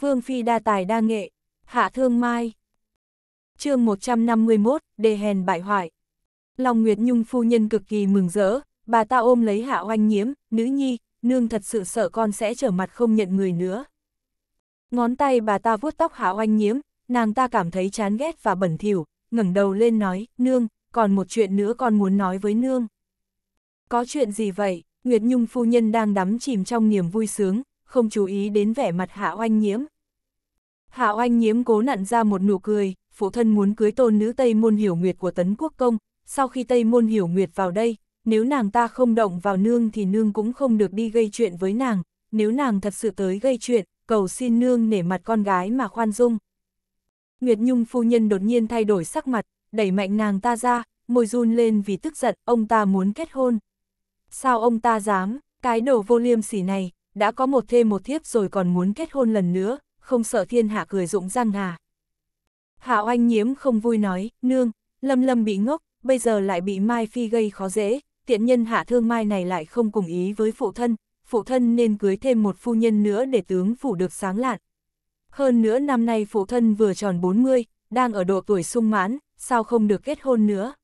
Vương Phi đa tài đa nghệ, hạ thương mai. chương 151, đề hèn bại hoại. Long Nguyệt Nhung phu nhân cực kỳ mừng rỡ, bà ta ôm lấy hạ oanh nhiễm, nữ nhi, nương thật sự sợ con sẽ trở mặt không nhận người nữa. Ngón tay bà ta vuốt tóc hạ oanh nhiễm, nàng ta cảm thấy chán ghét và bẩn thỉu, ngẩng đầu lên nói, nương, còn một chuyện nữa con muốn nói với nương. Có chuyện gì vậy? Nguyệt Nhung phu nhân đang đắm chìm trong niềm vui sướng, không chú ý đến vẻ mặt Hạ Oanh Nhiễm. Hạ Oanh Nhiễm cố nặn ra một nụ cười, phụ thân muốn cưới tôn nữ Tây Môn Hiểu Nguyệt của Tấn Quốc Công, sau khi Tây Môn Hiểu Nguyệt vào đây, nếu nàng ta không động vào nương thì nương cũng không được đi gây chuyện với nàng, nếu nàng thật sự tới gây chuyện, cầu xin nương nể mặt con gái mà khoan dung. Nguyệt Nhung phu nhân đột nhiên thay đổi sắc mặt, đẩy mạnh nàng ta ra, môi run lên vì tức giận, ông ta muốn kết hôn. Sao ông ta dám, cái đồ vô liêm sỉ này, đã có một thê một thiếp rồi còn muốn kết hôn lần nữa, không sợ thiên hạ cười rụng răng à? Hạ anh nhiễm không vui nói, nương, lâm lâm bị ngốc, bây giờ lại bị Mai Phi gây khó dễ, tiện nhân hạ thương Mai này lại không cùng ý với phụ thân, phụ thân nên cưới thêm một phu nhân nữa để tướng phủ được sáng lạn. Hơn nữa năm nay phụ thân vừa tròn 40, đang ở độ tuổi sung mãn, sao không được kết hôn nữa?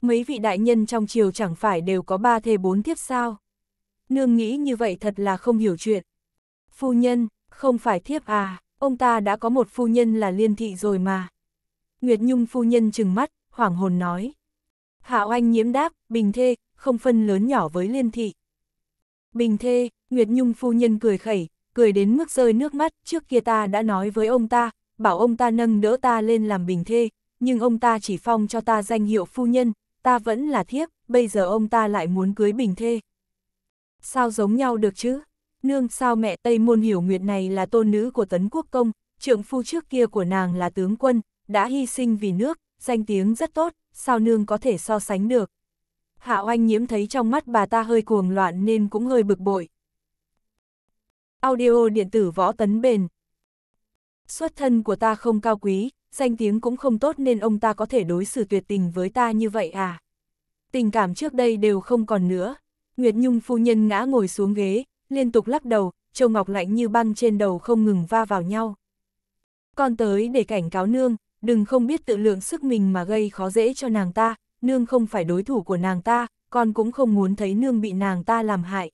Mấy vị đại nhân trong triều chẳng phải đều có ba thê bốn thiếp sao? nương nghĩ như vậy thật là không hiểu chuyện. Phu nhân, không phải thiếp à, ông ta đã có một phu nhân là liên thị rồi mà. Nguyệt Nhung phu nhân trừng mắt, hoảng hồn nói. Hạ oanh nhiễm đáp, bình thê, không phân lớn nhỏ với liên thị. Bình thê, Nguyệt Nhung phu nhân cười khẩy, cười đến mức rơi nước mắt, trước kia ta đã nói với ông ta, bảo ông ta nâng đỡ ta lên làm bình thê, nhưng ông ta chỉ phong cho ta danh hiệu phu nhân, ta vẫn là thiếp, bây giờ ông ta lại muốn cưới bình thê, sao giống nhau được chứ? Nương sao mẹ Tây Môn Hiểu Nguyệt này là tôn nữ của Tấn Quốc Công, trượng phu trước kia của nàng là tướng quân, đã hy sinh vì nước, danh tiếng rất tốt, sao nương có thể so sánh được? Hạ oanh nhiễm thấy trong mắt bà ta hơi cuồng loạn nên cũng hơi bực bội. Audio điện tử võ tấn bền Xuất thân của ta không cao quý, danh tiếng cũng không tốt nên ông ta có thể đối xử tuyệt tình với ta như vậy à? Tình cảm trước đây đều không còn nữa, Nguyệt Nhung phu nhân ngã ngồi xuống ghế, liên tục lắc đầu, châu ngọc lạnh như băng trên đầu không ngừng va vào nhau. Con tới để cảnh cáo nương, đừng không biết tự lượng sức mình mà gây khó dễ cho nàng ta, nương không phải đối thủ của nàng ta, con cũng không muốn thấy nương bị nàng ta làm hại.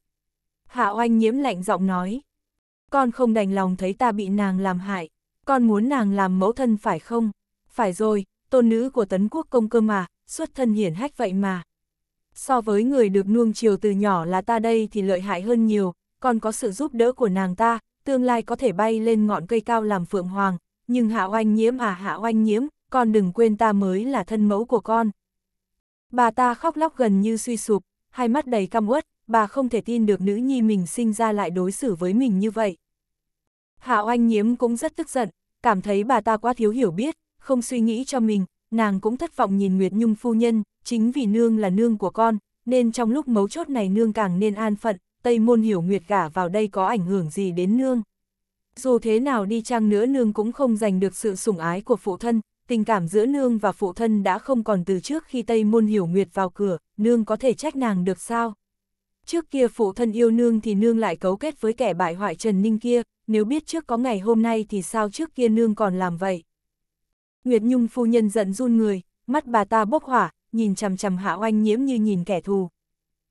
Hạ oanh nhiễm lạnh giọng nói, con không đành lòng thấy ta bị nàng làm hại, con muốn nàng làm mẫu thân phải không? Phải rồi, tôn nữ của tấn quốc công cơ mà, xuất thân hiển hách vậy mà so với người được nuông chiều từ nhỏ là ta đây thì lợi hại hơn nhiều, còn có sự giúp đỡ của nàng ta, tương lai có thể bay lên ngọn cây cao làm phượng hoàng, nhưng hạ oanh nhiễm à hạ oanh nhiễm, con đừng quên ta mới là thân mẫu của con. Bà ta khóc lóc gần như suy sụp, hai mắt đầy căm uất, bà không thể tin được nữ nhi mình sinh ra lại đối xử với mình như vậy. Hạ oanh nhiễm cũng rất tức giận, cảm thấy bà ta quá thiếu hiểu biết, không suy nghĩ cho mình, nàng cũng thất vọng nhìn Nguyệt Nhung phu nhân, chính vì nương là nương của con, nên trong lúc mấu chốt này nương càng nên an phận, Tây Môn Hiểu Nguyệt gả vào đây có ảnh hưởng gì đến nương. Dù thế nào đi chăng nữa nương cũng không giành được sự sủng ái của phụ thân, tình cảm giữa nương và phụ thân đã không còn từ trước khi Tây Môn Hiểu Nguyệt vào cửa, nương có thể trách nàng được sao? Trước kia phụ thân yêu nương thì nương lại cấu kết với kẻ bại hoại Trần Ninh kia, nếu biết trước có ngày hôm nay thì sao trước kia nương còn làm vậy? Nguyệt Nhung phu nhân giận run người, mắt bà ta bốc hỏa, nhìn chằm chằm hạ oanh nhiễm như nhìn kẻ thù.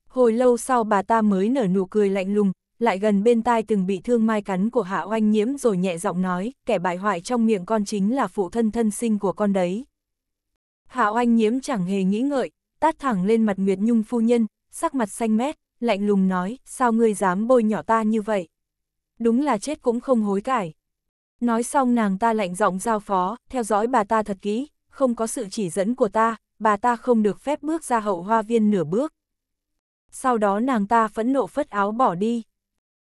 Hồi lâu sau bà ta mới nở nụ cười lạnh lùng, lại gần bên tai từng bị thương mai cắn của hạ oanh nhiễm rồi nhẹ giọng nói, kẻ bại hoại trong miệng con chính là phụ thân thân sinh của con đấy. Hạ oanh nhiễm chẳng hề nghĩ ngợi, tát thẳng lên mặt Nguyệt Nhung phu nhân, sắc mặt xanh mét, lạnh lùng nói, sao ngươi dám bôi nhỏ ta như vậy? Đúng là chết cũng không hối cải. Nói xong nàng ta lạnh giọng giao phó, theo dõi bà ta thật kỹ, không có sự chỉ dẫn của ta, bà ta không được phép bước ra hậu hoa viên nửa bước. Sau đó nàng ta phẫn nộ phất áo bỏ đi.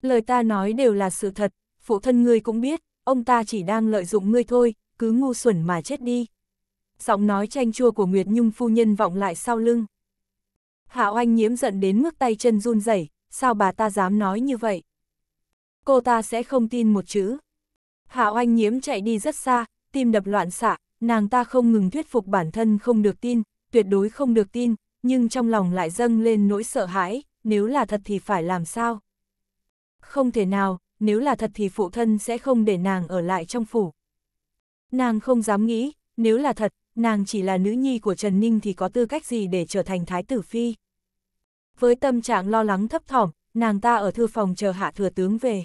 Lời ta nói đều là sự thật, phụ thân ngươi cũng biết, ông ta chỉ đang lợi dụng ngươi thôi, cứ ngu xuẩn mà chết đi. Giọng nói chanh chua của Nguyệt Nhung phu nhân vọng lại sau lưng. Hạo Anh nhiễm giận đến mức tay chân run rẩy, sao bà ta dám nói như vậy? Cô ta sẽ không tin một chữ. Hạo Anh nhiễm chạy đi rất xa, tim đập loạn xạ, nàng ta không ngừng thuyết phục bản thân không được tin, tuyệt đối không được tin, nhưng trong lòng lại dâng lên nỗi sợ hãi, nếu là thật thì phải làm sao? Không thể nào, nếu là thật thì phụ thân sẽ không để nàng ở lại trong phủ. Nàng không dám nghĩ, nếu là thật, nàng chỉ là nữ nhi của Trần Ninh thì có tư cách gì để trở thành thái tử phi. Với tâm trạng lo lắng thấp thỏm, nàng ta ở thư phòng chờ hạ thừa tướng về.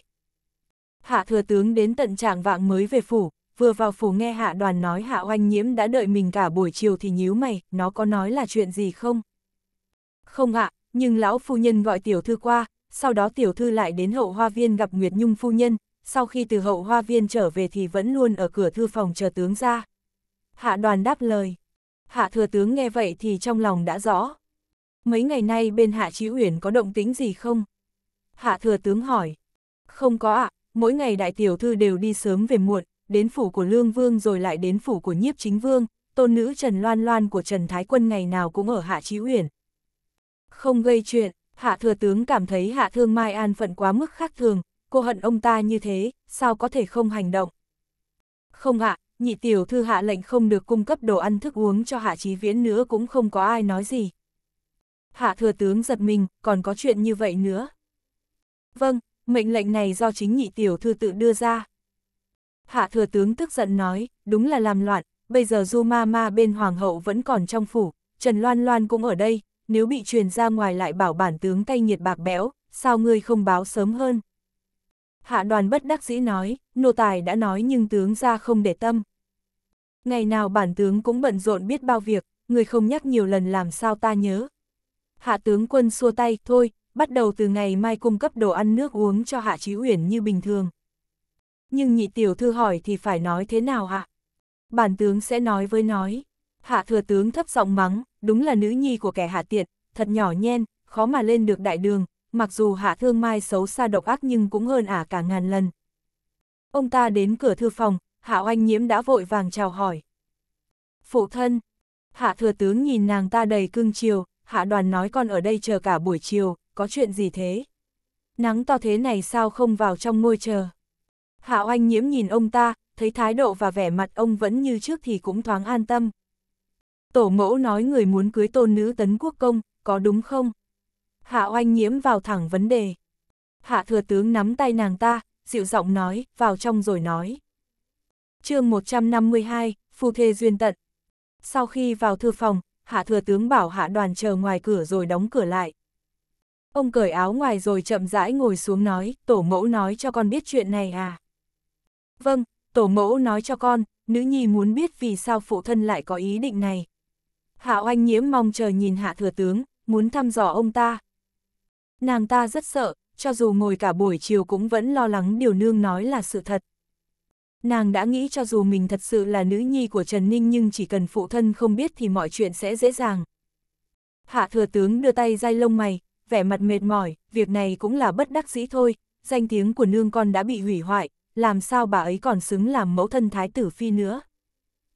Hạ thừa tướng đến tận trạng vạng mới về phủ, vừa vào phủ nghe hạ đoàn nói hạ oanh nhiễm đã đợi mình cả buổi chiều thì nhíu mày, nó có nói là chuyện gì không? Không ạ, nhưng lão phu nhân gọi tiểu thư qua, sau đó tiểu thư lại đến hậu hoa viên gặp Nguyệt Nhung phu nhân, sau khi từ hậu hoa viên trở về thì vẫn luôn ở cửa thư phòng chờ tướng ra. Hạ đoàn đáp lời. Hạ thừa tướng nghe vậy thì trong lòng đã rõ. Mấy ngày nay bên Hạ Chí Uyển có động tính gì không? Hạ thừa tướng hỏi. Không có ạ, mỗi ngày đại tiểu thư đều đi sớm về muộn, đến phủ của Lương Vương rồi lại đến phủ của nhiếp chính vương, tôn nữ Trần Loan Loan của Trần Thái Quân ngày nào cũng ở Hạ Chí Uyển. Không gây chuyện, Hạ Thừa Tướng cảm thấy Hạ Thương Mai An phận quá mức khác thường, cô hận ông ta như thế, sao có thể không hành động. Không ạ, nhị tiểu thư hạ lệnh không được cung cấp đồ ăn thức uống cho Hạ Chí Viễn nữa cũng không có ai nói gì. Hạ Thừa Tướng giật mình, còn có chuyện như vậy nữa. Vâng, mệnh lệnh này do chính nhị tiểu thư tự đưa ra. Hạ thừa tướng tức giận nói, đúng là làm loạn, bây giờ Du Ma Ma bên Hoàng hậu vẫn còn trong phủ, Trần Loan Loan cũng ở đây, nếu bị truyền ra ngoài lại bảo bản tướng cay nhiệt bạc bẽo, sao ngươi không báo sớm hơn? Hạ đoàn bất đắc dĩ nói, nô tài đã nói nhưng tướng ra không để tâm. Ngày nào bản tướng cũng bận rộn biết bao việc, người không nhắc nhiều lần làm sao ta nhớ. Hạ tướng quân xua tay, thôi, bắt đầu từ ngày mai cung cấp đồ ăn nước uống cho Hạ Chí Uyển như bình thường nhưng nhị tiểu thư hỏi thì phải nói thế nào ạ? Bản tướng sẽ nói với nói. Hạ thừa tướng thấp giọng mắng, đúng là nữ nhi của kẻ hạ tiện, thật nhỏ nhen, khó mà lên được đại đường, mặc dù hạ thương mai xấu xa độc ác nhưng cũng hơn ả à cả ngàn lần. Ông ta đến cửa thư phòng, hạ oanh nhiễm đã vội vàng chào hỏi. Phụ thân, hạ thừa tướng nhìn nàng ta đầy cưng chiều, hạ đoàn nói con ở đây chờ cả buổi chiều, có chuyện gì thế? Nắng to thế này sao không vào trong ngôi chờ? Hạ Oanh nhiễm nhìn ông ta, thấy thái độ và vẻ mặt ông vẫn như trước thì cũng thoáng an tâm. Tổ mẫu nói người muốn cưới tôn nữ tấn quốc công, có đúng không? Hạ oanh nhiễm vào thẳng vấn đề. Hạ thừa tướng nắm tay nàng ta, dịu giọng nói, vào trong rồi nói. chương 152, Phu Thê Duyên Tận. Sau khi vào thư phòng, hạ thừa tướng bảo hạ đoàn chờ ngoài cửa rồi đóng cửa lại. Ông cởi áo ngoài rồi chậm rãi ngồi xuống nói, tổ mẫu nói cho con biết chuyện này à. Vâng, tổ mẫu nói cho con, nữ nhi muốn biết vì sao phụ thân lại có ý định này. Hạ oanh nhiễm mong chờ nhìn hạ thừa tướng, muốn thăm dò ông ta. Nàng ta rất sợ, cho dù ngồi cả buổi chiều cũng vẫn lo lắng điều nương nói là sự thật. Nàng đã nghĩ cho dù mình thật sự là nữ nhi của Trần Ninh nhưng chỉ cần phụ thân không biết thì mọi chuyện sẽ dễ dàng. Hạ thừa tướng đưa tay dai lông mày, vẻ mặt mệt mỏi, việc này cũng là bất đắc dĩ thôi, danh tiếng của nương con đã bị hủy hoại, làm sao bà ấy còn xứng làm mẫu thân thái tử phi nữa.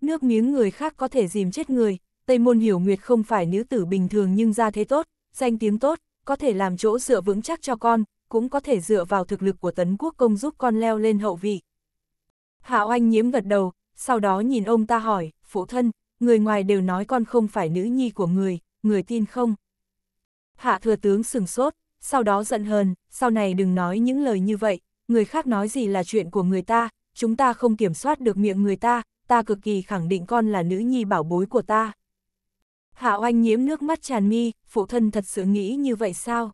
Nước miếng người khác có thể dìm chết người, Tây Môn Hiểu Nguyệt không phải nữ tử bình thường nhưng ra thế tốt, danh tiếng tốt, có thể làm chỗ dựa vững chắc cho con, cũng có thể dựa vào thực lực của tấn quốc công giúp con leo lên hậu vị. Hạ Oanh nhiễm gật đầu, sau đó nhìn ông ta hỏi, phụ thân, người ngoài đều nói con không phải nữ nhi của người, người tin không? Hạ thừa tướng sừng sốt, sau đó giận hờn, sau này đừng nói những lời như vậy, người khác nói gì là chuyện của người ta, chúng ta không kiểm soát được miệng người ta, ta cực kỳ khẳng định con là nữ nhi bảo bối của ta. Hạ oanh nhiễm nước mắt tràn mi, phụ thân thật sự nghĩ như vậy sao?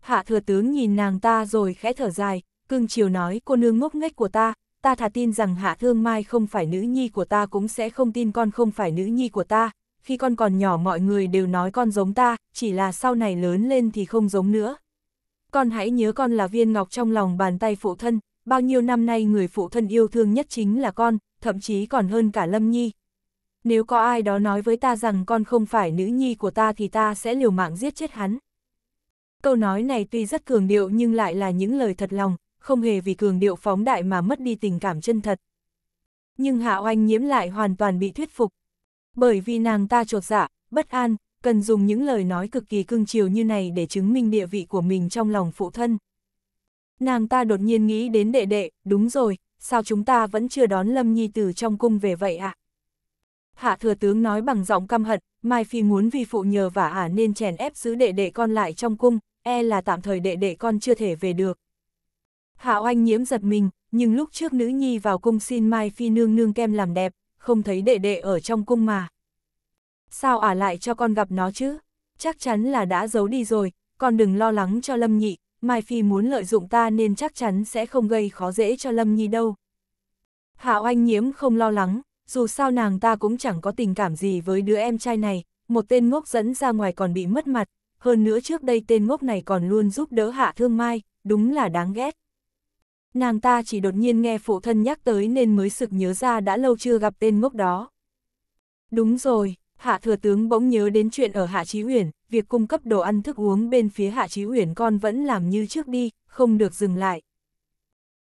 Hạ thừa tướng nhìn nàng ta rồi khẽ thở dài, cưng chiều nói cô nương ngốc nghếch của ta, ta thà tin rằng hạ thương mai không phải nữ nhi của ta cũng sẽ không tin con không phải nữ nhi của ta, khi con còn nhỏ mọi người đều nói con giống ta, chỉ là sau này lớn lên thì không giống nữa con hãy nhớ con là viên ngọc trong lòng bàn tay phụ thân, bao nhiêu năm nay người phụ thân yêu thương nhất chính là con, thậm chí còn hơn cả Lâm Nhi. Nếu có ai đó nói với ta rằng con không phải nữ nhi của ta thì ta sẽ liều mạng giết chết hắn. Câu nói này tuy rất cường điệu nhưng lại là những lời thật lòng, không hề vì cường điệu phóng đại mà mất đi tình cảm chân thật. Nhưng Hạ Oanh nhiễm lại hoàn toàn bị thuyết phục. Bởi vì nàng ta trột dạ, bất an, cần dùng những lời nói cực kỳ cưng chiều như này để chứng minh địa vị của mình trong lòng phụ thân. Nàng ta đột nhiên nghĩ đến đệ đệ, đúng rồi, sao chúng ta vẫn chưa đón Lâm Nhi từ trong cung về vậy ạ? À? Hạ thừa tướng nói bằng giọng căm hận, Mai Phi muốn vì phụ nhờ và ả nên chèn ép giữ đệ đệ con lại trong cung, e là tạm thời đệ đệ con chưa thể về được. Hạ oanh nhiễm giật mình, nhưng lúc trước nữ nhi vào cung xin Mai Phi nương nương kem làm đẹp, không thấy đệ đệ ở trong cung mà. Sao ả à lại cho con gặp nó chứ? Chắc chắn là đã giấu đi rồi, con đừng lo lắng cho Lâm Nhị, Mai Phi muốn lợi dụng ta nên chắc chắn sẽ không gây khó dễ cho Lâm Nhi đâu. Hạ Oanh Nhiễm không lo lắng, dù sao nàng ta cũng chẳng có tình cảm gì với đứa em trai này, một tên ngốc dẫn ra ngoài còn bị mất mặt, hơn nữa trước đây tên ngốc này còn luôn giúp đỡ Hạ Thương Mai, đúng là đáng ghét. Nàng ta chỉ đột nhiên nghe phụ thân nhắc tới nên mới sực nhớ ra đã lâu chưa gặp tên ngốc đó. Đúng rồi, Hạ thừa tướng bỗng nhớ đến chuyện ở Hạ Chí Uyển, việc cung cấp đồ ăn thức uống bên phía Hạ Chí Uyển con vẫn làm như trước đi, không được dừng lại.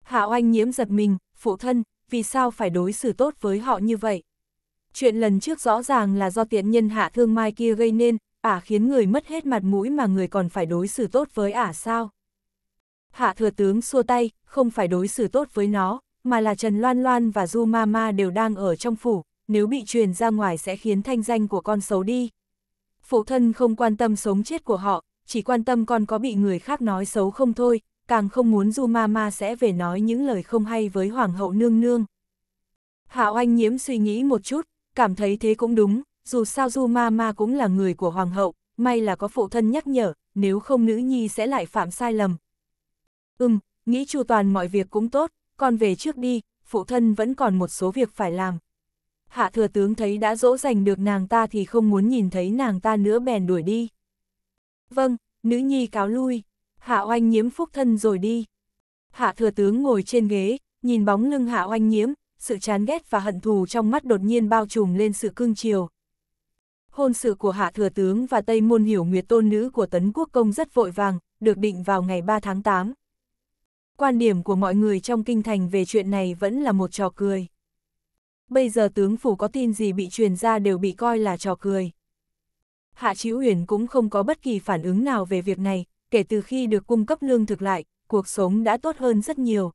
Hạ oanh nhiễm giật mình, phụ thân, vì sao phải đối xử tốt với họ như vậy? Chuyện lần trước rõ ràng là do tiện nhân hạ thương mai kia gây nên, ả khiến người mất hết mặt mũi mà người còn phải đối xử tốt với ả sao? Hạ thừa tướng xua tay, không phải đối xử tốt với nó, mà là Trần Loan Loan và Du Ma Ma đều đang ở trong phủ, nếu bị truyền ra ngoài sẽ khiến thanh danh của con xấu đi. Phụ thân không quan tâm sống chết của họ, chỉ quan tâm con có bị người khác nói xấu không thôi, càng không muốn Du Mama sẽ về nói những lời không hay với Hoàng hậu nương nương. Hạ Oanh nhiễm suy nghĩ một chút, cảm thấy thế cũng đúng, dù sao Du Mama cũng là người của Hoàng hậu, may là có phụ thân nhắc nhở, nếu không nữ nhi sẽ lại phạm sai lầm. Ừm, nghĩ chu toàn mọi việc cũng tốt, con về trước đi, phụ thân vẫn còn một số việc phải làm hạ thừa tướng thấy đã dỗ dành được nàng ta thì không muốn nhìn thấy nàng ta nữa bèn đuổi đi. Vâng, nữ nhi cáo lui, hạ oanh nhiễm phúc thân rồi đi. Hạ thừa tướng ngồi trên ghế, nhìn bóng lưng hạ oanh nhiễm, sự chán ghét và hận thù trong mắt đột nhiên bao trùm lên sự cương chiều. Hôn sự của hạ thừa tướng và Tây Môn Hiểu Nguyệt tôn nữ của Tấn Quốc Công rất vội vàng, được định vào ngày 3 tháng 8. Quan điểm của mọi người trong kinh thành về chuyện này vẫn là một trò cười. Bây giờ tướng phủ có tin gì bị truyền ra đều bị coi là trò cười. Hạ Chí Uyển cũng không có bất kỳ phản ứng nào về việc này, kể từ khi được cung cấp lương thực lại, cuộc sống đã tốt hơn rất nhiều.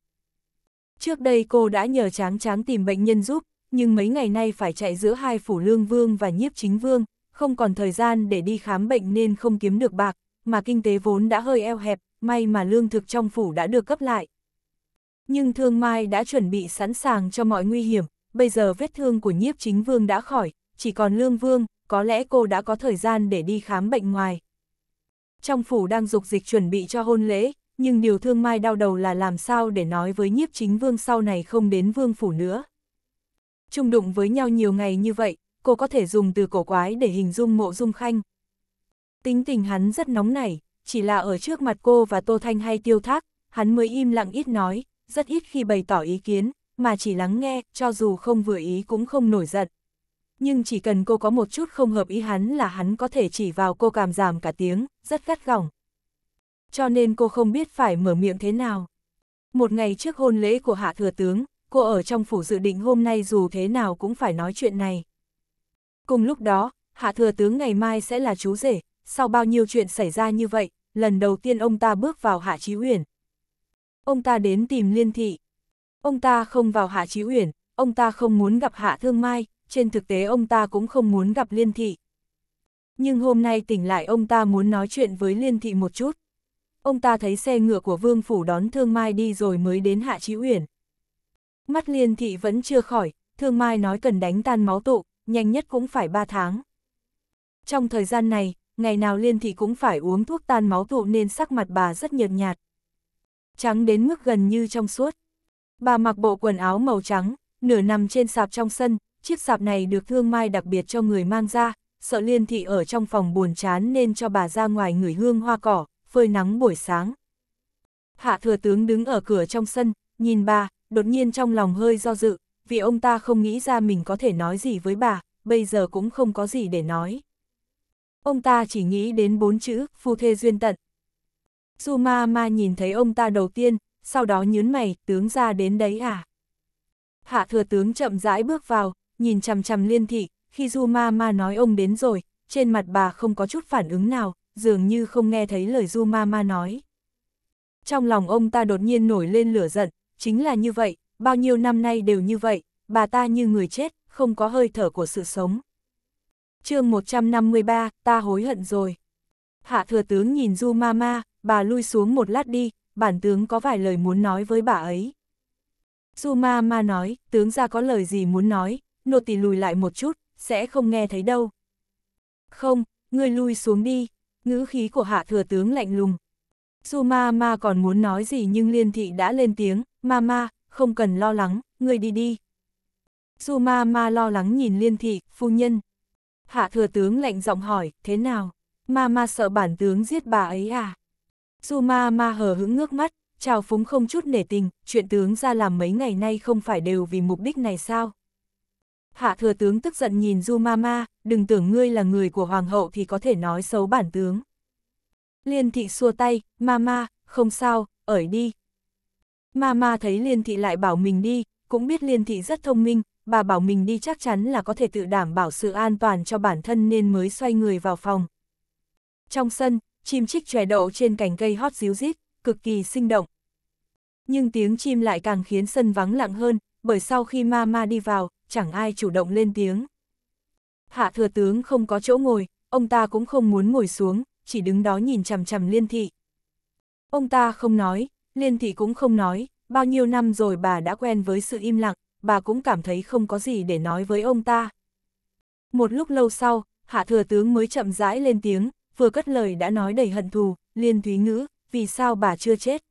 Trước đây cô đã nhờ Tráng Tráng tìm bệnh nhân giúp, nhưng mấy ngày nay phải chạy giữa hai phủ lương vương và nhiếp chính vương, không còn thời gian để đi khám bệnh nên không kiếm được bạc, mà kinh tế vốn đã hơi eo hẹp, may mà lương thực trong phủ đã được cấp lại. Nhưng Thương Mai đã chuẩn bị sẵn sàng cho mọi nguy hiểm, bây giờ vết thương của nhiếp chính vương đã khỏi, chỉ còn lương vương, có lẽ cô đã có thời gian để đi khám bệnh ngoài. Trong phủ đang dục dịch chuẩn bị cho hôn lễ, nhưng điều thương mai đau đầu là làm sao để nói với nhiếp chính vương sau này không đến vương phủ nữa. Trung đụng với nhau nhiều ngày như vậy, cô có thể dùng từ cổ quái để hình dung mộ dung khanh. Tính tình hắn rất nóng nảy, chỉ là ở trước mặt cô và Tô Thanh hay tiêu thác, hắn mới im lặng ít nói, rất ít khi bày tỏ ý kiến, mà chỉ lắng nghe, cho dù không vừa ý cũng không nổi giận. Nhưng chỉ cần cô có một chút không hợp ý hắn là hắn có thể chỉ vào cô cảm giảm cả tiếng, rất gắt gỏng. Cho nên cô không biết phải mở miệng thế nào. Một ngày trước hôn lễ của Hạ Thừa Tướng, cô ở trong phủ dự định hôm nay dù thế nào cũng phải nói chuyện này. Cùng lúc đó, Hạ Thừa Tướng ngày mai sẽ là chú rể, sau bao nhiêu chuyện xảy ra như vậy, lần đầu tiên ông ta bước vào Hạ Chí Huyền. Ông ta đến tìm Liên Thị, Ông ta không vào Hạ Chí Uyển, ông ta không muốn gặp Hạ Thương Mai, trên thực tế ông ta cũng không muốn gặp Liên Thị. Nhưng hôm nay tỉnh lại ông ta muốn nói chuyện với Liên Thị một chút. Ông ta thấy xe ngựa của Vương Phủ đón Thương Mai đi rồi mới đến Hạ Chí Uyển. Mắt Liên Thị vẫn chưa khỏi, Thương Mai nói cần đánh tan máu tụ, nhanh nhất cũng phải 3 tháng. Trong thời gian này, ngày nào Liên Thị cũng phải uống thuốc tan máu tụ nên sắc mặt bà rất nhợt nhạt. Trắng đến mức gần như trong suốt, Bà mặc bộ quần áo màu trắng, nửa nằm trên sạp trong sân, chiếc sạp này được thương mai đặc biệt cho người mang ra, sợ liên thị ở trong phòng buồn chán nên cho bà ra ngoài người hương hoa cỏ, phơi nắng buổi sáng. Hạ thừa tướng đứng ở cửa trong sân, nhìn bà, đột nhiên trong lòng hơi do dự, vì ông ta không nghĩ ra mình có thể nói gì với bà, bây giờ cũng không có gì để nói. Ông ta chỉ nghĩ đến bốn chữ, phu thê duyên tận. Su ma ma nhìn thấy ông ta đầu tiên, sau đó nhớn mày, tướng ra đến đấy à? Hạ thừa tướng chậm rãi bước vào, nhìn chằm chằm liên thị, khi du ma ma nói ông đến rồi, trên mặt bà không có chút phản ứng nào, dường như không nghe thấy lời du ma ma nói. Trong lòng ông ta đột nhiên nổi lên lửa giận, chính là như vậy, bao nhiêu năm nay đều như vậy, bà ta như người chết, không có hơi thở của sự sống. chương 153, ta hối hận rồi. Hạ thừa tướng nhìn du ma ma, bà lui xuống một lát đi, bản tướng có vài lời muốn nói với bà ấy. Su ma nói, tướng ra có lời gì muốn nói, nô tỳ lùi lại một chút, sẽ không nghe thấy đâu. Không, ngươi lui xuống đi, ngữ khí của hạ thừa tướng lạnh lùng. Su ma còn muốn nói gì nhưng liên thị đã lên tiếng, ma ma, không cần lo lắng, ngươi đi đi. Su ma lo lắng nhìn liên thị, phu nhân. Hạ thừa tướng lạnh giọng hỏi, thế nào? Ma ma sợ bản tướng giết bà ấy à? Du ma hờ hững ngước mắt, chào phúng không chút nể tình, chuyện tướng ra làm mấy ngày nay không phải đều vì mục đích này sao? Hạ thừa tướng tức giận nhìn Zuma ma ma, đừng tưởng ngươi là người của hoàng hậu thì có thể nói xấu bản tướng. Liên thị xua tay, ma ma, không sao, ở đi. Ma ma thấy liên thị lại bảo mình đi, cũng biết liên thị rất thông minh, bà bảo mình đi chắc chắn là có thể tự đảm bảo sự an toàn cho bản thân nên mới xoay người vào phòng. Trong sân, chim chích chòe đậu trên cành cây hót díu rít, cực kỳ sinh động. Nhưng tiếng chim lại càng khiến sân vắng lặng hơn, bởi sau khi ma ma đi vào, chẳng ai chủ động lên tiếng. Hạ thừa tướng không có chỗ ngồi, ông ta cũng không muốn ngồi xuống, chỉ đứng đó nhìn chằm chằm liên thị. Ông ta không nói, liên thị cũng không nói, bao nhiêu năm rồi bà đã quen với sự im lặng, bà cũng cảm thấy không có gì để nói với ông ta. Một lúc lâu sau, hạ thừa tướng mới chậm rãi lên tiếng, vừa cất lời đã nói đầy hận thù, Liên Thúy Ngữ, vì sao bà chưa chết?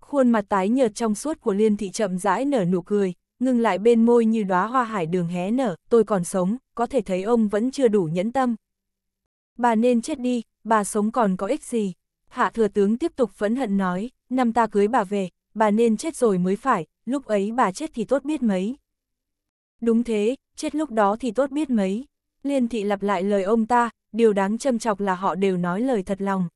Khuôn mặt tái nhợt trong suốt của Liên Thị chậm rãi nở nụ cười, ngừng lại bên môi như đóa hoa hải đường hé nở, tôi còn sống, có thể thấy ông vẫn chưa đủ nhẫn tâm. Bà nên chết đi, bà sống còn có ích gì? Hạ thừa tướng tiếp tục phẫn hận nói, năm ta cưới bà về, bà nên chết rồi mới phải, lúc ấy bà chết thì tốt biết mấy. Đúng thế, chết lúc đó thì tốt biết mấy. Liên thị lặp lại lời ông ta, điều đáng châm chọc là họ đều nói lời thật lòng.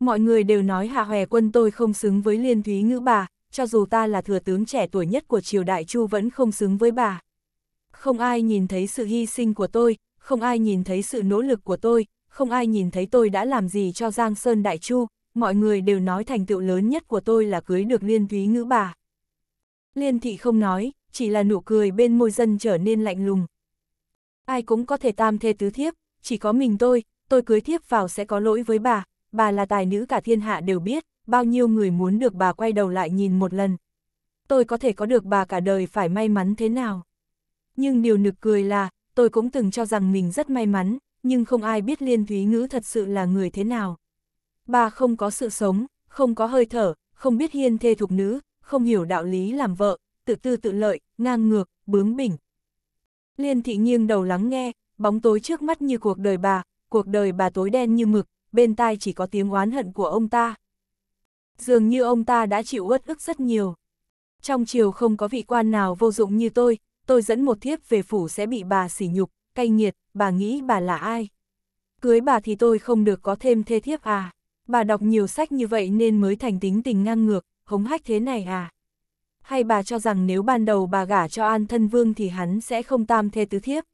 Mọi người đều nói Hà Hòe quân tôi không xứng với liên thúy ngữ bà, cho dù ta là thừa tướng trẻ tuổi nhất của triều đại chu vẫn không xứng với bà. Không ai nhìn thấy sự hy sinh của tôi, không ai nhìn thấy sự nỗ lực của tôi, không ai nhìn thấy tôi đã làm gì cho Giang Sơn Đại Chu, mọi người đều nói thành tựu lớn nhất của tôi là cưới được liên thúy ngữ bà. Liên thị không nói, chỉ là nụ cười bên môi dân trở nên lạnh lùng. Ai cũng có thể tam thê tứ thiếp, chỉ có mình tôi, tôi cưới thiếp vào sẽ có lỗi với bà, bà là tài nữ cả thiên hạ đều biết, bao nhiêu người muốn được bà quay đầu lại nhìn một lần. Tôi có thể có được bà cả đời phải may mắn thế nào. Nhưng điều nực cười là, tôi cũng từng cho rằng mình rất may mắn, nhưng không ai biết Liên Thúy Ngữ thật sự là người thế nào. Bà không có sự sống, không có hơi thở, không biết hiên thê thục nữ, không hiểu đạo lý làm vợ, tự tư tự lợi, ngang ngược, bướng bỉnh. Liên Thị nghiêng đầu lắng nghe, Bóng tối trước mắt như cuộc đời bà, cuộc đời bà tối đen như mực, bên tai chỉ có tiếng oán hận của ông ta. Dường như ông ta đã chịu uất ức rất nhiều. Trong triều không có vị quan nào vô dụng như tôi, tôi dẫn một thiếp về phủ sẽ bị bà sỉ nhục, cay nghiệt, bà nghĩ bà là ai? Cưới bà thì tôi không được có thêm thê thiếp à? Bà đọc nhiều sách như vậy nên mới thành tính tình ngang ngược, hống hách thế này à? Hay bà cho rằng nếu ban đầu bà gả cho An Thân Vương thì hắn sẽ không tam thê tứ thiếp?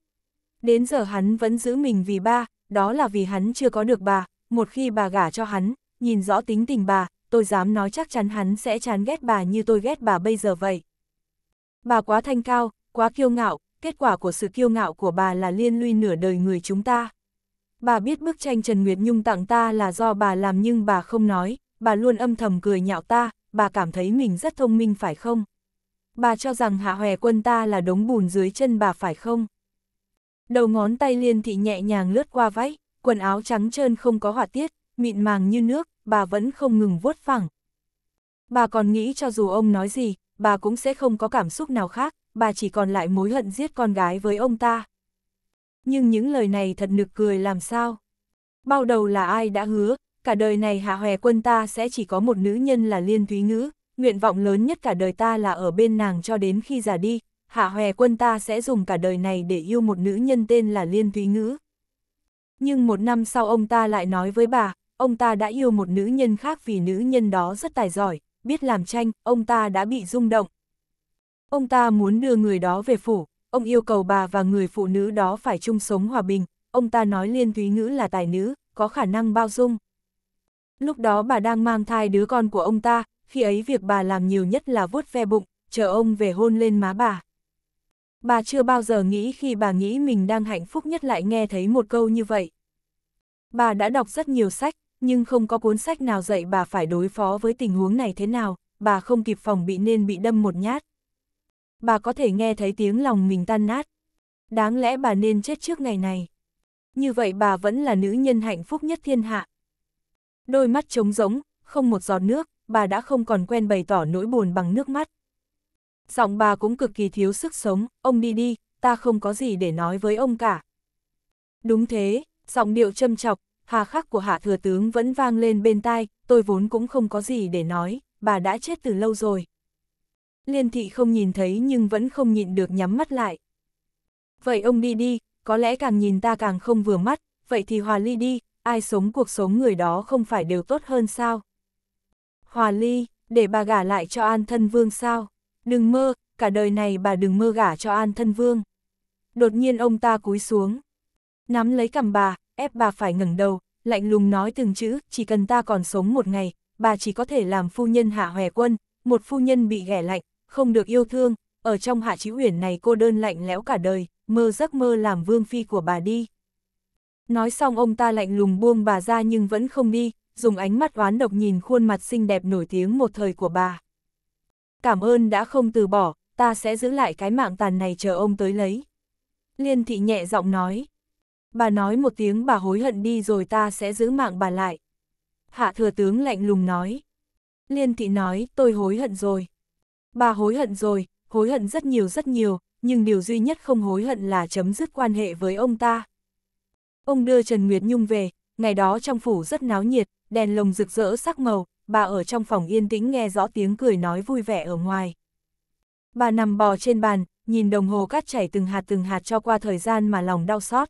Đến giờ hắn vẫn giữ mình vì ba, đó là vì hắn chưa có được bà, một khi bà gả cho hắn, nhìn rõ tính tình bà, tôi dám nói chắc chắn hắn sẽ chán ghét bà như tôi ghét bà bây giờ vậy. Bà quá thanh cao, quá kiêu ngạo, kết quả của sự kiêu ngạo của bà là liên lụy nửa đời người chúng ta. Bà biết bức tranh Trần Nguyệt Nhung tặng ta là do bà làm nhưng bà không nói, bà luôn âm thầm cười nhạo ta, bà cảm thấy mình rất thông minh phải không? Bà cho rằng Hạ Hòe Quân ta là đống bùn dưới chân bà phải không? Đầu ngón tay liên thị nhẹ nhàng lướt qua váy, quần áo trắng trơn không có họa tiết, mịn màng như nước, bà vẫn không ngừng vuốt phẳng. Bà còn nghĩ cho dù ông nói gì, bà cũng sẽ không có cảm xúc nào khác, bà chỉ còn lại mối hận giết con gái với ông ta. Nhưng những lời này thật nực cười làm sao? Bao đầu là ai đã hứa, cả đời này hạ hòe quân ta sẽ chỉ có một nữ nhân là Liên Thúy Ngữ, nguyện vọng lớn nhất cả đời ta là ở bên nàng cho đến khi già đi, hạ hòe quân ta sẽ dùng cả đời này để yêu một nữ nhân tên là Liên Thúy Ngữ. Nhưng một năm sau ông ta lại nói với bà, ông ta đã yêu một nữ nhân khác vì nữ nhân đó rất tài giỏi, biết làm tranh, ông ta đã bị rung động. Ông ta muốn đưa người đó về phủ, ông yêu cầu bà và người phụ nữ đó phải chung sống hòa bình, ông ta nói Liên Thúy Ngữ là tài nữ, có khả năng bao dung. Lúc đó bà đang mang thai đứa con của ông ta, khi ấy việc bà làm nhiều nhất là vuốt ve bụng, chờ ông về hôn lên má bà bà chưa bao giờ nghĩ khi bà nghĩ mình đang hạnh phúc nhất lại nghe thấy một câu như vậy. Bà đã đọc rất nhiều sách, nhưng không có cuốn sách nào dạy bà phải đối phó với tình huống này thế nào, bà không kịp phòng bị nên bị đâm một nhát. Bà có thể nghe thấy tiếng lòng mình tan nát. Đáng lẽ bà nên chết trước ngày này. Như vậy bà vẫn là nữ nhân hạnh phúc nhất thiên hạ. Đôi mắt trống rỗng, không một giọt nước, bà đã không còn quen bày tỏ nỗi buồn bằng nước mắt, Giọng bà cũng cực kỳ thiếu sức sống, ông đi đi, ta không có gì để nói với ông cả. Đúng thế, giọng điệu châm chọc, hà khắc của hạ thừa tướng vẫn vang lên bên tai, tôi vốn cũng không có gì để nói, bà đã chết từ lâu rồi. Liên thị không nhìn thấy nhưng vẫn không nhịn được nhắm mắt lại. Vậy ông đi đi, có lẽ càng nhìn ta càng không vừa mắt, vậy thì hòa ly đi, ai sống cuộc sống người đó không phải đều tốt hơn sao? Hòa ly, để bà gả lại cho an thân vương sao? đừng mơ, cả đời này bà đừng mơ gả cho An Thân Vương. Đột nhiên ông ta cúi xuống, nắm lấy cầm bà, ép bà phải ngẩng đầu, lạnh lùng nói từng chữ, chỉ cần ta còn sống một ngày, bà chỉ có thể làm phu nhân hạ hòe quân, một phu nhân bị ghẻ lạnh, không được yêu thương, ở trong hạ trí uyển này cô đơn lạnh lẽo cả đời, mơ giấc mơ làm vương phi của bà đi. Nói xong ông ta lạnh lùng buông bà ra nhưng vẫn không đi, dùng ánh mắt oán độc nhìn khuôn mặt xinh đẹp nổi tiếng một thời của bà cảm ơn đã không từ bỏ, ta sẽ giữ lại cái mạng tàn này chờ ông tới lấy. Liên thị nhẹ giọng nói. Bà nói một tiếng bà hối hận đi rồi ta sẽ giữ mạng bà lại. Hạ thừa tướng lạnh lùng nói. Liên thị nói tôi hối hận rồi. Bà hối hận rồi, hối hận rất nhiều rất nhiều, nhưng điều duy nhất không hối hận là chấm dứt quan hệ với ông ta. Ông đưa Trần Nguyệt Nhung về, ngày đó trong phủ rất náo nhiệt, đèn lồng rực rỡ sắc màu, bà ở trong phòng yên tĩnh nghe rõ tiếng cười nói vui vẻ ở ngoài. Bà nằm bò trên bàn, nhìn đồng hồ cát chảy từng hạt từng hạt cho qua thời gian mà lòng đau xót.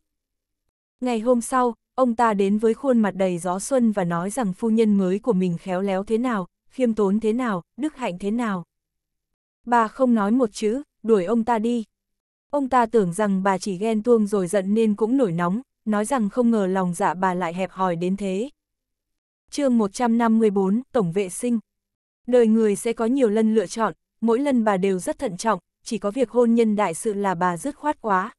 Ngày hôm sau, ông ta đến với khuôn mặt đầy gió xuân và nói rằng phu nhân mới của mình khéo léo thế nào, khiêm tốn thế nào, đức hạnh thế nào. Bà không nói một chữ, đuổi ông ta đi. Ông ta tưởng rằng bà chỉ ghen tuông rồi giận nên cũng nổi nóng, nói rằng không ngờ lòng dạ bà lại hẹp hòi đến thế chương 154, Tổng vệ sinh. Đời người sẽ có nhiều lần lựa chọn, mỗi lần bà đều rất thận trọng, chỉ có việc hôn nhân đại sự là bà dứt khoát quá.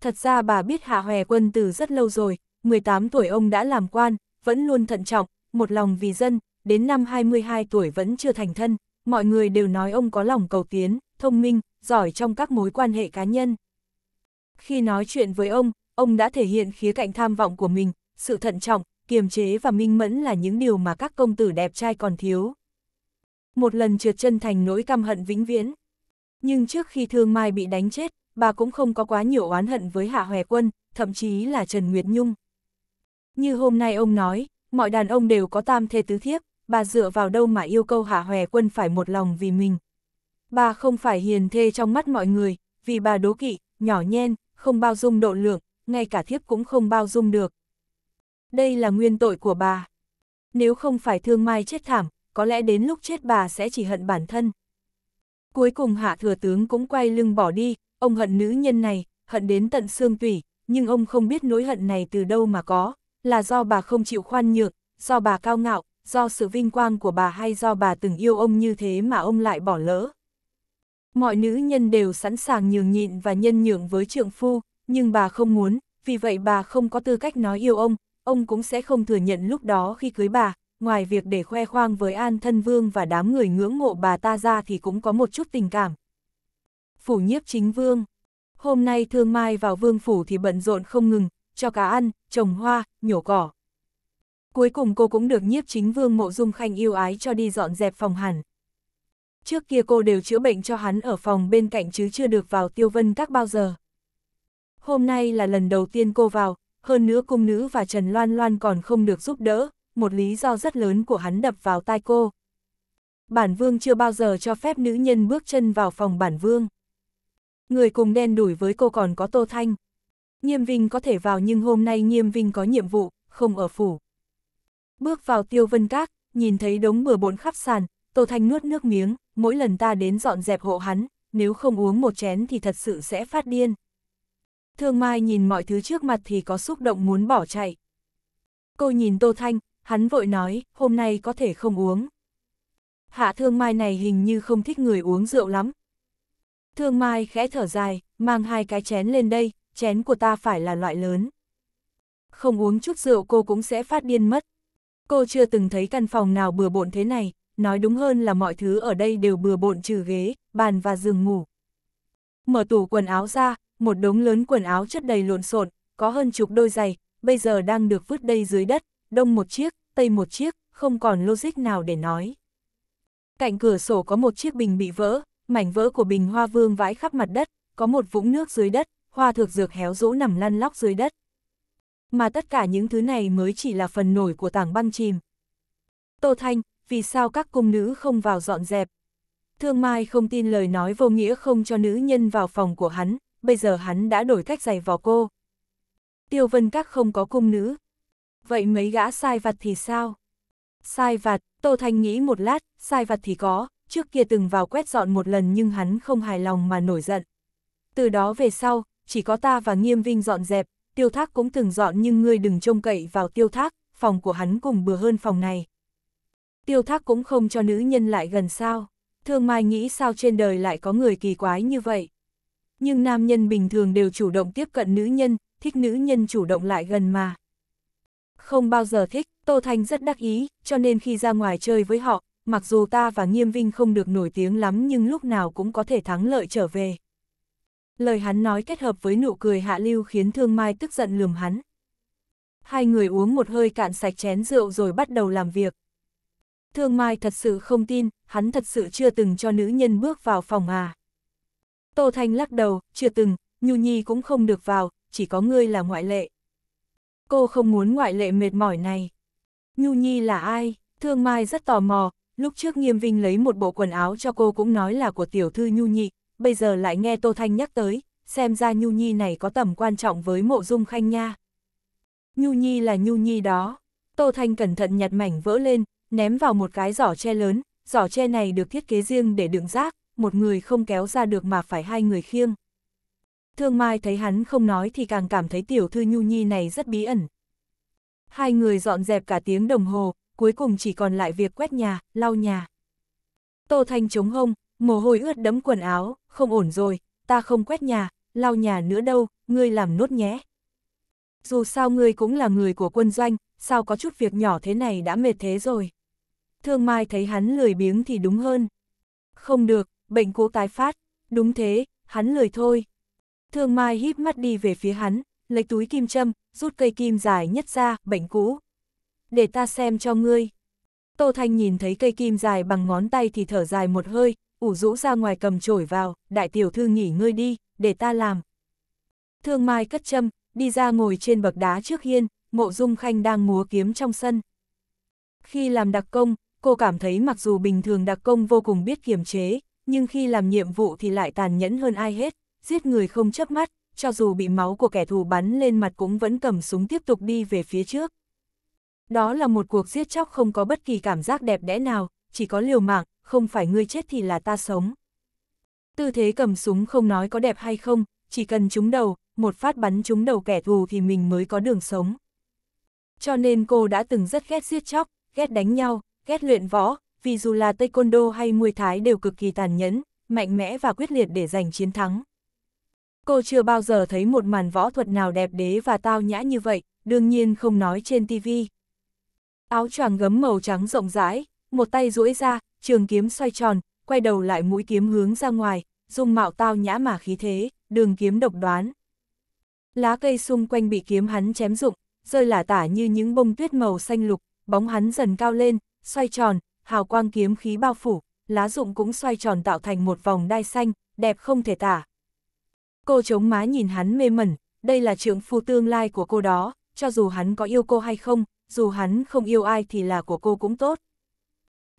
Thật ra bà biết Hạ Hòe Quân từ rất lâu rồi, 18 tuổi ông đã làm quan, vẫn luôn thận trọng, một lòng vì dân, đến năm 22 tuổi vẫn chưa thành thân, mọi người đều nói ông có lòng cầu tiến, thông minh, giỏi trong các mối quan hệ cá nhân. Khi nói chuyện với ông, ông đã thể hiện khía cạnh tham vọng của mình, sự thận trọng, kiềm chế và minh mẫn là những điều mà các công tử đẹp trai còn thiếu. Một lần trượt chân thành nỗi căm hận vĩnh viễn. Nhưng trước khi Thương Mai bị đánh chết, bà cũng không có quá nhiều oán hận với Hạ Hòe Quân, thậm chí là Trần Nguyệt Nhung. Như hôm nay ông nói, mọi đàn ông đều có tam thê tứ thiếp, bà dựa vào đâu mà yêu cầu Hạ Hòe Quân phải một lòng vì mình. Bà không phải hiền thê trong mắt mọi người, vì bà đố kỵ, nhỏ nhen, không bao dung độ lượng, ngay cả thiếp cũng không bao dung được đây là nguyên tội của bà. Nếu không phải thương mai chết thảm, có lẽ đến lúc chết bà sẽ chỉ hận bản thân. Cuối cùng hạ thừa tướng cũng quay lưng bỏ đi, ông hận nữ nhân này, hận đến tận xương tủy, nhưng ông không biết nỗi hận này từ đâu mà có, là do bà không chịu khoan nhược, do bà cao ngạo, do sự vinh quang của bà hay do bà từng yêu ông như thế mà ông lại bỏ lỡ. Mọi nữ nhân đều sẵn sàng nhường nhịn và nhân nhượng với trượng phu, nhưng bà không muốn, vì vậy bà không có tư cách nói yêu ông, ông cũng sẽ không thừa nhận lúc đó khi cưới bà, ngoài việc để khoe khoang với An Thân Vương và đám người ngưỡng mộ bà ta ra thì cũng có một chút tình cảm. Phủ nhiếp chính vương Hôm nay thương mai vào vương phủ thì bận rộn không ngừng, cho cá ăn, trồng hoa, nhổ cỏ. Cuối cùng cô cũng được nhiếp chính vương mộ dung khanh yêu ái cho đi dọn dẹp phòng hẳn. Trước kia cô đều chữa bệnh cho hắn ở phòng bên cạnh chứ chưa được vào tiêu vân các bao giờ. Hôm nay là lần đầu tiên cô vào, hơn nữa cung nữ và Trần Loan Loan còn không được giúp đỡ, một lý do rất lớn của hắn đập vào tai cô. Bản vương chưa bao giờ cho phép nữ nhân bước chân vào phòng bản vương. Người cùng đen đuổi với cô còn có Tô Thanh. Nghiêm Vinh có thể vào nhưng hôm nay Nghiêm Vinh có nhiệm vụ, không ở phủ. Bước vào tiêu vân các, nhìn thấy đống bừa bộn khắp sàn, Tô Thanh nuốt nước miếng, mỗi lần ta đến dọn dẹp hộ hắn, nếu không uống một chén thì thật sự sẽ phát điên. Thương Mai nhìn mọi thứ trước mặt thì có xúc động muốn bỏ chạy. Cô nhìn Tô Thanh, hắn vội nói, hôm nay có thể không uống. Hạ Thương Mai này hình như không thích người uống rượu lắm. Thương Mai khẽ thở dài, mang hai cái chén lên đây, chén của ta phải là loại lớn. Không uống chút rượu cô cũng sẽ phát điên mất. Cô chưa từng thấy căn phòng nào bừa bộn thế này, nói đúng hơn là mọi thứ ở đây đều bừa bộn trừ ghế, bàn và giường ngủ. Mở tủ quần áo ra, một đống lớn quần áo chất đầy lộn xộn, có hơn chục đôi giày, bây giờ đang được vứt đây dưới đất, đông một chiếc, tây một chiếc, không còn logic nào để nói. Cạnh cửa sổ có một chiếc bình bị vỡ, mảnh vỡ của bình hoa vương vãi khắp mặt đất, có một vũng nước dưới đất, hoa thực dược héo rũ nằm lăn lóc dưới đất. Mà tất cả những thứ này mới chỉ là phần nổi của tảng băng chìm. Tô Thanh, vì sao các cung nữ không vào dọn dẹp? Thương Mai không tin lời nói vô nghĩa không cho nữ nhân vào phòng của hắn, bây giờ hắn đã đổi cách giày vò cô. Tiêu vân các không có cung nữ. Vậy mấy gã sai vặt thì sao? Sai vặt, Tô Thanh nghĩ một lát, sai vặt thì có, trước kia từng vào quét dọn một lần nhưng hắn không hài lòng mà nổi giận. Từ đó về sau, chỉ có ta và Nghiêm Vinh dọn dẹp, tiêu thác cũng từng dọn nhưng ngươi đừng trông cậy vào tiêu thác, phòng của hắn cùng bừa hơn phòng này. Tiêu thác cũng không cho nữ nhân lại gần sao, thương mai nghĩ sao trên đời lại có người kỳ quái như vậy nhưng nam nhân bình thường đều chủ động tiếp cận nữ nhân, thích nữ nhân chủ động lại gần mà. Không bao giờ thích, Tô Thanh rất đắc ý, cho nên khi ra ngoài chơi với họ, mặc dù ta và Nghiêm Vinh không được nổi tiếng lắm nhưng lúc nào cũng có thể thắng lợi trở về. Lời hắn nói kết hợp với nụ cười hạ lưu khiến Thương Mai tức giận lườm hắn. Hai người uống một hơi cạn sạch chén rượu rồi bắt đầu làm việc. Thương Mai thật sự không tin, hắn thật sự chưa từng cho nữ nhân bước vào phòng à. Tô Thanh lắc đầu, chưa từng, Nhu Nhi cũng không được vào, chỉ có ngươi là ngoại lệ. Cô không muốn ngoại lệ mệt mỏi này. Nhu Nhi là ai? Thương Mai rất tò mò, lúc trước Nghiêm Vinh lấy một bộ quần áo cho cô cũng nói là của tiểu thư Nhu Nhi, bây giờ lại nghe Tô Thanh nhắc tới, xem ra Nhu Nhi này có tầm quan trọng với mộ dung khanh nha. Nhu Nhi là Nhu Nhi đó. Tô Thanh cẩn thận nhặt mảnh vỡ lên, ném vào một cái giỏ tre lớn, giỏ tre này được thiết kế riêng để đựng rác, một người không kéo ra được mà phải hai người khiêng. Thương Mai thấy hắn không nói thì càng cảm thấy tiểu thư Nhu Nhi này rất bí ẩn. Hai người dọn dẹp cả tiếng đồng hồ, cuối cùng chỉ còn lại việc quét nhà, lau nhà. Tô Thanh chống hông, mồ hôi ướt đẫm quần áo, không ổn rồi, ta không quét nhà, lau nhà nữa đâu, ngươi làm nốt nhé. Dù sao ngươi cũng là người của quân doanh, sao có chút việc nhỏ thế này đã mệt thế rồi. Thương Mai thấy hắn lười biếng thì đúng hơn. Không được, bệnh cũ tái phát, đúng thế, hắn lười thôi. Thương Mai híp mắt đi về phía hắn, lấy túi kim châm, rút cây kim dài nhất ra, bệnh cũ. Để ta xem cho ngươi. Tô Thanh nhìn thấy cây kim dài bằng ngón tay thì thở dài một hơi, ủ rũ ra ngoài cầm chổi vào, đại tiểu thư nghỉ ngơi đi, để ta làm. Thương Mai cất châm, đi ra ngồi trên bậc đá trước hiên, mộ dung khanh đang múa kiếm trong sân. Khi làm đặc công, cô cảm thấy mặc dù bình thường đặc công vô cùng biết kiềm chế, nhưng khi làm nhiệm vụ thì lại tàn nhẫn hơn ai hết, giết người không chớp mắt, cho dù bị máu của kẻ thù bắn lên mặt cũng vẫn cầm súng tiếp tục đi về phía trước. Đó là một cuộc giết chóc không có bất kỳ cảm giác đẹp đẽ nào, chỉ có liều mạng, không phải ngươi chết thì là ta sống. Tư thế cầm súng không nói có đẹp hay không, chỉ cần trúng đầu, một phát bắn trúng đầu kẻ thù thì mình mới có đường sống. Cho nên cô đã từng rất ghét giết chóc, ghét đánh nhau, ghét luyện võ, vì dù là taekwondo hay muay thái đều cực kỳ tàn nhẫn, mạnh mẽ và quyết liệt để giành chiến thắng. Cô chưa bao giờ thấy một màn võ thuật nào đẹp đế và tao nhã như vậy, đương nhiên không nói trên TV. Áo choàng gấm màu trắng rộng rãi, một tay duỗi ra, trường kiếm xoay tròn, quay đầu lại mũi kiếm hướng ra ngoài, dùng mạo tao nhã mà khí thế, đường kiếm độc đoán. Lá cây xung quanh bị kiếm hắn chém rụng, rơi lả tả như những bông tuyết màu xanh lục, bóng hắn dần cao lên, xoay tròn, hào quang kiếm khí bao phủ, lá rụng cũng xoay tròn tạo thành một vòng đai xanh, đẹp không thể tả. Cô chống má nhìn hắn mê mẩn, đây là trưởng phu tương lai của cô đó, cho dù hắn có yêu cô hay không, dù hắn không yêu ai thì là của cô cũng tốt.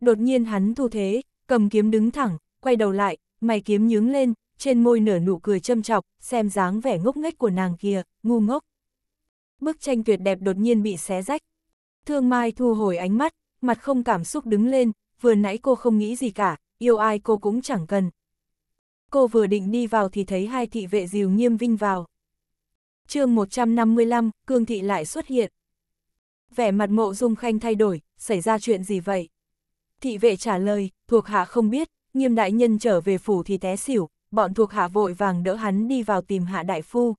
Đột nhiên hắn thu thế, cầm kiếm đứng thẳng, quay đầu lại, mày kiếm nhướng lên, trên môi nở nụ cười châm chọc, xem dáng vẻ ngốc nghếch của nàng kia, ngu ngốc. Bức tranh tuyệt đẹp đột nhiên bị xé rách. Thương Mai thu hồi ánh mắt, mặt không cảm xúc đứng lên, vừa nãy cô không nghĩ gì cả, yêu ai cô cũng chẳng cần. Cô vừa định đi vào thì thấy hai thị vệ dìu nghiêm vinh vào. chương 155, Cương Thị lại xuất hiện. Vẻ mặt mộ dung khanh thay đổi, xảy ra chuyện gì vậy? Thị vệ trả lời, thuộc hạ không biết, nghiêm đại nhân trở về phủ thì té xỉu, bọn thuộc hạ vội vàng đỡ hắn đi vào tìm hạ đại phu.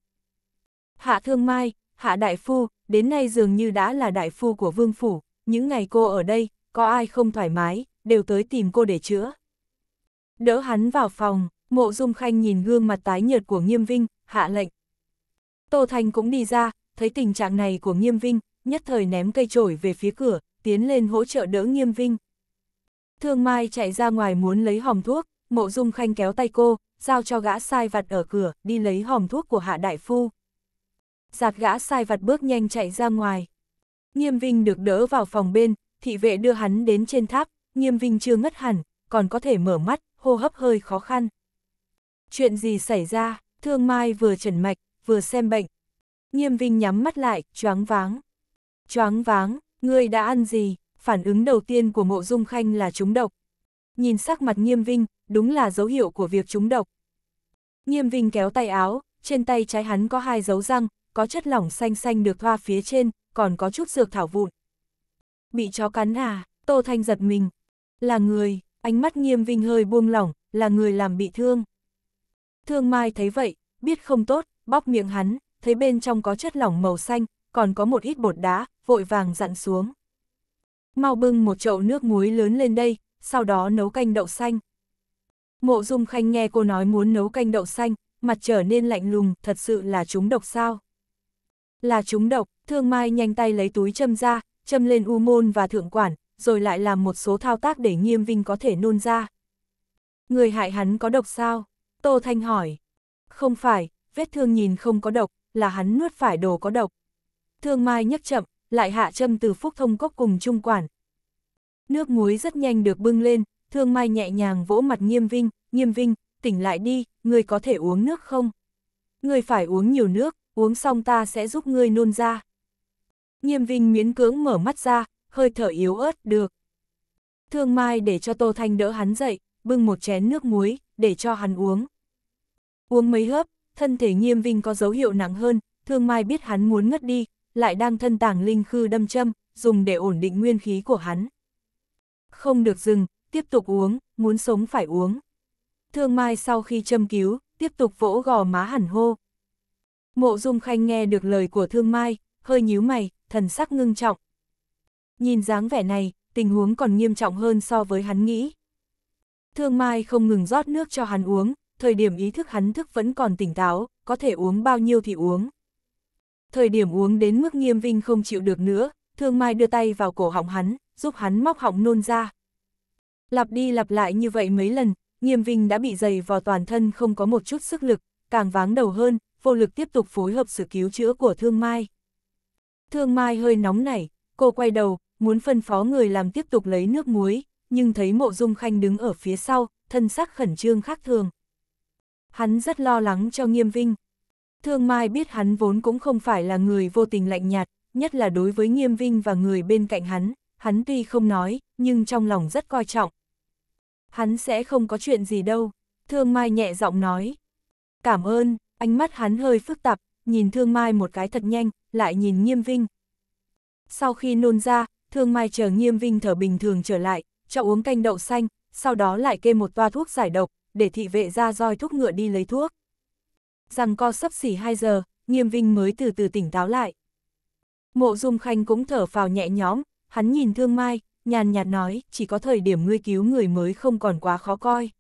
Hạ thương mai, hạ đại phu, đến nay dường như đã là đại phu của vương phủ, những ngày cô ở đây, có ai không thoải mái, đều tới tìm cô để chữa. Đỡ hắn vào phòng, mộ dung khanh nhìn gương mặt tái nhợt của nghiêm vinh, hạ lệnh. Tô Thanh cũng đi ra, thấy tình trạng này của nghiêm vinh, nhất thời ném cây trổi về phía cửa, tiến lên hỗ trợ đỡ nghiêm vinh. Thương Mai chạy ra ngoài muốn lấy hòm thuốc, mộ dung khanh kéo tay cô, giao cho gã sai vặt ở cửa, đi lấy hòm thuốc của hạ đại phu. Giạt gã sai vặt bước nhanh chạy ra ngoài. Nghiêm Vinh được đỡ vào phòng bên, thị vệ đưa hắn đến trên tháp, Nghiêm Vinh chưa ngất hẳn, còn có thể mở mắt, hô hấp hơi khó khăn. Chuyện gì xảy ra, Thương Mai vừa trần mạch, vừa xem bệnh. Nghiêm Vinh nhắm mắt lại, choáng váng. Choáng váng, ngươi đã ăn gì? Phản ứng đầu tiên của mộ dung khanh là trúng độc. Nhìn sắc mặt Nghiêm Vinh, đúng là dấu hiệu của việc trúng độc. Nghiêm Vinh kéo tay áo, trên tay trái hắn có hai dấu răng, có chất lỏng xanh xanh được thoa phía trên, còn có chút dược thảo vụn. Bị chó cắn à, Tô Thanh giật mình. Là người, ánh mắt nghiêm vinh hơi buông lỏng, là người làm bị thương. Thương Mai thấy vậy, biết không tốt, bóc miệng hắn, thấy bên trong có chất lỏng màu xanh, còn có một ít bột đá, vội vàng dặn xuống. Mau bưng một chậu nước muối lớn lên đây, sau đó nấu canh đậu xanh. Mộ Dung Khanh nghe cô nói muốn nấu canh đậu xanh, mặt trở nên lạnh lùng, thật sự là chúng độc sao? Là chúng độc, thương mai nhanh tay lấy túi châm ra, châm lên u môn và thượng quản, rồi lại làm một số thao tác để nghiêm vinh có thể nôn ra. Người hại hắn có độc sao? Tô Thanh hỏi. Không phải, vết thương nhìn không có độc, là hắn nuốt phải đồ có độc. Thương Mai nhấc chậm, lại hạ châm từ phúc thông cốc cùng trung quản. Nước muối rất nhanh được bưng lên, Thương Mai nhẹ nhàng vỗ mặt Nghiêm Vinh, Nghiêm Vinh, tỉnh lại đi, người có thể uống nước không? Người phải uống nhiều nước, uống xong ta sẽ giúp ngươi nôn ra. Nghiêm Vinh miễn cưỡng mở mắt ra, hơi thở yếu ớt, được. Thương Mai để cho Tô Thanh đỡ hắn dậy, bưng một chén nước muối, để cho hắn uống. Uống mấy hớp, thân thể Nghiêm Vinh có dấu hiệu nặng hơn, Thương Mai biết hắn muốn ngất đi, lại đang thân tảng linh khư đâm châm, dùng để ổn định nguyên khí của hắn. Không được dừng, tiếp tục uống, muốn sống phải uống. Thương Mai sau khi châm cứu, tiếp tục vỗ gò má hẳn hô. Mộ Dung Khanh nghe được lời của Thương Mai, hơi nhíu mày, thần sắc ngưng trọng. Nhìn dáng vẻ này, tình huống còn nghiêm trọng hơn so với hắn nghĩ. Thương Mai không ngừng rót nước cho hắn uống, thời điểm ý thức hắn thức vẫn còn tỉnh táo, có thể uống bao nhiêu thì uống. Thời điểm uống đến mức nghiêm vinh không chịu được nữa, Thương Mai đưa tay vào cổ họng hắn, giúp hắn móc họng nôn ra. Lặp đi lặp lại như vậy mấy lần, nghiêm vinh đã bị dày vào toàn thân không có một chút sức lực, càng váng đầu hơn, vô lực tiếp tục phối hợp sự cứu chữa của Thương Mai. Thương Mai hơi nóng nảy, cô quay đầu, muốn phân phó người làm tiếp tục lấy nước muối, nhưng thấy mộ dung khanh đứng ở phía sau, thân sắc khẩn trương khác thường. Hắn rất lo lắng cho nghiêm vinh. Thương Mai biết hắn vốn cũng không phải là người vô tình lạnh nhạt, nhất là đối với nghiêm vinh và người bên cạnh hắn, hắn tuy không nói, nhưng trong lòng rất coi trọng. Hắn sẽ không có chuyện gì đâu, Thương Mai nhẹ giọng nói. Cảm ơn, ánh mắt hắn hơi phức tạp, nhìn Thương Mai một cái thật nhanh, lại nhìn Nghiêm Vinh. Sau khi nôn ra, Thương Mai chờ Nghiêm Vinh thở bình thường trở lại, cho uống canh đậu xanh, sau đó lại kê một toa thuốc giải độc, để thị vệ ra roi thuốc ngựa đi lấy thuốc. Rằng co sắp xỉ 2 giờ, Nghiêm Vinh mới từ từ tỉnh táo lại. Mộ Dung Khanh cũng thở phào nhẹ nhõm, hắn nhìn Thương Mai, nhàn nhạt nói, chỉ có thời điểm ngươi cứu người mới không còn quá khó coi.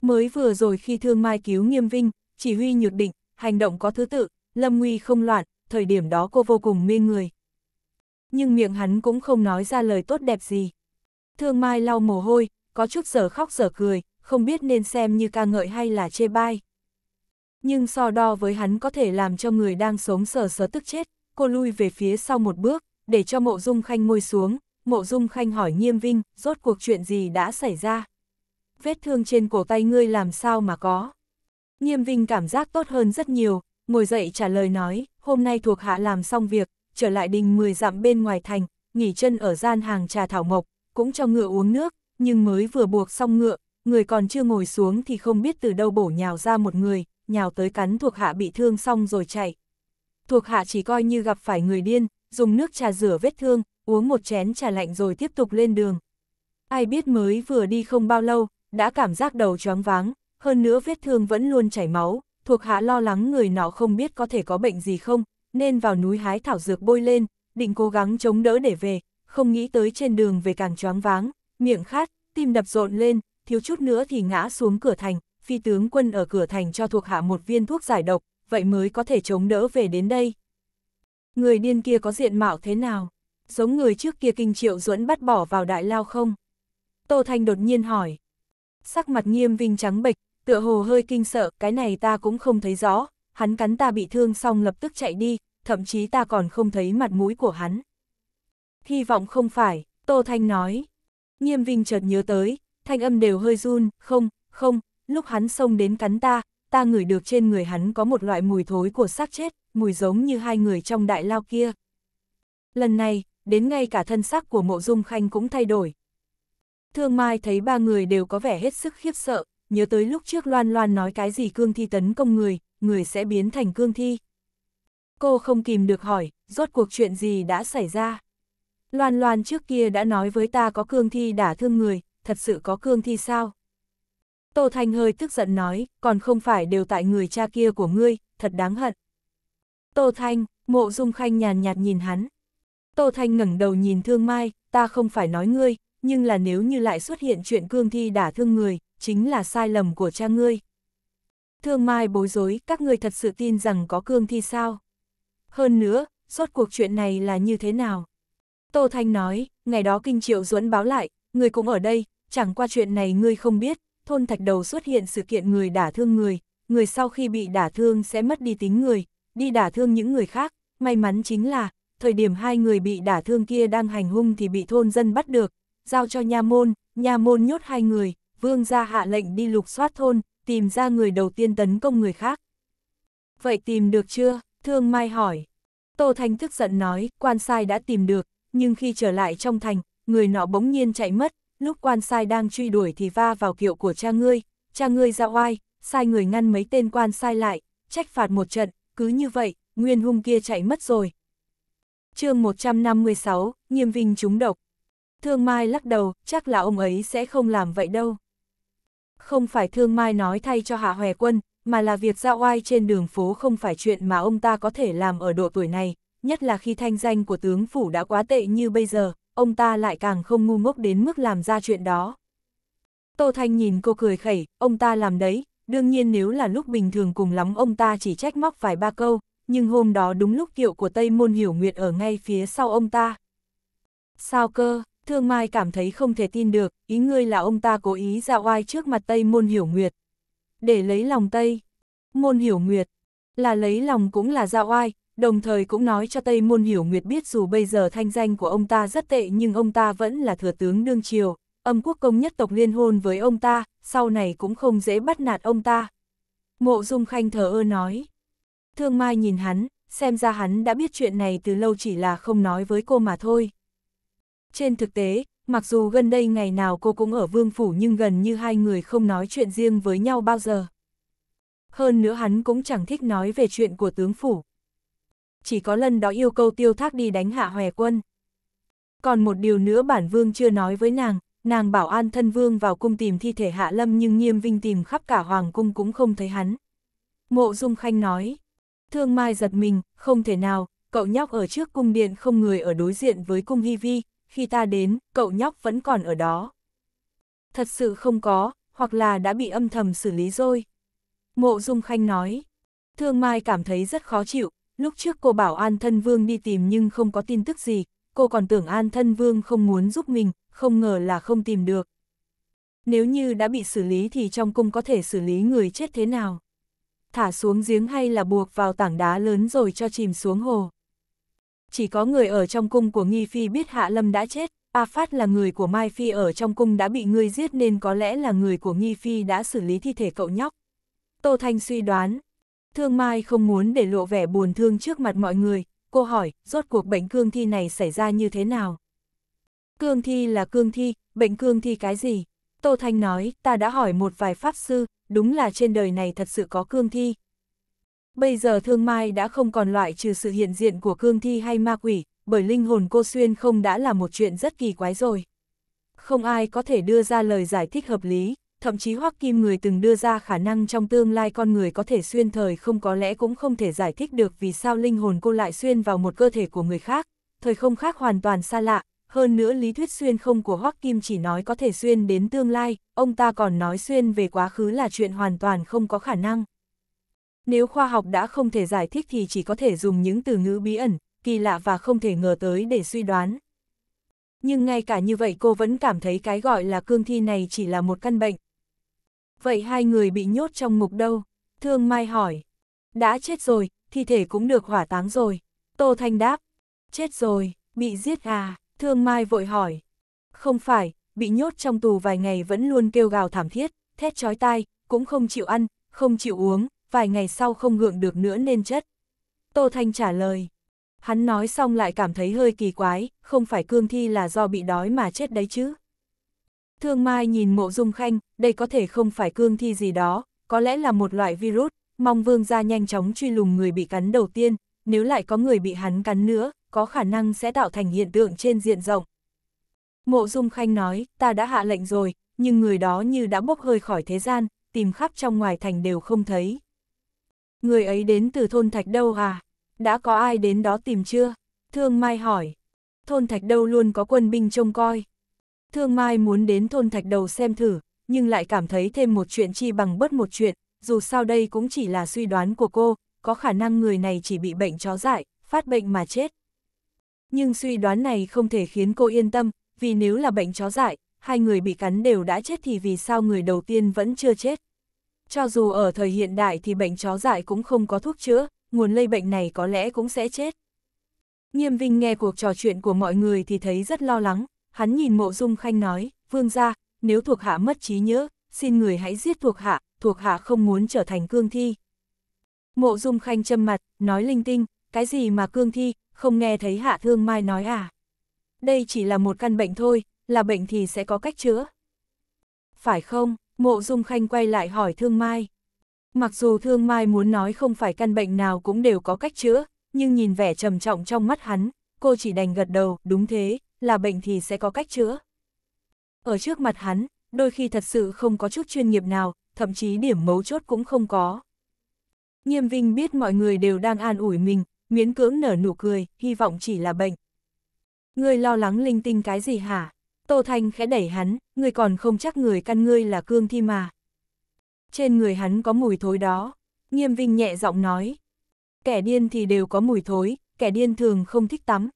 Mới vừa rồi khi Thương Mai cứu Nghiêm Vinh, chỉ huy nhược định, hành động có thứ tự, lâm nguy không loạn, thời điểm đó cô vô cùng mê người. Nhưng miệng hắn cũng không nói ra lời tốt đẹp gì. Thương Mai lau mồ hôi, có chút giờ khóc giờ cười, không biết nên xem như ca ngợi hay là chê bai. Nhưng so đo với hắn có thể làm cho người đang sống sờ sờ tức chết, cô lui về phía sau một bước, để cho mộ dung khanh ngồi xuống, mộ dung khanh hỏi nghiêm vinh, rốt cuộc chuyện gì đã xảy ra. Vết thương trên cổ tay ngươi làm sao mà có. Nghiêm Vinh cảm giác tốt hơn rất nhiều, ngồi dậy trả lời nói, hôm nay thuộc hạ làm xong việc, trở lại đình 10 dặm bên ngoài thành, nghỉ chân ở gian hàng trà thảo mộc, cũng cho ngựa uống nước, nhưng mới vừa buộc xong ngựa, người còn chưa ngồi xuống thì không biết từ đâu bổ nhào ra một người, nhào tới cắn thuộc hạ bị thương xong rồi chạy. Thuộc hạ chỉ coi như gặp phải người điên, dùng nước trà rửa vết thương, uống một chén trà lạnh rồi tiếp tục lên đường. Ai biết mới vừa đi không bao lâu, đã cảm giác đầu choáng váng, hơn nữa vết thương vẫn luôn chảy máu, thuộc hạ lo lắng người nọ không biết có thể có bệnh gì không, nên vào núi hái thảo dược bôi lên, định cố gắng chống đỡ để về, không nghĩ tới trên đường về càng choáng váng, miệng khát, tim đập rộn lên, thiếu chút nữa thì ngã xuống cửa thành, phi tướng quân ở cửa thành cho thuộc hạ một viên thuốc giải độc, vậy mới có thể chống đỡ về đến đây. Người điên kia có diện mạo thế nào? Giống người trước kia kinh triệu duẫn bắt bỏ vào đại lao không? Tô Thanh đột nhiên hỏi. Sắc mặt nghiêm vinh trắng bệch, tựa hồ hơi kinh sợ, cái này ta cũng không thấy rõ, hắn cắn ta bị thương xong lập tức chạy đi, thậm chí ta còn không thấy mặt mũi của hắn. Hy vọng không phải, Tô Thanh nói. Nghiêm Vinh chợt nhớ tới, thanh âm đều hơi run, không, không, lúc hắn xông đến cắn ta, ta ngửi được trên người hắn có một loại mùi thối của xác chết, mùi giống như hai người trong đại lao kia. Lần này, đến ngay cả thân xác của mộ dung khanh cũng thay đổi. Thương Mai thấy ba người đều có vẻ hết sức khiếp sợ, nhớ tới lúc trước loan loan nói cái gì cương thi tấn công người, người sẽ biến thành cương thi. Cô không kìm được hỏi, rốt cuộc chuyện gì đã xảy ra. Loan loan trước kia đã nói với ta có cương thi đả thương người, thật sự có cương thi sao? Tô Thanh hơi tức giận nói, còn không phải đều tại người cha kia của ngươi, thật đáng hận. Tô Thanh, mộ dung khanh nhàn nhạt nhìn hắn. Tô Thanh ngẩng đầu nhìn thương mai, ta không phải nói ngươi, nhưng là nếu như lại xuất hiện chuyện cương thi đả thương người, chính là sai lầm của cha ngươi. Thương Mai bối rối, các ngươi thật sự tin rằng có cương thi sao? Hơn nữa, suốt cuộc chuyện này là như thế nào? Tô Thanh nói, ngày đó Kinh Triệu Duẫn báo lại, ngươi cũng ở đây, chẳng qua chuyện này ngươi không biết, thôn thạch đầu xuất hiện sự kiện người đả thương người, người sau khi bị đả thương sẽ mất đi tính người, đi đả thương những người khác, may mắn chính là, thời điểm hai người bị đả thương kia đang hành hung thì bị thôn dân bắt được, giao cho nha môn, nha môn nhốt hai người, vương gia hạ lệnh đi lục soát thôn, tìm ra người đầu tiên tấn công người khác. Vậy tìm được chưa? Thương Mai hỏi. Tô Thanh tức giận nói, quan sai đã tìm được, nhưng khi trở lại trong thành, người nọ bỗng nhiên chạy mất, lúc quan sai đang truy đuổi thì va vào kiệu của cha ngươi, cha ngươi ra oai, sai người ngăn mấy tên quan sai lại, trách phạt một trận, cứ như vậy, nguyên hung kia chạy mất rồi. chương 156, Nghiêm Vinh trúng độc. Thương Mai lắc đầu, chắc là ông ấy sẽ không làm vậy đâu không phải thương mai nói thay cho Hạ Hòe Quân, mà là việc ra oai trên đường phố không phải chuyện mà ông ta có thể làm ở độ tuổi này, nhất là khi thanh danh của tướng phủ đã quá tệ như bây giờ, ông ta lại càng không ngu ngốc đến mức làm ra chuyện đó. Tô Thanh nhìn cô cười khẩy, ông ta làm đấy, đương nhiên nếu là lúc bình thường cùng lắm ông ta chỉ trách móc vài ba câu, nhưng hôm đó đúng lúc kiệu của Tây Môn Hiểu Nguyệt ở ngay phía sau ông ta. Sao cơ, Thương Mai cảm thấy không thể tin được, ý ngươi là ông ta cố ý ra oai trước mặt Tây Môn Hiểu Nguyệt. Để lấy lòng Tây, Môn Hiểu Nguyệt, là lấy lòng cũng là ra oai, đồng thời cũng nói cho Tây Môn Hiểu Nguyệt biết dù bây giờ thanh danh của ông ta rất tệ nhưng ông ta vẫn là thừa tướng đương triều, âm quốc công nhất tộc liên hôn với ông ta, sau này cũng không dễ bắt nạt ông ta. Mộ Dung Khanh thờ ơ nói. Thương Mai nhìn hắn, xem ra hắn đã biết chuyện này từ lâu chỉ là không nói với cô mà thôi. Trên thực tế, mặc dù gần đây ngày nào cô cũng ở vương phủ nhưng gần như hai người không nói chuyện riêng với nhau bao giờ. Hơn nữa hắn cũng chẳng thích nói về chuyện của tướng phủ. Chỉ có lần đó yêu cầu tiêu thác đi đánh hạ hòe quân. Còn một điều nữa bản vương chưa nói với nàng, nàng bảo an thân vương vào cung tìm thi thể hạ lâm nhưng nghiêm vinh tìm khắp cả hoàng cung cũng không thấy hắn. Mộ Dung Khanh nói, thương mai giật mình, không thể nào, cậu nhóc ở trước cung điện không người ở đối diện với cung Hy Vi, khi ta đến, cậu nhóc vẫn còn ở đó. Thật sự không có, hoặc là đã bị âm thầm xử lý rồi. Mộ Dung Khanh nói, Thương Mai cảm thấy rất khó chịu, lúc trước cô bảo An Thân Vương đi tìm nhưng không có tin tức gì, cô còn tưởng An Thân Vương không muốn giúp mình, không ngờ là không tìm được. Nếu như đã bị xử lý thì trong cung có thể xử lý người chết thế nào? Thả xuống giếng hay là buộc vào tảng đá lớn rồi cho chìm xuống hồ? chỉ có người ở trong cung của Nghi Phi biết Hạ Lâm đã chết, A Phát là người của Mai Phi ở trong cung đã bị ngươi giết nên có lẽ là người của Nghi Phi đã xử lý thi thể cậu nhóc. Tô Thanh suy đoán, Thương Mai không muốn để lộ vẻ buồn thương trước mặt mọi người, cô hỏi, rốt cuộc bệnh cương thi này xảy ra như thế nào? Cương thi là cương thi, bệnh cương thi cái gì? Tô Thanh nói, ta đã hỏi một vài pháp sư, đúng là trên đời này thật sự có cương thi, Bây giờ thương mai đã không còn loại trừ sự hiện diện của cương thi hay ma quỷ, bởi linh hồn cô Xuyên không đã là một chuyện rất kỳ quái rồi. Không ai có thể đưa ra lời giải thích hợp lý, thậm chí Hoắc Kim người từng đưa ra khả năng trong tương lai con người có thể xuyên thời không có lẽ cũng không thể giải thích được vì sao linh hồn cô lại xuyên vào một cơ thể của người khác, thời không khác hoàn toàn xa lạ, hơn nữa lý thuyết xuyên không của Hoắc Kim chỉ nói có thể xuyên đến tương lai, ông ta còn nói xuyên về quá khứ là chuyện hoàn toàn không có khả năng. Nếu khoa học đã không thể giải thích thì chỉ có thể dùng những từ ngữ bí ẩn, kỳ lạ và không thể ngờ tới để suy đoán. Nhưng ngay cả như vậy cô vẫn cảm thấy cái gọi là cương thi này chỉ là một căn bệnh. Vậy hai người bị nhốt trong ngục đâu? Thương Mai hỏi. Đã chết rồi, thi thể cũng được hỏa táng rồi. Tô Thanh đáp. Chết rồi, bị giết à? Thương Mai vội hỏi. Không phải, bị nhốt trong tù vài ngày vẫn luôn kêu gào thảm thiết, thét chói tai, cũng không chịu ăn, không chịu uống, vài ngày sau không gượng được nữa nên chất. Tô Thanh trả lời. Hắn nói xong lại cảm thấy hơi kỳ quái, không phải cương thi là do bị đói mà chết đấy chứ. Thương Mai nhìn mộ dung khanh, đây có thể không phải cương thi gì đó, có lẽ là một loại virus, mong vương gia nhanh chóng truy lùng người bị cắn đầu tiên, nếu lại có người bị hắn cắn nữa, có khả năng sẽ tạo thành hiện tượng trên diện rộng. Mộ Dung Khanh nói, ta đã hạ lệnh rồi, nhưng người đó như đã bốc hơi khỏi thế gian, tìm khắp trong ngoài thành đều không thấy. Người ấy đến từ thôn Thạch Đâu à? Đã có ai đến đó tìm chưa? Thương Mai hỏi. Thôn Thạch Đâu luôn có quân binh trông coi. Thương Mai muốn đến thôn Thạch Đầu xem thử, nhưng lại cảm thấy thêm một chuyện chi bằng bất một chuyện, dù sao đây cũng chỉ là suy đoán của cô, có khả năng người này chỉ bị bệnh chó dại, phát bệnh mà chết. Nhưng suy đoán này không thể khiến cô yên tâm, vì nếu là bệnh chó dại, hai người bị cắn đều đã chết thì vì sao người đầu tiên vẫn chưa chết. Cho dù ở thời hiện đại thì bệnh chó dại cũng không có thuốc chữa, nguồn lây bệnh này có lẽ cũng sẽ chết. Nghiêm Vinh nghe cuộc trò chuyện của mọi người thì thấy rất lo lắng, hắn nhìn mộ dung khanh nói, vương gia, nếu thuộc hạ mất trí nhớ, xin người hãy giết thuộc hạ, thuộc hạ không muốn trở thành cương thi. Mộ dung khanh châm mặt, nói linh tinh, cái gì mà cương thi, không nghe thấy hạ thương mai nói à. Đây chỉ là một căn bệnh thôi, là bệnh thì sẽ có cách chữa. Phải không? Mộ Dung Khanh quay lại hỏi Thương Mai. Mặc dù Thương Mai muốn nói không phải căn bệnh nào cũng đều có cách chữa, nhưng nhìn vẻ trầm trọng trong mắt hắn, cô chỉ đành gật đầu, đúng thế, là bệnh thì sẽ có cách chữa. Ở trước mặt hắn, đôi khi thật sự không có chút chuyên nghiệp nào, thậm chí điểm mấu chốt cũng không có. Nghiêm Vinh biết mọi người đều đang an ủi mình, miễn cưỡng nở nụ cười, hy vọng chỉ là bệnh. Người lo lắng linh tinh cái gì hả? Tô Thanh khẽ đẩy hắn, người còn không chắc người căn ngươi là cương thi mà. Trên người hắn có mùi thối đó, nghiêm vinh nhẹ giọng nói. Kẻ điên thì đều có mùi thối, kẻ điên thường không thích tắm.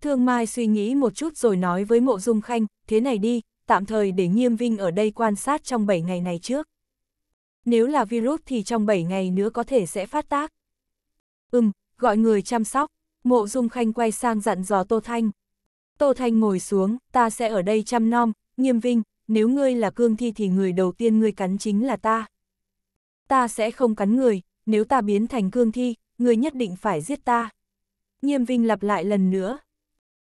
Thương Mai suy nghĩ một chút rồi nói với mộ dung khanh, thế này đi, tạm thời để nghiêm vinh ở đây quan sát trong 7 ngày này trước. Nếu là virus thì trong 7 ngày nữa có thể sẽ phát tác. Ừm, gọi người chăm sóc, mộ dung khanh quay sang dặn dò Tô Thanh. Tô Thanh ngồi xuống, ta sẽ ở đây chăm nom, nghiêm vinh, nếu ngươi là cương thi thì người đầu tiên ngươi cắn chính là ta. Ta sẽ không cắn người, nếu ta biến thành cương thi, ngươi nhất định phải giết ta. Nghiêm vinh lặp lại lần nữa.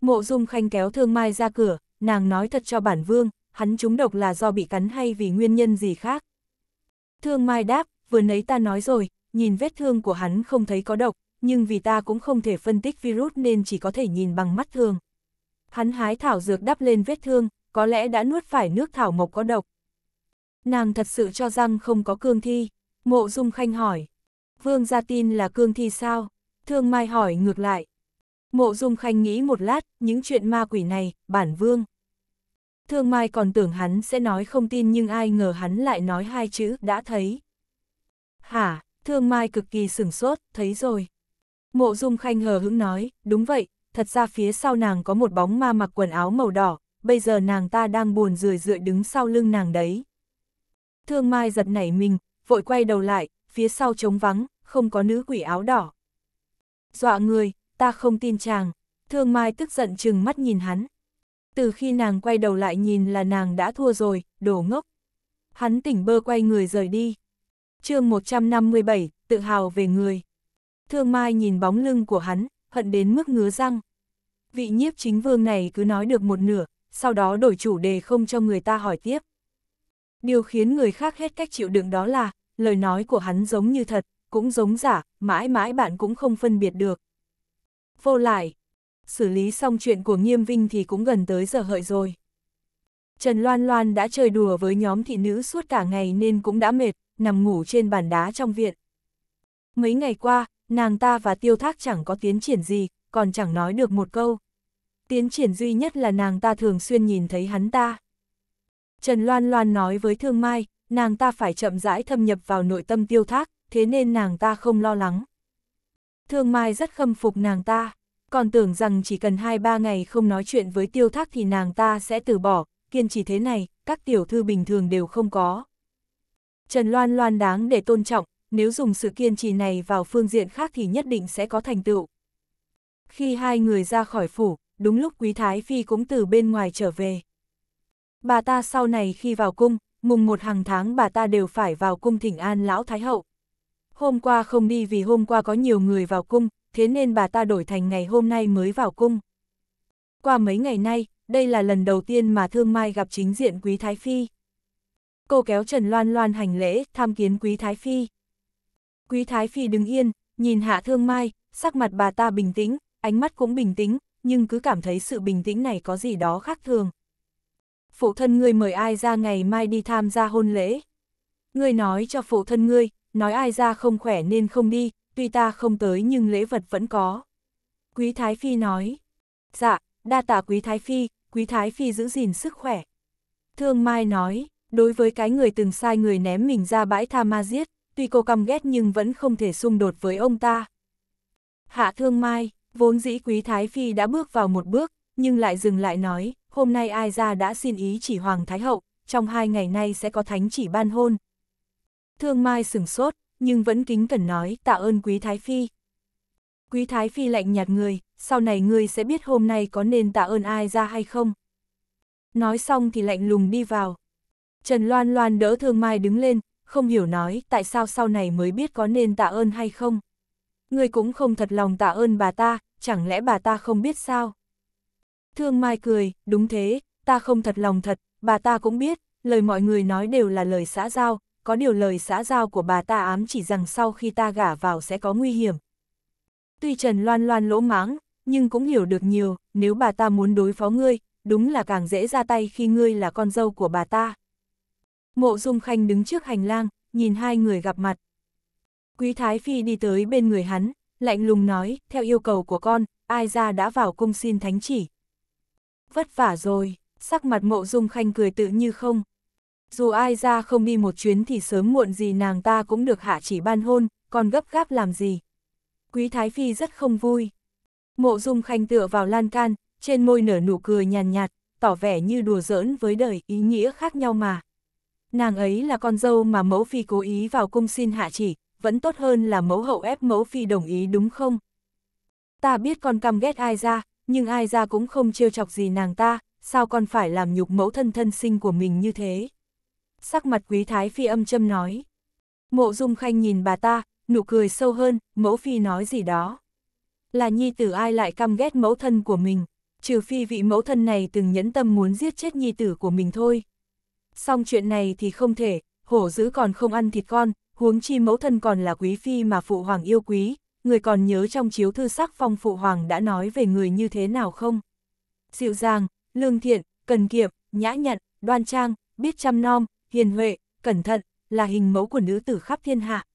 Mộ dung khanh kéo thương mai ra cửa, nàng nói thật cho bản vương, hắn trúng độc là do bị cắn hay vì nguyên nhân gì khác. Thương mai đáp, vừa nấy ta nói rồi, nhìn vết thương của hắn không thấy có độc, nhưng vì ta cũng không thể phân tích virus nên chỉ có thể nhìn bằng mắt thường. Hắn hái thảo dược đắp lên vết thương, có lẽ đã nuốt phải nước thảo mộc có độc. Nàng thật sự cho rằng không có cương thi. Mộ Dung Khanh hỏi. Vương gia tin là cương thi sao? Thương Mai hỏi ngược lại. Mộ Dung Khanh nghĩ một lát, những chuyện ma quỷ này, bản vương. Thương Mai còn tưởng hắn sẽ nói không tin nhưng ai ngờ hắn lại nói hai chữ, đã thấy. Hả, Thương Mai cực kỳ sửng sốt, thấy rồi. Mộ Dung Khanh hờ hững nói, đúng vậy, thật ra phía sau nàng có một bóng ma mặc quần áo màu đỏ, bây giờ nàng ta đang buồn rười rượi đứng sau lưng nàng đấy. Thương Mai giật nảy mình, vội quay đầu lại, phía sau trống vắng, không có nữ quỷ áo đỏ. Dọa người, ta không tin chàng, Thương Mai tức giận chừng mắt nhìn hắn. Từ khi nàng quay đầu lại nhìn là nàng đã thua rồi, đồ ngốc. Hắn tỉnh bơ quay người rời đi. chương 157, tự hào về người. Thương Mai nhìn bóng lưng của hắn, hận đến mức ngứa răng. Vị nhiếp chính vương này cứ nói được một nửa, sau đó đổi chủ đề không cho người ta hỏi tiếp. Điều khiến người khác hết cách chịu đựng đó là, lời nói của hắn giống như thật, cũng giống giả, mãi mãi bạn cũng không phân biệt được. Vô lại, xử lý xong chuyện của Nghiêm Vinh thì cũng gần tới giờ hợi rồi. Trần Loan Loan đã chơi đùa với nhóm thị nữ suốt cả ngày nên cũng đã mệt, nằm ngủ trên bàn đá trong viện. Mấy ngày qua, nàng ta và tiêu thác chẳng có tiến triển gì, còn chẳng nói được một câu. Tiến triển duy nhất là nàng ta thường xuyên nhìn thấy hắn ta. Trần Loan Loan nói với Thương Mai, nàng ta phải chậm rãi thâm nhập vào nội tâm tiêu thác, thế nên nàng ta không lo lắng. Thương Mai rất khâm phục nàng ta, còn tưởng rằng chỉ cần 2-3 ngày không nói chuyện với tiêu thác thì nàng ta sẽ từ bỏ, kiên trì thế này, các tiểu thư bình thường đều không có. Trần Loan Loan đáng để tôn trọng, nếu dùng sự kiên trì này vào phương diện khác thì nhất định sẽ có thành tựu. Khi hai người ra khỏi phủ, đúng lúc Quý Thái Phi cũng từ bên ngoài trở về. Bà ta sau này khi vào cung, mùng một hàng tháng bà ta đều phải vào cung thỉnh an lão Thái Hậu. Hôm qua không đi vì hôm qua có nhiều người vào cung, thế nên bà ta đổi thành ngày hôm nay mới vào cung. Qua mấy ngày nay, đây là lần đầu tiên mà Thương Mai gặp chính diện Quý Thái Phi. Cô kéo Trần Loan Loan hành lễ, tham kiến Quý Thái Phi. Quý Thái Phi đứng yên, nhìn Hạ Thương Mai, sắc mặt bà ta bình tĩnh, ánh mắt cũng bình tĩnh, nhưng cứ cảm thấy sự bình tĩnh này có gì đó khác thường. Phụ thân ngươi mời ai ra ngày mai đi tham gia hôn lễ? Ngươi nói cho phụ thân ngươi, nói ai ra không khỏe nên không đi, tuy ta không tới nhưng lễ vật vẫn có. Quý Thái Phi nói, dạ, đa tạ Quý Thái Phi, Quý Thái Phi giữ gìn sức khỏe. Thương Mai nói, đối với cái người từng sai người ném mình ra bãi tha ma giết, tuy cô căm ghét nhưng vẫn không thể xung đột với ông ta. Hạ Thương Mai, vốn dĩ Quý Thái Phi đã bước vào một bước, nhưng lại dừng lại nói, hôm nay ai ra đã xin ý chỉ Hoàng Thái Hậu, trong hai ngày nay sẽ có thánh chỉ ban hôn. Thương Mai sửng sốt, nhưng vẫn kính cẩn nói tạ ơn Quý Thái Phi. Quý Thái Phi lạnh nhạt người, sau này ngươi sẽ biết hôm nay có nên tạ ơn ai ra hay không. Nói xong thì lạnh lùng đi vào. Trần Loan Loan đỡ Thương Mai đứng lên, không hiểu nói tại sao sau này mới biết có nên tạ ơn hay không. Người cũng không thật lòng tạ ơn bà ta, chẳng lẽ bà ta không biết sao? Thương Mai cười, đúng thế, ta không thật lòng thật, bà ta cũng biết, lời mọi người nói đều là lời xã giao, có điều lời xã giao của bà ta ám chỉ rằng sau khi ta gả vào sẽ có nguy hiểm. Tuy Trần Loan Loan lỗ máng, nhưng cũng hiểu được nhiều, nếu bà ta muốn đối phó ngươi, đúng là càng dễ ra tay khi ngươi là con dâu của bà ta. Mộ Dung Khanh đứng trước hành lang, nhìn hai người gặp mặt. Quý Thái Phi đi tới bên người hắn, lạnh lùng nói, theo yêu cầu của con, ai ra đã vào cung xin thánh chỉ. Vất vả rồi, sắc mặt mộ dung khanh cười tự như không. Dù ai ra không đi một chuyến thì sớm muộn gì nàng ta cũng được hạ chỉ ban hôn, còn gấp gáp làm gì. Quý Thái Phi rất không vui. Mộ dung khanh tựa vào lan can, trên môi nở nụ cười nhàn nhạt, nhạt, tỏ vẻ như đùa giỡn với đời ý nghĩa khác nhau mà nàng ấy là con dâu mà mẫu phi cố ý vào cung xin hạ chỉ, vẫn tốt hơn là mẫu hậu ép mẫu phi đồng ý đúng không? Ta biết con căm ghét ai ra, nhưng ai ra cũng không trêu chọc gì nàng ta, sao con phải làm nhục mẫu thân thân sinh của mình như thế? Sắc mặt quý thái phi âm châm nói. Mộ dung khanh nhìn bà ta, nụ cười sâu hơn, mẫu phi nói gì đó. Là nhi tử ai lại căm ghét mẫu thân của mình, trừ phi vị mẫu thân này từng nhẫn tâm muốn giết chết nhi tử của mình thôi. Xong chuyện này thì không thể, hổ dữ còn không ăn thịt con, huống chi mẫu thân còn là quý phi mà phụ hoàng yêu quý, người còn nhớ trong chiếu thư sắc phong phụ hoàng đã nói về người như thế nào không? Dịu dàng, lương thiện, cần kiệm, nhã nhặn, đoan trang, biết chăm nom, hiền huệ, cẩn thận, là hình mẫu của nữ tử khắp thiên hạ.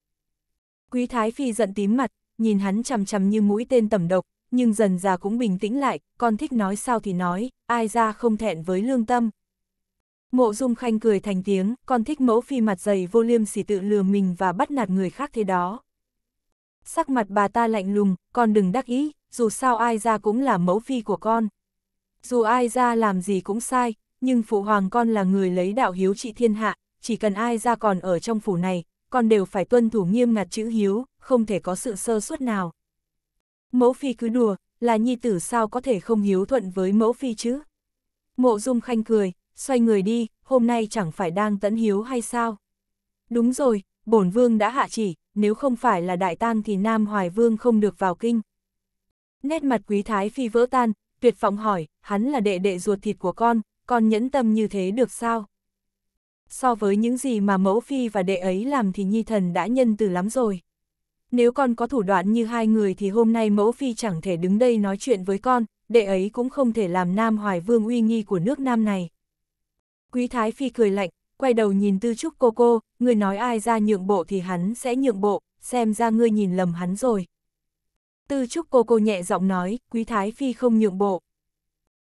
Quý Thái Phi giận tím mặt, nhìn hắn chằm chằm như mũi tên tầm độc, nhưng dần già cũng bình tĩnh lại, con thích nói sao thì nói, ai ra không thẹn với lương tâm. Mộ Dung Khanh cười thành tiếng, con thích mẫu phi mặt dày vô liêm sỉ tự lừa mình và bắt nạt người khác thế đó. Sắc mặt bà ta lạnh lùng, con đừng đắc ý, dù sao ai ra cũng là mẫu phi của con. Dù ai ra làm gì cũng sai, nhưng phụ hoàng con là người lấy đạo hiếu trị thiên hạ, chỉ cần ai ra còn ở trong phủ này, con đều phải tuân thủ nghiêm ngặt chữ hiếu, không thể có sự sơ suất nào. Mẫu phi cứ đùa, là nhi tử sao có thể không hiếu thuận với mẫu phi chứ? Mộ Dung Khanh cười, xoay người đi, hôm nay chẳng phải đang tấn hiếu hay sao? Đúng rồi, bổn vương đã hạ chỉ, nếu không phải là đại tang thì Nam Hoài Vương không được vào kinh. Nét mặt quý thái phi vỡ tan, tuyệt vọng hỏi, hắn là đệ đệ ruột thịt của con, con nhẫn tâm như thế được sao? So với những gì mà mẫu phi và đệ ấy làm thì nhi thần đã nhân từ lắm rồi. Nếu con có thủ đoạn như hai người thì hôm nay mẫu phi chẳng thể đứng đây nói chuyện với con, đệ ấy cũng không thể làm Nam Hoài Vương uy nghi của nước Nam này. Quý Thái Phi cười lạnh, quay đầu nhìn Tư Trúc cô cô, người nói ai ra nhượng bộ thì hắn sẽ nhượng bộ, xem ra ngươi nhìn lầm hắn rồi. Tư Trúc cô cô nhẹ giọng nói, Quý Thái Phi không nhượng bộ.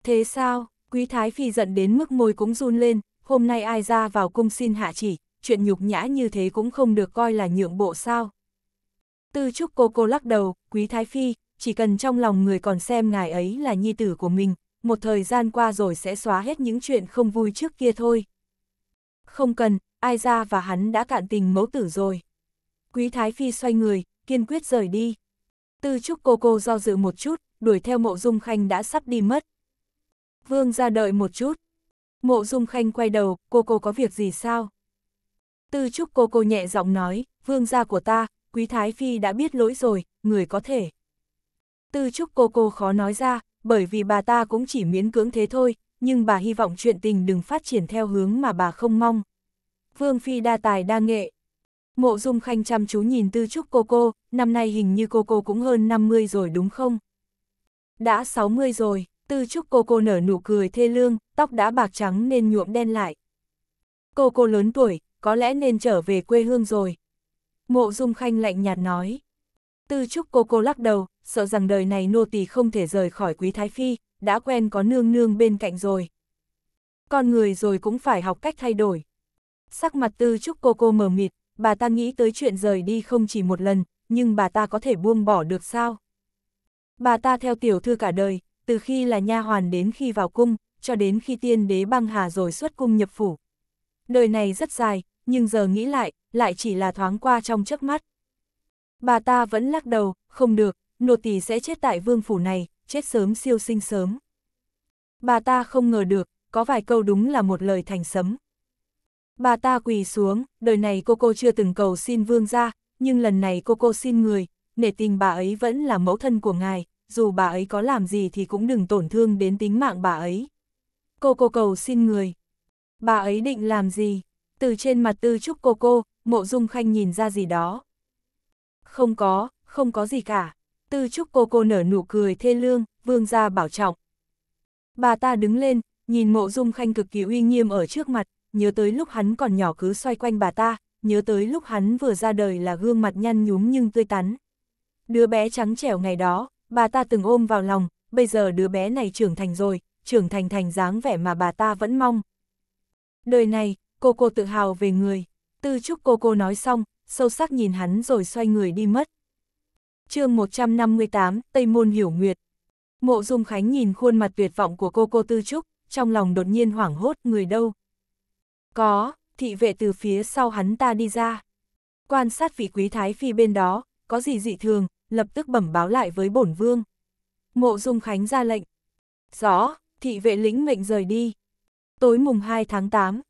Thế sao, Quý Thái Phi giận đến mức môi cũng run lên, hôm nay ai ra vào cung xin hạ chỉ, chuyện nhục nhã như thế cũng không được coi là nhượng bộ sao. Tư Trúc cô cô lắc đầu, Quý Thái Phi, chỉ cần trong lòng người còn xem ngài ấy là nhi tử của mình, một thời gian qua rồi sẽ xóa hết những chuyện không vui trước kia thôi. Không cần, ai ra và hắn đã cạn tình mẫu tử rồi. Quý Thái Phi xoay người, kiên quyết rời đi. Tư trúc cô cô do dự một chút, đuổi theo mộ dung khanh đã sắp đi mất. Vương ra đợi một chút. Mộ dung khanh quay đầu, cô cô có việc gì sao? Tư trúc cô cô nhẹ giọng nói, vương gia của ta, quý Thái Phi đã biết lỗi rồi, người có thể. Tư trúc cô cô khó nói ra, bởi vì bà ta cũng chỉ miễn cưỡng thế thôi, nhưng bà hy vọng chuyện tình đừng phát triển theo hướng mà bà không mong. Vương Phi đa tài đa nghệ Mộ Dung Khanh chăm chú nhìn tư trúc cô cô, năm nay hình như cô cô cũng hơn 50 rồi đúng không? Đã 60 rồi, tư trúc cô cô nở nụ cười thê lương, tóc đã bạc trắng nên nhuộm đen lại. Cô cô lớn tuổi, có lẽ nên trở về quê hương rồi. Mộ Dung Khanh lạnh nhạt nói. Tư trúc cô cô lắc đầu, sợ rằng đời này nô tỳ không thể rời khỏi quý thái phi, đã quen có nương nương bên cạnh rồi. Con người rồi cũng phải học cách thay đổi. Sắc mặt tư trúc cô cô mờ mịt, bà ta nghĩ tới chuyện rời đi không chỉ một lần, nhưng bà ta có thể buông bỏ được sao? Bà ta theo tiểu thư cả đời, từ khi là nha hoàn đến khi vào cung, cho đến khi tiên đế băng hà rồi xuất cung nhập phủ. Đời này rất dài, nhưng giờ nghĩ lại, lại chỉ là thoáng qua trong chớp mắt. Bà ta vẫn lắc đầu, không được, nô tỳ sẽ chết tại vương phủ này, chết sớm siêu sinh sớm. Bà ta không ngờ được, có vài câu đúng là một lời thành sấm. Bà ta quỳ xuống, đời này cô cô chưa từng cầu xin vương ra, nhưng lần này cô cô xin người, nể tình bà ấy vẫn là mẫu thân của ngài, dù bà ấy có làm gì thì cũng đừng tổn thương đến tính mạng bà ấy. Cô cô cầu xin người. Bà ấy định làm gì? Từ trên mặt tư trúc cô cô, mộ dung khanh nhìn ra gì đó. Không có, không có gì cả. Tư Trúc cô cô nở nụ cười thê lương, vương gia bảo trọng. Bà ta đứng lên, nhìn mộ dung khanh cực kỳ uy nghiêm ở trước mặt, nhớ tới lúc hắn còn nhỏ cứ xoay quanh bà ta, nhớ tới lúc hắn vừa ra đời là gương mặt nhăn nhúm nhưng tươi tắn. Đứa bé trắng trẻo ngày đó, bà ta từng ôm vào lòng, bây giờ đứa bé này trưởng thành rồi, trưởng thành thành dáng vẻ mà bà ta vẫn mong. Đời này, cô cô tự hào về người, tư chúc cô cô nói xong, sâu sắc nhìn hắn rồi xoay người đi mất chương 158, Tây Môn Hiểu Nguyệt. Mộ Dung Khánh nhìn khuôn mặt tuyệt vọng của cô cô Tư Trúc, trong lòng đột nhiên hoảng hốt người đâu. Có, thị vệ từ phía sau hắn ta đi ra. Quan sát vị quý thái phi bên đó, có gì dị thường, lập tức bẩm báo lại với bổn vương. Mộ Dung Khánh ra lệnh. Rõ, thị vệ lĩnh mệnh rời đi. Tối mùng 2 tháng 8.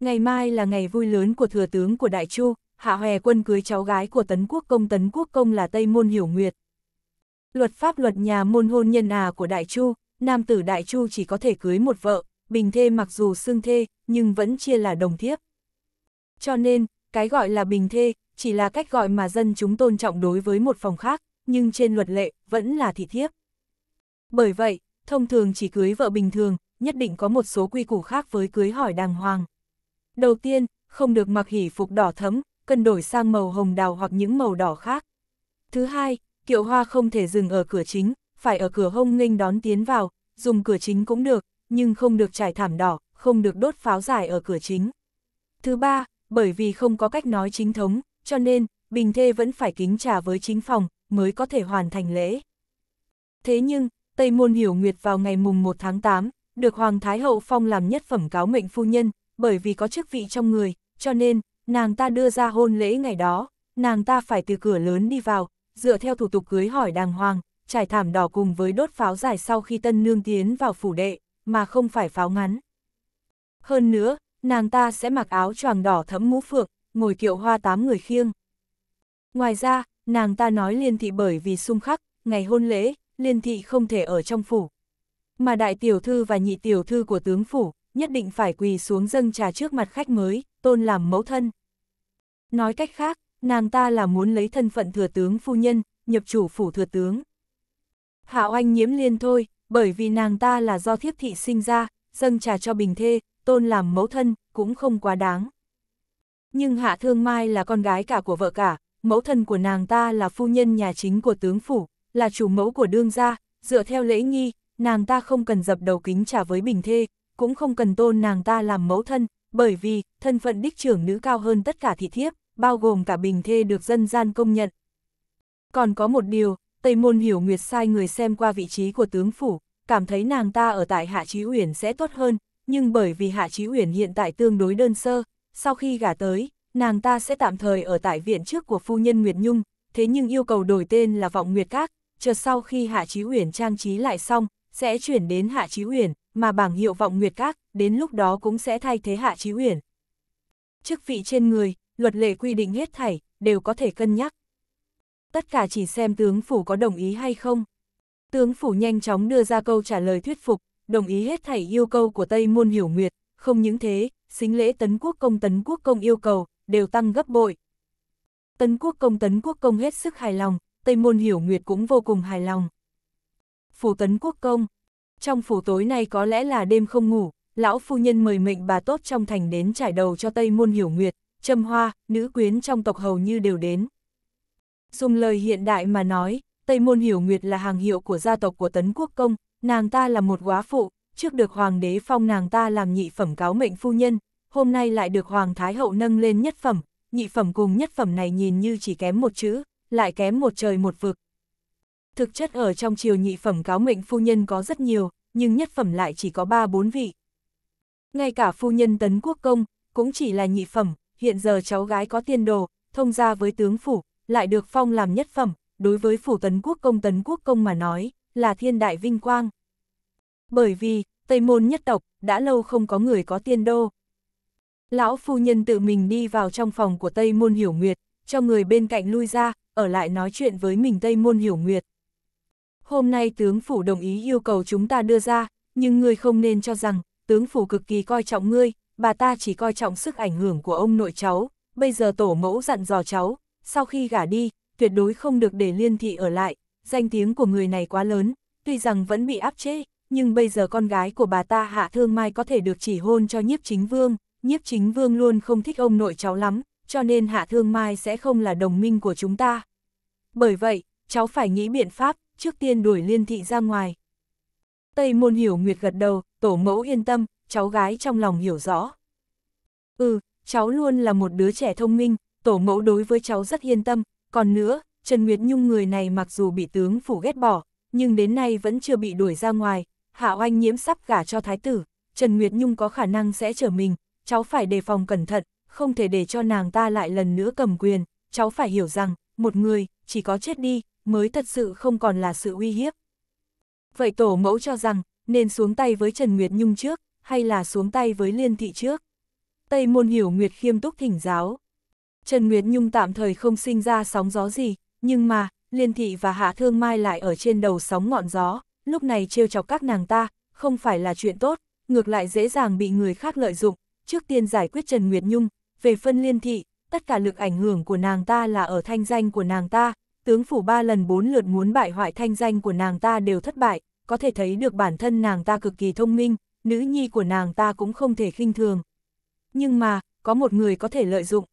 Ngày mai là ngày vui lớn của thừa tướng của Đại Chu, Hạ Hòe Quân cưới cháu gái của Tấn Quốc Công Tấn Quốc Công là Tây Môn Hiểu Nguyệt. Luật pháp luật nhà môn hôn nhân à của Đại Chu, nam tử Đại Chu chỉ có thể cưới một vợ, bình thê mặc dù xương thê, nhưng vẫn chia là đồng thiếp. Cho nên, cái gọi là bình thê, chỉ là cách gọi mà dân chúng tôn trọng đối với một phòng khác, nhưng trên luật lệ, vẫn là thị thiếp. Bởi vậy, thông thường chỉ cưới vợ bình thường, nhất định có một số quy củ khác với cưới hỏi đàng hoàng. Đầu tiên, không được mặc hỉ phục đỏ thấm, cần đổi sang màu hồng đào hoặc những màu đỏ khác. Thứ hai, kiệu hoa không thể dừng ở cửa chính, phải ở cửa hông nghênh đón tiến vào, dùng cửa chính cũng được, nhưng không được trải thảm đỏ, không được đốt pháo dài ở cửa chính. Thứ ba, bởi vì không có cách nói chính thống, cho nên, Bình Thê vẫn phải kính trà với chính phòng, mới có thể hoàn thành lễ. Thế nhưng, Tây Môn Hiểu Nguyệt vào ngày mùng 1 tháng 8, được Hoàng Thái Hậu Phong làm nhất phẩm cáo mệnh phu nhân, bởi vì có chức vị trong người, cho nên, nàng ta đưa ra hôn lễ ngày đó, nàng ta phải từ cửa lớn đi vào, dựa theo thủ tục cưới hỏi đàng hoàng, trải thảm đỏ cùng với đốt pháo dài sau khi tân nương tiến vào phủ đệ, mà không phải pháo ngắn. Hơn nữa, nàng ta sẽ mặc áo choàng đỏ thẫm mũ phượng, ngồi kiệu hoa tám người khiêng. Ngoài ra, nàng ta nói liên thị bởi vì xung khắc, ngày hôn lễ, liên thị không thể ở trong phủ. Mà đại tiểu thư và nhị tiểu thư của tướng phủ, nhất định phải quỳ xuống dâng trà trước mặt khách mới, tôn làm mẫu thân. Nói cách khác, nàng ta là muốn lấy thân phận thừa tướng phu nhân, nhập chủ phủ thừa tướng. Hạo Anh nhiễm liên thôi, bởi vì nàng ta là do thiếp thị sinh ra, dâng trà cho bình thê, tôn làm mẫu thân, cũng không quá đáng. Nhưng Hạ Thương Mai là con gái cả của vợ cả, mẫu thân của nàng ta là phu nhân nhà chính của tướng phủ, là chủ mẫu của đương gia, dựa theo lễ nghi, nàng ta không cần dập đầu kính trả với bình thê, cũng không cần tôn nàng ta làm mẫu thân, bởi vì thân phận đích trưởng nữ cao hơn tất cả thị thiếp, bao gồm cả bình thê được dân gian công nhận. Còn có một điều, Tây Môn Hiểu Nguyệt sai người xem qua vị trí của tướng phủ, cảm thấy nàng ta ở tại Hạ Chí Uyển sẽ tốt hơn, nhưng bởi vì Hạ Chí Uyển hiện tại tương đối đơn sơ, sau khi gả tới, nàng ta sẽ tạm thời ở tại viện trước của phu nhân Nguyệt Nhung, thế nhưng yêu cầu đổi tên là Vọng Nguyệt Các, chờ sau khi Hạ Chí Uyển trang trí lại xong, sẽ chuyển đến Hạ Chí Uyển, mà bảng hiệu Vọng Nguyệt Các đến lúc đó cũng sẽ thay thế Hạ Chí Uyển. Chức vị trên người, luật lệ quy định hết thảy, đều có thể cân nhắc. Tất cả chỉ xem tướng phủ có đồng ý hay không. Tướng phủ nhanh chóng đưa ra câu trả lời thuyết phục, đồng ý hết thảy yêu cầu của Tây Môn Hiểu Nguyệt, không những thế, xính lễ tấn quốc công tấn quốc công yêu cầu, đều tăng gấp bội. Tấn quốc công tấn quốc công hết sức hài lòng, Tây Môn Hiểu Nguyệt cũng vô cùng hài lòng. Phủ tấn quốc công Trong phủ tối nay có lẽ là đêm không ngủ, lão phu nhân mời mệnh bà tốt trong thành đến trải đầu cho Tây Môn Hiểu Nguyệt, Trâm Hoa, nữ quyến trong tộc hầu như đều đến. Dùng lời hiện đại mà nói, Tây Môn Hiểu Nguyệt là hàng hiệu của gia tộc của Tấn Quốc Công, nàng ta là một quá phụ, trước được Hoàng đế phong nàng ta làm nhị phẩm cáo mệnh phu nhân, hôm nay lại được Hoàng Thái Hậu nâng lên nhất phẩm, nhị phẩm cùng nhất phẩm này nhìn như chỉ kém một chữ, lại kém một trời một vực. Thực chất ở trong triều nhị phẩm cáo mệnh phu nhân có rất nhiều, nhưng nhất phẩm lại chỉ có 3-4 vị, ngay cả phu nhân tấn quốc công, cũng chỉ là nhị phẩm, hiện giờ cháu gái có tiên đồ, thông gia với tướng phủ, lại được phong làm nhất phẩm, đối với phủ tấn quốc công tấn quốc công mà nói, là thiên đại vinh quang. Bởi vì, Tây Môn nhất tộc, đã lâu không có người có tiên đô. Lão phu nhân tự mình đi vào trong phòng của Tây Môn Hiểu Nguyệt, cho người bên cạnh lui ra, ở lại nói chuyện với mình Tây Môn Hiểu Nguyệt. Hôm nay tướng phủ đồng ý yêu cầu chúng ta đưa ra, nhưng người không nên cho rằng, tướng phủ cực kỳ coi trọng ngươi, bà ta chỉ coi trọng sức ảnh hưởng của ông nội cháu, bây giờ tổ mẫu dặn dò cháu, sau khi gả đi, tuyệt đối không được để liên thị ở lại, danh tiếng của người này quá lớn, tuy rằng vẫn bị áp chế, nhưng bây giờ con gái của bà ta Hạ Thương Mai có thể được chỉ hôn cho nhiếp chính vương, nhiếp chính vương luôn không thích ông nội cháu lắm, cho nên Hạ Thương Mai sẽ không là đồng minh của chúng ta. Bởi vậy, cháu phải nghĩ biện pháp, trước tiên đuổi liên thị ra ngoài. Tây môn hiểu nguyệt gật đầu, tổ mẫu yên tâm, cháu gái trong lòng hiểu rõ. Ừ, cháu luôn là một đứa trẻ thông minh, tổ mẫu đối với cháu rất yên tâm, còn nữa, Trần Nguyệt Nhung người này mặc dù bị tướng phủ ghét bỏ, nhưng đến nay vẫn chưa bị đuổi ra ngoài, Hạ Oanh nhiễm sắp gả cho thái tử, Trần Nguyệt Nhung có khả năng sẽ trở mình, cháu phải đề phòng cẩn thận, không thể để cho nàng ta lại lần nữa cầm quyền, cháu phải hiểu rằng, một người, chỉ có chết đi, mới thật sự không còn là sự uy hiếp. Vậy tổ mẫu cho rằng, nên xuống tay với Trần Nguyệt Nhung trước, hay là xuống tay với Liên Thị trước? Tây môn hiểu Nguyệt khiêm túc thỉnh giáo. Trần Nguyệt Nhung tạm thời không sinh ra sóng gió gì, nhưng mà, Liên Thị và Hạ Thương Mai lại ở trên đầu sóng ngọn gió, lúc này trêu chọc các nàng ta, không phải là chuyện tốt, ngược lại dễ dàng bị người khác lợi dụng, trước tiên giải quyết Trần Nguyệt Nhung, về phân Liên Thị, tất cả lực ảnh hưởng của nàng ta là ở thanh danh của nàng ta, tướng phủ ba lần bốn lượt muốn bại hoại thanh danh của nàng ta đều thất bại, có thể thấy được bản thân nàng ta cực kỳ thông minh, nữ nhi của nàng ta cũng không thể khinh thường. Nhưng mà, có một người có thể lợi dụng.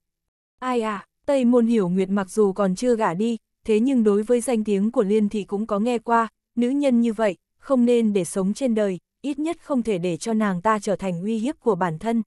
Ai à, Tây Môn Hiểu Nguyệt mặc dù còn chưa gả đi, thế nhưng đối với danh tiếng của Liên Thị cũng có nghe qua, nữ nhân như vậy, không nên để sống trên đời, ít nhất không thể để cho nàng ta trở thành uy hiếp của bản thân.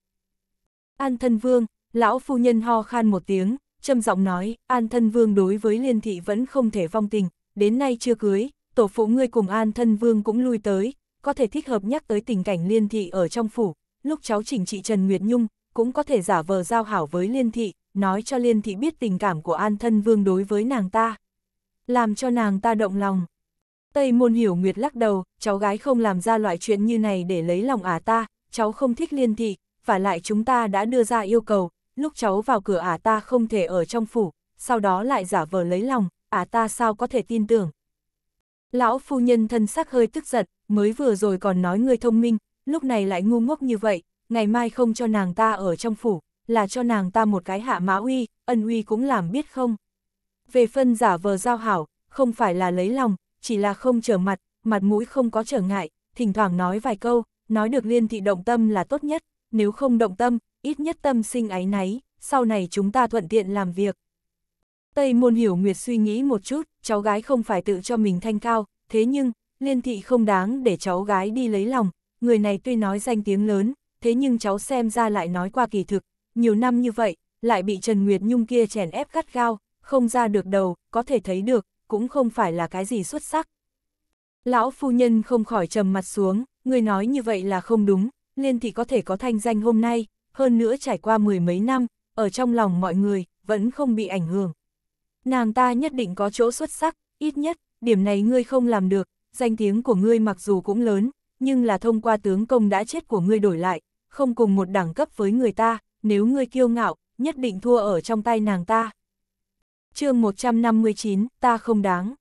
An thân vương, lão phu nhân ho khan một tiếng, trầm giọng nói, An Thân Vương đối với Liên Thị vẫn không thể vong tình, đến nay chưa cưới, tổ phụ ngươi cùng An Thân Vương cũng lui tới, có thể thích hợp nhắc tới tình cảnh Liên Thị ở trong phủ, lúc cháu chỉnh trị Trần Nguyệt Nhung, cũng có thể giả vờ giao hảo với Liên Thị, nói cho Liên Thị biết tình cảm của An Thân Vương đối với nàng ta, làm cho nàng ta động lòng. Tây môn hiểu Nguyệt lắc đầu, cháu gái không làm ra loại chuyện như này để lấy lòng à ta, cháu không thích Liên Thị, và lại chúng ta đã đưa ra yêu cầu, lúc cháu vào cửa ả à ta không thể ở trong phủ, sau đó lại giả vờ lấy lòng, ả à ta sao có thể tin tưởng. Lão phu nhân thân sắc hơi tức giận, mới vừa rồi còn nói người thông minh, lúc này lại ngu ngốc như vậy, ngày mai không cho nàng ta ở trong phủ, là cho nàng ta một cái hạ mã uy, ân uy cũng làm biết không. Về phân giả vờ giao hảo, không phải là lấy lòng, chỉ là không trở mặt, mặt mũi không có trở ngại, thỉnh thoảng nói vài câu, nói được liên thị động tâm là tốt nhất, nếu không động tâm, ít nhất tâm sinh ái náy, sau này chúng ta thuận tiện làm việc. Tây môn hiểu nguyệt suy nghĩ một chút, cháu gái không phải tự cho mình thanh cao, thế nhưng, liên thị không đáng để cháu gái đi lấy lòng, người này tuy nói danh tiếng lớn, thế nhưng cháu xem ra lại nói qua kỳ thực, nhiều năm như vậy, lại bị Trần Nguyệt Nhung kia chèn ép gắt gao, không ra được đầu, có thể thấy được, cũng không phải là cái gì xuất sắc. Lão phu nhân không khỏi trầm mặt xuống, người nói như vậy là không đúng, liên thị có thể có thanh danh hôm nay, hơn nữa trải qua mười mấy năm, ở trong lòng mọi người, vẫn không bị ảnh hưởng. Nàng ta nhất định có chỗ xuất sắc, ít nhất, điểm này ngươi không làm được, danh tiếng của ngươi mặc dù cũng lớn, nhưng là thông qua tướng công đã chết của ngươi đổi lại, không cùng một đẳng cấp với người ta, nếu ngươi kiêu ngạo, nhất định thua ở trong tay nàng ta. chương 159, ta không đáng.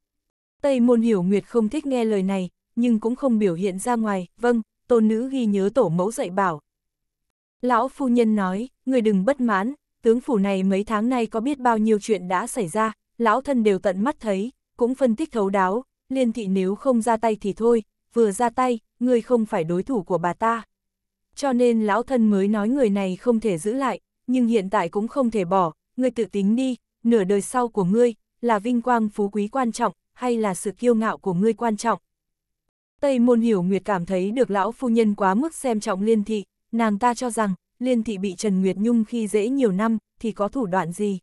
Tây môn hiểu nguyệt không thích nghe lời này, nhưng cũng không biểu hiện ra ngoài, vâng, tôn nữ ghi nhớ tổ mẫu dạy bảo, Lão phu nhân nói, người đừng bất mãn, tướng phủ này mấy tháng nay có biết bao nhiêu chuyện đã xảy ra, lão thân đều tận mắt thấy, cũng phân tích thấu đáo, liên thị nếu không ra tay thì thôi, vừa ra tay, người không phải đối thủ của bà ta. Cho nên lão thân mới nói người này không thể giữ lại, nhưng hiện tại cũng không thể bỏ, người tự tính đi, nửa đời sau của ngươi, là vinh quang phú quý quan trọng, hay là sự kiêu ngạo của ngươi quan trọng. Tây môn hiểu nguyệt cảm thấy được lão phu nhân quá mức xem trọng liên thị, nàng ta cho rằng, liên thị bị Trần Nguyệt Nhung khi dễ nhiều năm, thì có thủ đoạn gì.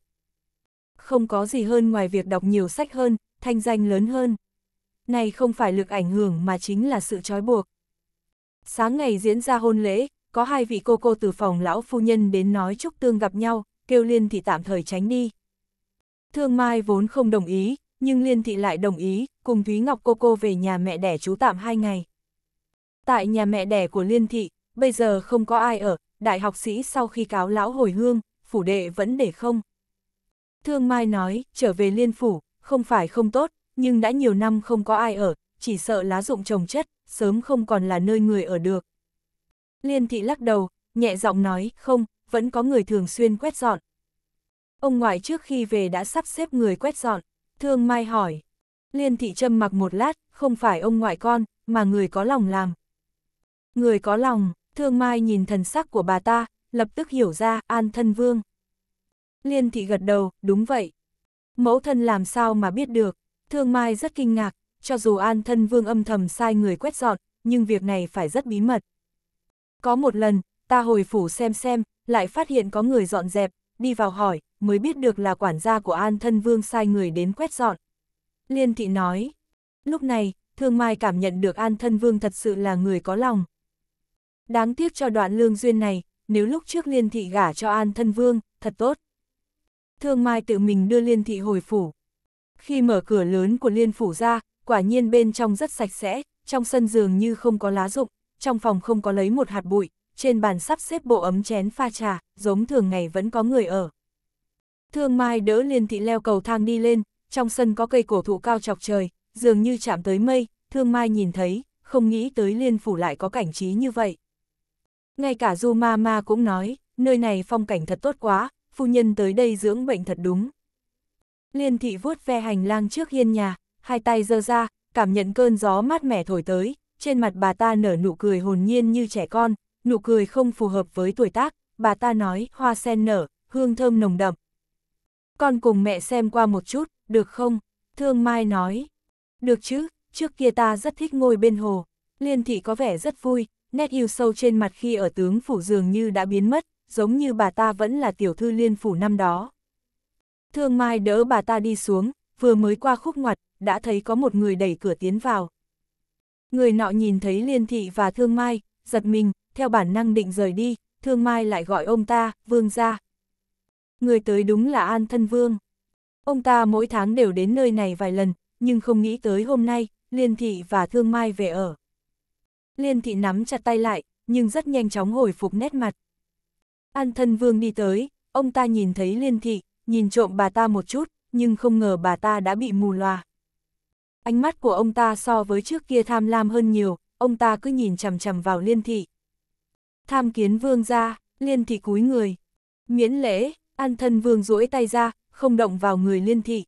Không có gì hơn ngoài việc đọc nhiều sách hơn, thanh danh lớn hơn. Này không phải lực ảnh hưởng mà chính là sự trói buộc. Sáng ngày diễn ra hôn lễ, có hai vị cô cô từ phòng lão phu nhân đến nói chúc tương gặp nhau, kêu Liên thị tạm thời tránh đi. Thương Mai vốn không đồng ý, nhưng Liên thị lại đồng ý, cùng Thúy Ngọc cô cô về nhà mẹ đẻ chú tạm hai ngày. Tại nhà mẹ đẻ của Liên thị, bây giờ không có ai ở, đại học sĩ sau khi cáo lão hồi hương, phủ đệ vẫn để không. Thương Mai nói, trở về liên phủ, không phải không tốt, nhưng đã nhiều năm không có ai ở, chỉ sợ lá dụng trồng chất, sớm không còn là nơi người ở được. Liên thị lắc đầu, nhẹ giọng nói, không, vẫn có người thường xuyên quét dọn. Ông ngoại trước khi về đã sắp xếp người quét dọn, thương mai hỏi. Liên thị châm mặc một lát, không phải ông ngoại con, mà người có lòng làm. Người có lòng, Thương Mai nhìn thần sắc của bà ta, lập tức hiểu ra An Thân Vương. Liên thị gật đầu, đúng vậy. Mẫu thân làm sao mà biết được, Thương Mai rất kinh ngạc, cho dù An Thân Vương âm thầm sai người quét dọn, nhưng việc này phải rất bí mật. Có một lần, ta hồi phủ xem xem, lại phát hiện có người dọn dẹp, đi vào hỏi, mới biết được là quản gia của An Thân Vương sai người đến quét dọn. Liên thị nói, lúc này, Thương Mai cảm nhận được An Thân Vương thật sự là người có lòng, Đáng tiếc cho đoạn lương duyên này, nếu lúc trước liên thị gả cho an thân vương, thật tốt. Thương Mai tự mình đưa liên thị hồi phủ. Khi mở cửa lớn của liên phủ ra, quả nhiên bên trong rất sạch sẽ, trong sân giường như không có lá rụng, trong phòng không có lấy một hạt bụi, trên bàn sắp xếp bộ ấm chén pha trà, giống thường ngày vẫn có người ở. Thương Mai đỡ liên thị leo cầu thang đi lên, trong sân có cây cổ thụ cao chọc trời, dường như chạm tới mây, Thương Mai nhìn thấy, không nghĩ tới liên phủ lại có cảnh trí như vậy. Ngay cả Du Mama cũng nói, nơi này phong cảnh thật tốt quá, phu nhân tới đây dưỡng bệnh thật đúng. Liên thị vuốt ve hành lang trước hiên nhà, hai tay giơ ra, cảm nhận cơn gió mát mẻ thổi tới, trên mặt bà ta nở nụ cười hồn nhiên như trẻ con, nụ cười không phù hợp với tuổi tác, bà ta nói hoa sen nở, hương thơm nồng đậm. Con cùng mẹ xem qua một chút, được không? Thương Mai nói. Được chứ, trước kia ta rất thích ngồi bên hồ. Liên thị có vẻ rất vui, nét yêu sâu trên mặt khi ở tướng phủ dường như đã biến mất, giống như bà ta vẫn là tiểu thư liên phủ năm đó. Thương Mai đỡ bà ta đi xuống, vừa mới qua khúc ngoặt, đã thấy có một người đẩy cửa tiến vào. Người nọ nhìn thấy Liên Thị và Thương Mai, giật mình, theo bản năng định rời đi, Thương Mai lại gọi ông ta, Vương ra. Người tới đúng là An Thân Vương. Ông ta mỗi tháng đều đến nơi này vài lần, nhưng không nghĩ tới hôm nay, Liên Thị và Thương Mai về ở. Liên thị nắm chặt tay lại, nhưng rất nhanh chóng hồi phục nét mặt. An thân vương đi tới, ông ta nhìn thấy liên thị, nhìn trộm bà ta một chút, nhưng không ngờ bà ta đã bị mù loà. Ánh mắt của ông ta so với trước kia tham lam hơn nhiều, ông ta cứ nhìn chằm chằm vào liên thị. Tham kiến vương ra, liên thị cúi người. Miễn lễ, an thân vương duỗi tay ra, không động vào người liên thị.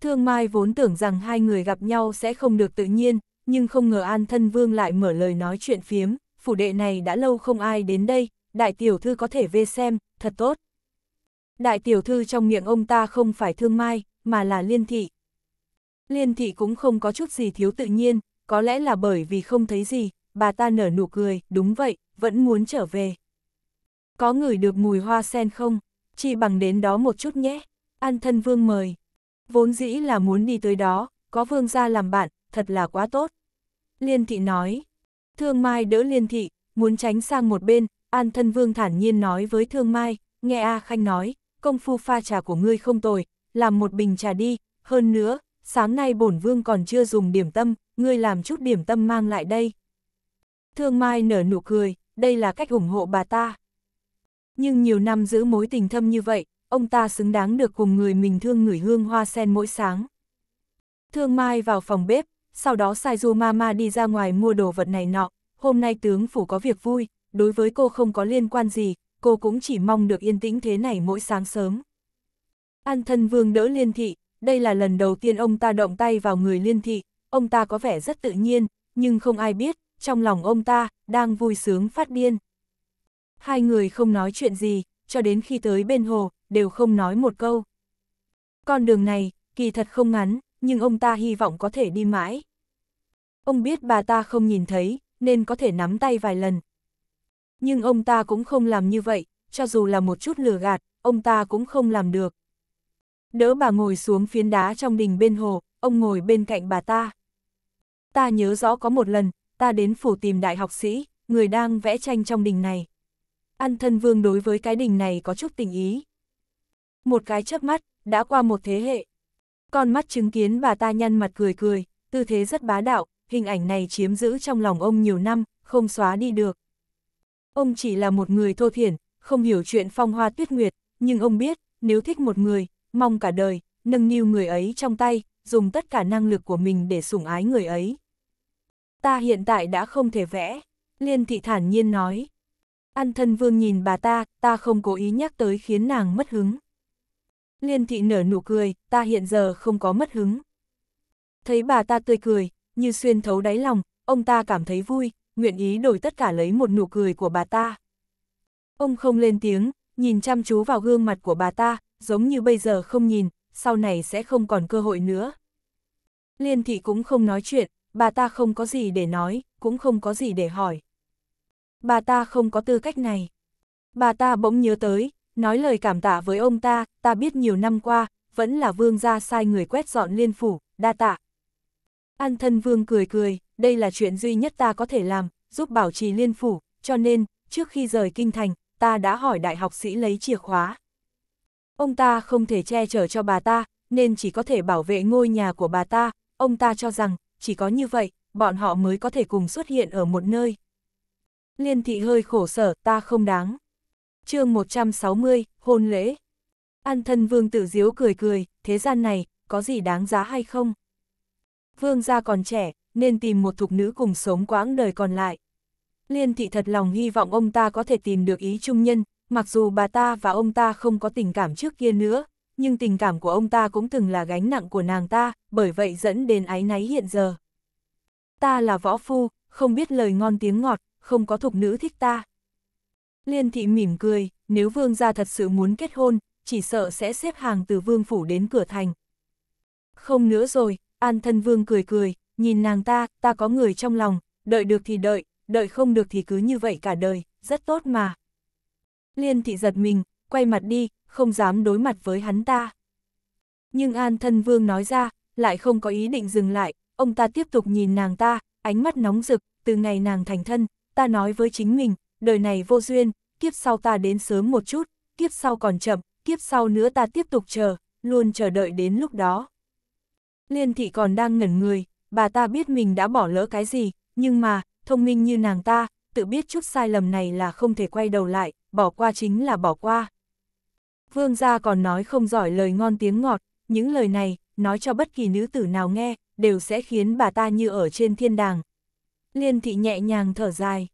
Thương Mai vốn tưởng rằng hai người gặp nhau sẽ không được tự nhiên, nhưng không ngờ An Thân Vương lại mở lời nói chuyện phiếm, phủ đệ này đã lâu không ai đến đây, đại tiểu thư có thể về xem, thật tốt. Đại tiểu thư trong miệng ông ta không phải thương mai, mà là liên thị. Liên thị cũng không có chút gì thiếu tự nhiên, có lẽ là bởi vì không thấy gì, bà ta nở nụ cười, đúng vậy, vẫn muốn trở về. Có ngửi được mùi hoa sen không? Chỉ bằng đến đó một chút nhé. An thân vương mời. Vốn dĩ là muốn đi tới đó, có vương gia làm bạn, thật là quá tốt. Liên thị nói, thương mai đỡ liên thị, muốn tránh sang một bên, an thân vương thản nhiên nói với thương mai, nghe A Khanh nói, công phu pha trà của ngươi không tồi, làm một bình trà đi, hơn nữa, sáng nay bổn vương còn chưa dùng điểm tâm, ngươi làm chút điểm tâm mang lại đây. Thương Mai nở nụ cười, đây là cách ủng hộ bà ta. Nhưng nhiều năm giữ mối tình thâm như vậy, ông ta xứng đáng được cùng người mình thương ngửi hương hoa sen mỗi sáng. Thương Mai vào phòng bếp, sau đó sai Du Mama đi ra ngoài mua đồ vật này nọ, hôm nay tướng phủ có việc vui, đối với cô không có liên quan gì, cô cũng chỉ mong được yên tĩnh thế này mỗi sáng sớm. An thân vương đỡ liên thị, đây là lần đầu tiên ông ta động tay vào người liên thị, ông ta có vẻ rất tự nhiên, nhưng không ai biết, trong lòng ông ta, đang vui sướng phát điên. Hai người không nói chuyện gì, cho đến khi tới bên hồ, đều không nói một câu. Con đường này, kỳ thật không ngắn, nhưng ông ta hy vọng có thể đi mãi. Ông biết bà ta không nhìn thấy, nên có thể nắm tay vài lần. Nhưng ông ta cũng không làm như vậy, cho dù là một chút lừa gạt, ông ta cũng không làm được. Đỡ bà ngồi xuống phiến đá trong đình bên hồ, ông ngồi bên cạnh bà ta. Ta nhớ rõ có một lần, ta đến phủ tìm đại học sĩ, người đang vẽ tranh trong đình này. An thân vương đối với cái đình này có chút tình ý. Một cái chớp mắt, đã qua một thế hệ, con mắt chứng kiến bà ta nhăn mặt cười cười, tư thế rất bá đạo, hình ảnh này chiếm giữ trong lòng ông nhiều năm, không xóa đi được. Ông chỉ là một người thô thiển, không hiểu chuyện phong hoa tuyết nguyệt, nhưng ông biết, nếu thích một người, mong cả đời, nâng niu người ấy trong tay, dùng tất cả năng lực của mình để sủng ái người ấy. Ta hiện tại đã không thể vẽ, Liên Thị thản nhiên nói. An thân vương nhìn bà ta, ta không cố ý nhắc tới khiến nàng mất hứng. Liên thị nở nụ cười, ta hiện giờ không có mất hứng. Thấy bà ta tươi cười, như xuyên thấu đáy lòng, ông ta cảm thấy vui, nguyện ý đổi tất cả lấy một nụ cười của bà ta. Ông không lên tiếng, nhìn chăm chú vào gương mặt của bà ta, giống như bây giờ không nhìn, sau này sẽ không còn cơ hội nữa. Liên thị cũng không nói chuyện, bà ta không có gì để nói, cũng không có gì để hỏi. Bà ta không có tư cách này. Bà ta bỗng nhớ tới, nói lời cảm tạ với ông ta, ta biết nhiều năm qua, vẫn là vương gia sai người quét dọn liên phủ, đa tạ. An thân vương cười cười, đây là chuyện duy nhất ta có thể làm, giúp bảo trì liên phủ, cho nên, trước khi rời kinh thành, ta đã hỏi đại học sĩ lấy chìa khóa. Ông ta không thể che chở cho bà ta, nên chỉ có thể bảo vệ ngôi nhà của bà ta, ông ta cho rằng, chỉ có như vậy, bọn họ mới có thể cùng xuất hiện ở một nơi. Liên thị hơi khổ sở, ta không đáng chương 160, hôn lễ. An thân vương tử diếu cười cười, thế gian này, có gì đáng giá hay không? Vương gia còn trẻ, nên tìm một thục nữ cùng sống quãng đời còn lại. Liên thị thật lòng hy vọng ông ta có thể tìm được ý trung nhân, mặc dù bà ta và ông ta không có tình cảm trước kia nữa, nhưng tình cảm của ông ta cũng từng là gánh nặng của nàng ta, bởi vậy dẫn đến áy náy hiện giờ. Ta là võ phu, không biết lời ngon tiếng ngọt, không có thục nữ thích ta. Liên thị mỉm cười, nếu vương gia thật sự muốn kết hôn, chỉ sợ sẽ xếp hàng từ vương phủ đến cửa thành. Không nữa rồi, an thân vương cười cười, nhìn nàng ta, ta có người trong lòng, đợi được thì đợi, đợi không được thì cứ như vậy cả đời, rất tốt mà. Liên thị giật mình, quay mặt đi, không dám đối mặt với hắn ta. Nhưng an thân vương nói ra, lại không có ý định dừng lại, ông ta tiếp tục nhìn nàng ta, ánh mắt nóng rực, từ ngày nàng thành thân, ta nói với chính mình, đời này vô duyên, kiếp sau ta đến sớm một chút, kiếp sau còn chậm, kiếp sau nữa ta tiếp tục chờ, luôn chờ đợi đến lúc đó. Liên thị còn đang ngẩn người, bà ta biết mình đã bỏ lỡ cái gì, nhưng mà, thông minh như nàng ta, tự biết chút sai lầm này là không thể quay đầu lại, bỏ qua chính là bỏ qua. Vương gia còn nói không giỏi lời ngon tiếng ngọt, những lời này, nói cho bất kỳ nữ tử nào nghe, đều sẽ khiến bà ta như ở trên thiên đàng. Liên thị nhẹ nhàng thở dài.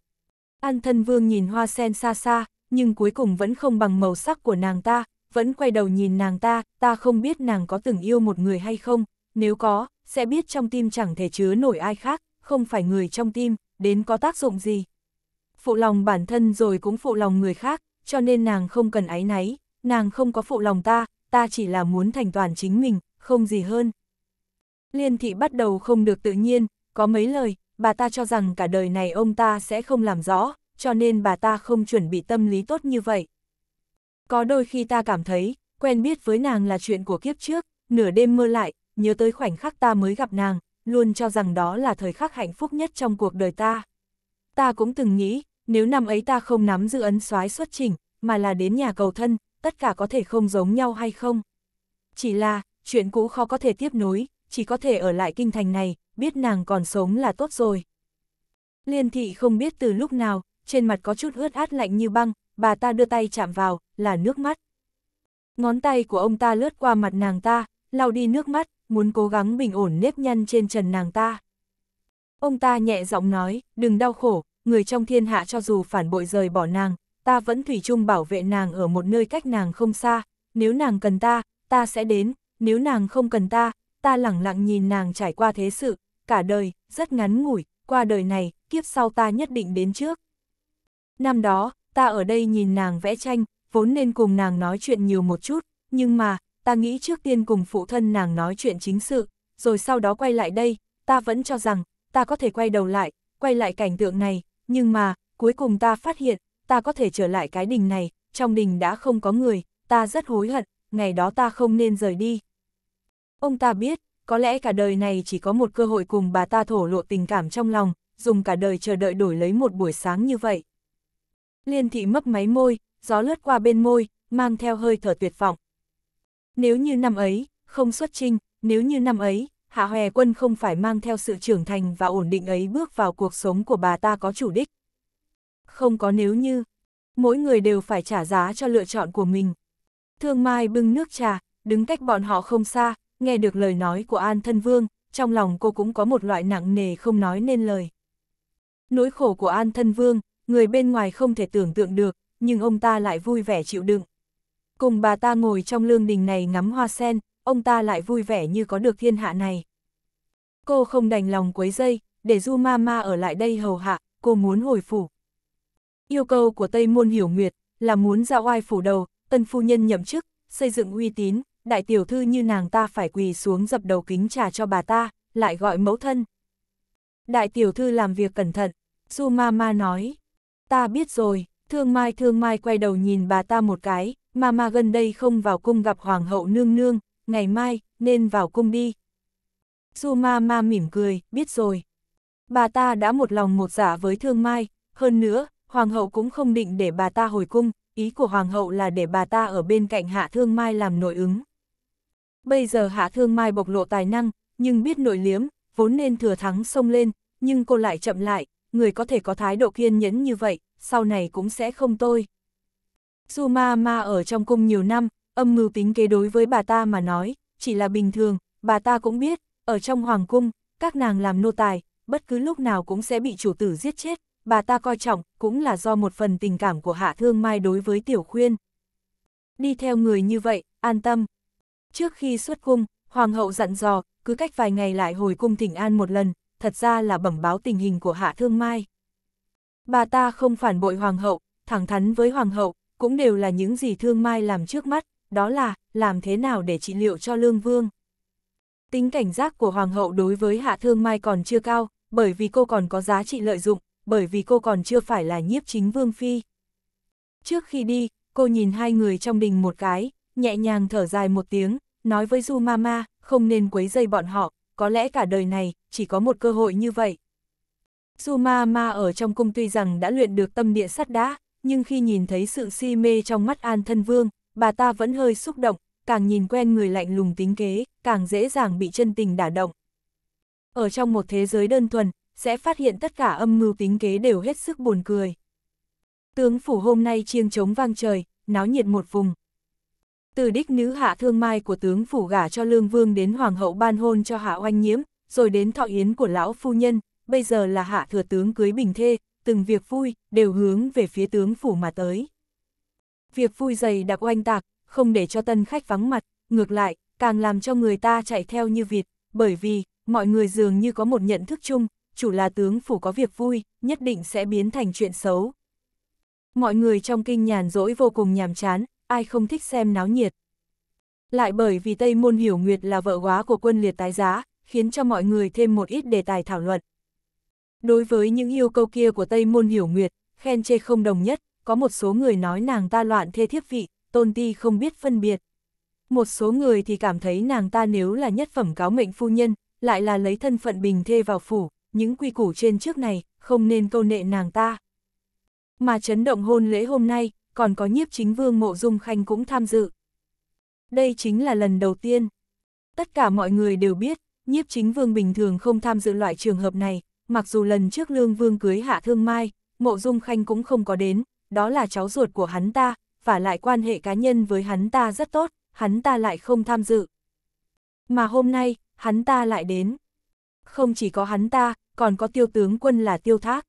An thân vương nhìn hoa sen xa xa, nhưng cuối cùng vẫn không bằng màu sắc của nàng ta, vẫn quay đầu nhìn nàng ta, ta không biết nàng có từng yêu một người hay không, nếu có, sẽ biết trong tim chẳng thể chứa nổi ai khác, không phải người trong tim, đến có tác dụng gì. Phụ lòng bản thân rồi cũng phụ lòng người khác, cho nên nàng không cần áy náy, nàng không có phụ lòng ta, ta chỉ là muốn thành toàn chính mình, không gì hơn. Liên thị bắt đầu không được tự nhiên, có mấy lời, bà ta cho rằng cả đời này ông ta sẽ không làm rõ, cho nên bà ta không chuẩn bị tâm lý tốt như vậy. Có đôi khi ta cảm thấy, quen biết với nàng là chuyện của kiếp trước, nửa đêm mơ lại, nhớ tới khoảnh khắc ta mới gặp nàng, luôn cho rằng đó là thời khắc hạnh phúc nhất trong cuộc đời ta. Ta cũng từng nghĩ, nếu năm ấy ta không nắm giữ ấn soái xuất trình, mà là đến nhà cầu thân, tất cả có thể không giống nhau hay không. Chỉ là, chuyện cũ khó có thể tiếp nối, chỉ có thể ở lại kinh thành này, biết nàng còn sống là tốt rồi. Liên thị không biết từ lúc nào, trên mặt có chút ướt át lạnh như băng, bà ta đưa tay chạm vào, là nước mắt. Ngón tay của ông ta lướt qua mặt nàng ta, lau đi nước mắt, muốn cố gắng bình ổn nếp nhăn trên trần nàng ta. Ông ta nhẹ giọng nói, đừng đau khổ, người trong thiên hạ cho dù phản bội rời bỏ nàng, ta vẫn thủy chung bảo vệ nàng ở một nơi cách nàng không xa, nếu nàng cần ta, ta sẽ đến, nếu nàng không cần ta, ta lẳng lặng nhìn nàng trải qua thế sự, cả đời, rất ngắn ngủi, qua đời này, kiếp sau ta nhất định đến trước. Năm đó, ta ở đây nhìn nàng vẽ tranh, vốn nên cùng nàng nói chuyện nhiều một chút, nhưng mà, ta nghĩ trước tiên cùng phụ thân nàng nói chuyện chính sự, rồi sau đó quay lại đây, ta vẫn cho rằng, ta có thể quay đầu lại, quay lại cảnh tượng này, nhưng mà, cuối cùng ta phát hiện, ta có thể trở lại cái đình này, trong đình đã không có người, ta rất hối hận, ngày đó ta không nên rời đi. Ông ta biết, có lẽ cả đời này chỉ có một cơ hội cùng bà ta thổ lộ tình cảm trong lòng, dùng cả đời chờ đợi đổi lấy một buổi sáng như vậy. Liên thị mấp máy môi, gió lướt qua bên môi, mang theo hơi thở tuyệt vọng. Nếu như năm ấy, không xuất trinh, nếu như năm ấy, Hạ Hòe Quân không phải mang theo sự trưởng thành và ổn định ấy bước vào cuộc sống của bà ta có chủ đích. Không có nếu như, mỗi người đều phải trả giá cho lựa chọn của mình. Thương Mai bưng nước trà, đứng cách bọn họ không xa, nghe được lời nói của An Thân Vương, trong lòng cô cũng có một loại nặng nề không nói nên lời. Nỗi khổ của An Thân Vương, người bên ngoài không thể tưởng tượng được, nhưng ông ta lại vui vẻ chịu đựng. Cùng bà ta ngồi trong lương đình này ngắm hoa sen, ông ta lại vui vẻ như có được thiên hạ này. Cô không đành lòng quấy dây, để Du Mama ở lại đây hầu hạ, cô muốn hồi phủ. Yêu cầu của Tây Môn Hiểu Nguyệt là muốn ra oai phủ đầu, tân phu nhân nhậm chức, xây dựng uy tín, đại tiểu thư như nàng ta phải quỳ xuống dập đầu kính trà cho bà ta, lại gọi mẫu thân. Đại tiểu thư làm việc cẩn thận, Su Mama nói, ta biết rồi, thương mai thương mai quay đầu nhìn bà ta một cái, Mama gần đây không vào cung gặp hoàng hậu nương nương, ngày mai, nên vào cung đi. Su Mama mỉm cười, biết rồi. Bà ta đã một lòng một dạ với thương mai, hơn nữa, hoàng hậu cũng không định để bà ta hồi cung, ý của hoàng hậu là để bà ta ở bên cạnh hạ thương mai làm nội ứng. Bây giờ Hạ Thương Mai bộc lộ tài năng, nhưng biết nội liếm, vốn nên thừa thắng xông lên, nhưng cô lại chậm lại, người có thể có thái độ kiên nhẫn như vậy, sau này cũng sẽ không tôi. Su Ma Ma ở trong cung nhiều năm, âm mưu tính kế đối với bà ta mà nói, chỉ là bình thường, bà ta cũng biết, ở trong hoàng cung, các nàng làm nô tài, bất cứ lúc nào cũng sẽ bị chủ tử giết chết, bà ta coi trọng, cũng là do một phần tình cảm của Hạ Thương Mai đối với Tiểu Khuyên. Đi theo người như vậy, an tâm, Trước khi xuất cung, Hoàng hậu dặn dò, cứ cách vài ngày lại hồi cung thỉnh an một lần, thật ra là bẩm báo tình hình của Hạ Thương Mai. Bà ta không phản bội Hoàng hậu, thẳng thắn với Hoàng hậu, cũng đều là những gì Thương Mai làm trước mắt, đó là, làm thế nào để trị liệu cho Lương Vương. Tính cảnh giác của Hoàng hậu đối với Hạ Thương Mai còn chưa cao, bởi vì cô còn có giá trị lợi dụng, bởi vì cô còn chưa phải là nhiếp chính Vương Phi. Trước khi đi, cô nhìn hai người trong đình một cái, nhẹ nhàng thở dài một tiếng, nói với Du Mama, không nên quấy dây bọn họ, có lẽ cả đời này, chỉ có một cơ hội như vậy. Du Mama ở trong cung tuy rằng đã luyện được tâm địa sắt đá, nhưng khi nhìn thấy sự si mê trong mắt An Thân Vương, bà ta vẫn hơi xúc động, càng nhìn quen người lạnh lùng tính kế, càng dễ dàng bị chân tình đả động. Ở trong một thế giới đơn thuần, sẽ phát hiện tất cả âm mưu tính kế đều hết sức buồn cười. Tướng phủ hôm nay chiêng trống vang trời, náo nhiệt một vùng, từ đích nữ hạ thương mai của tướng phủ gả cho lương vương đến hoàng hậu ban hôn cho hạ oanh nhiễm, rồi đến thọ yến của lão phu nhân, bây giờ là hạ thừa tướng cưới bình thê, từng việc vui, đều hướng về phía tướng phủ mà tới. Việc vui dày đặc oanh tạc, không để cho tân khách vắng mặt, ngược lại, càng làm cho người ta chạy theo như vịt, bởi vì, mọi người dường như có một nhận thức chung, chủ là tướng phủ có việc vui, nhất định sẽ biến thành chuyện xấu. Mọi người trong kinh nhàn rỗi vô cùng nhàm chán, ai không thích xem náo nhiệt. Lại bởi vì Tây Môn Hiểu Nguyệt là vợ quá của quân liệt tái giá, khiến cho mọi người thêm một ít đề tài thảo luận. Đối với những yêu cầu kia của Tây Môn Hiểu Nguyệt, khen chê không đồng nhất, có một số người nói nàng ta loạn thê thiếp vị, tôn ti không biết phân biệt. Một số người thì cảm thấy nàng ta nếu là nhất phẩm cáo mệnh phu nhân, lại là lấy thân phận bình thê vào phủ, những quy củ trên trước này, không nên câu nệ nàng ta. Mà chấn động hôn lễ hôm nay, còn có nhiếp chính vương Mộ Dung Khanh cũng tham dự. Đây chính là lần đầu tiên. Tất cả mọi người đều biết, nhiếp chính vương bình thường không tham dự loại trường hợp này, mặc dù lần trước lương vương cưới hạ thương mai, Mộ Dung Khanh cũng không có đến, đó là cháu ruột của hắn ta, và lại quan hệ cá nhân với hắn ta rất tốt, hắn ta lại không tham dự. Mà hôm nay, hắn ta lại đến. Không chỉ có hắn ta, còn có tiêu tướng quân là tiêu thác.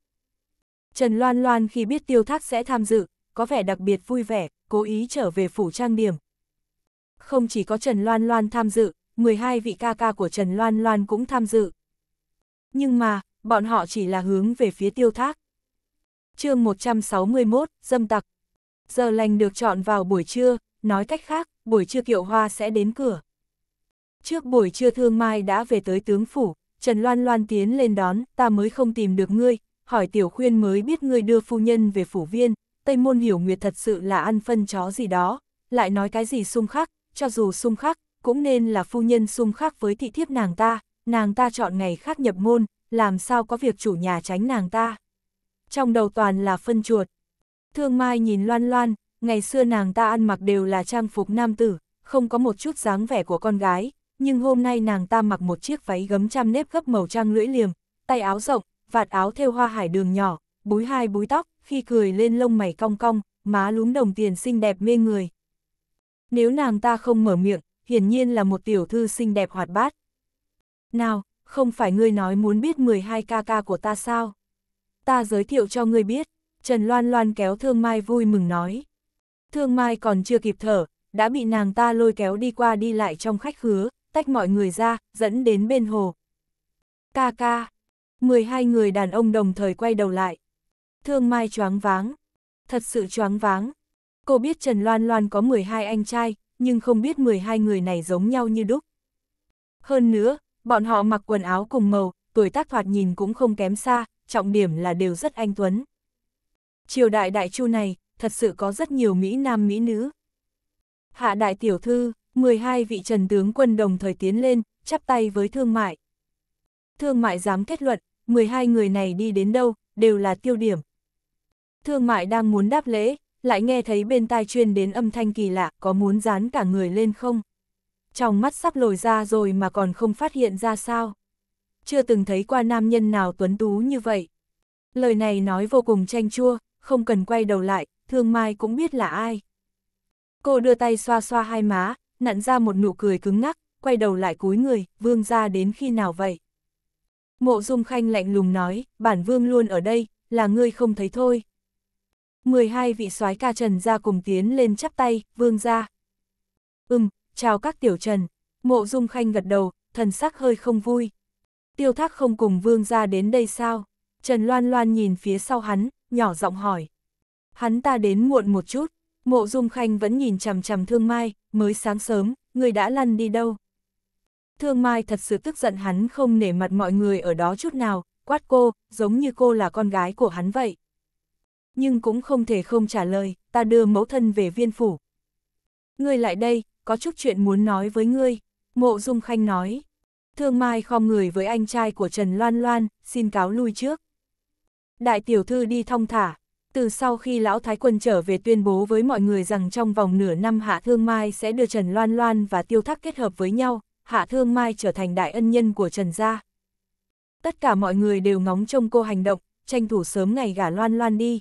Trần Loan Loan khi biết tiêu thác sẽ tham dự, có vẻ đặc biệt vui vẻ, cố ý trở về phủ trang điểm. Không chỉ có Trần Loan Loan tham dự, 12 vị ca ca của Trần Loan Loan cũng tham dự. Nhưng mà, bọn họ chỉ là hướng về phía tiêu thác. chương 161, dâm tặc. Giờ lành được chọn vào buổi trưa, nói cách khác, buổi trưa kiệu hoa sẽ đến cửa. Trước buổi trưa thương mai đã về tới tướng phủ, Trần Loan Loan tiến lên đón, ta mới không tìm được ngươi, hỏi tiểu khuyên mới biết ngươi đưa phu nhân về phủ viên, Tây Môn Hiểu Nguyệt thật sự là ăn phân chó gì đó, lại nói cái gì xung khắc, cho dù xung khắc, cũng nên là phu nhân xung khắc với thị thiếp nàng ta, nàng ta chọn ngày khác nhập môn, làm sao có việc chủ nhà tránh nàng ta. Trong đầu toàn là phân chuột. Thương Mai nhìn loan loan, ngày xưa nàng ta ăn mặc đều là trang phục nam tử, không có một chút dáng vẻ của con gái, nhưng hôm nay nàng ta mặc một chiếc váy gấm trăm nếp gấp màu trang lưỡi liềm, tay áo rộng, vạt áo thêu hoa hải đường nhỏ, búi hai búi tóc, khi cười lên lông mày cong cong, má lúm đồng tiền xinh đẹp mê người. Nếu nàng ta không mở miệng, hiển nhiên là một tiểu thư xinh đẹp hoạt bát. Nào, không phải ngươi nói muốn biết 12 ca ca của ta sao? Ta giới thiệu cho ngươi biết, Trần Loan Loan kéo Thương Mai vui mừng nói. Thương Mai còn chưa kịp thở, đã bị nàng ta lôi kéo đi qua đi lại trong khách khứa, tách mọi người ra, dẫn đến bên hồ. Ca ca, 12 người đàn ông đồng thời quay đầu lại. Thương Mai choáng váng. Thật sự choáng váng. Cô biết Trần Loan Loan có 12 anh trai, nhưng không biết 12 người này giống nhau như đúc. Hơn nữa, bọn họ mặc quần áo cùng màu, tuổi tác thoạt nhìn cũng không kém xa, trọng điểm là đều rất anh tuấn. Triều đại đại chu này, thật sự có rất nhiều Mỹ nam Mỹ nữ. Hạ đại tiểu thư, 12 vị trần tướng quân đồng thời tiến lên, chắp tay với thương mại. Thương mại dám kết luận, 12 người này đi đến đâu, đều là tiêu điểm. Thương mại đang muốn đáp lễ, lại nghe thấy bên tai chuyên đến âm thanh kỳ lạ, có muốn dán cả người lên không? Trong mắt sắp lồi ra rồi mà còn không phát hiện ra sao? Chưa từng thấy qua nam nhân nào tuấn tú như vậy. Lời này nói vô cùng chanh chua, không cần quay đầu lại, thương mai cũng biết là ai. Cô đưa tay xoa xoa hai má, nặn ra một nụ cười cứng ngắc, quay đầu lại cúi người, vương ra đến khi nào vậy? Mộ dung khanh lạnh lùng nói, bản vương luôn ở đây, là ngươi không thấy thôi. 12 vị soái ca Trần ra cùng tiến lên chắp tay, vương ra. Ừm, chào các tiểu Trần. Mộ Dung Khanh gật đầu, thần sắc hơi không vui. Tiêu thác không cùng vương ra đến đây sao? Trần Loan Loan nhìn phía sau hắn, nhỏ giọng hỏi. Hắn ta đến muộn một chút, mộ dung khanh vẫn nhìn chằm chằm thương mai, mới sáng sớm, người đã lăn đi đâu. Thương mai thật sự tức giận hắn không nể mặt mọi người ở đó chút nào, quát cô, giống như cô là con gái của hắn vậy nhưng cũng không thể không trả lời, ta đưa mẫu thân về viên phủ. Ngươi lại đây, có chút chuyện muốn nói với ngươi, mộ dung khanh nói. Thương Mai khom người với anh trai của Trần Loan Loan, xin cáo lui trước. Đại tiểu thư đi thong thả, từ sau khi Lão Thái Quân trở về tuyên bố với mọi người rằng trong vòng nửa năm Hạ Thương Mai sẽ đưa Trần Loan Loan và Tiêu Thác kết hợp với nhau, Hạ Thương Mai trở thành đại ân nhân của Trần Gia. Tất cả mọi người đều ngóng trông cô hành động, tranh thủ sớm ngày gả Loan Loan đi,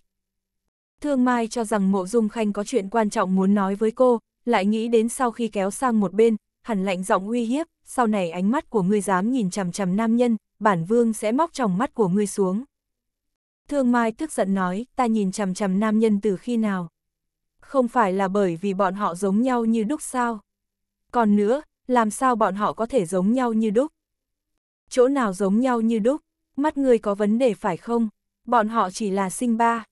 Thương Mai cho rằng Mộ Dung Khanh có chuyện quan trọng muốn nói với cô, lại nghĩ đến sau khi kéo sang một bên, hẳn lạnh giọng uy hiếp, sau này ánh mắt của ngươi dám nhìn chằm chằm nam nhân, bản vương sẽ móc tròng mắt của ngươi xuống. Thương Mai tức giận nói, ta nhìn chằm chằm nam nhân từ khi nào? Không phải là bởi vì bọn họ giống nhau như đúc sao? Còn nữa, làm sao bọn họ có thể giống nhau như đúc? Chỗ nào giống nhau như đúc? Mắt ngươi có vấn đề phải không? Bọn họ chỉ là sinh ba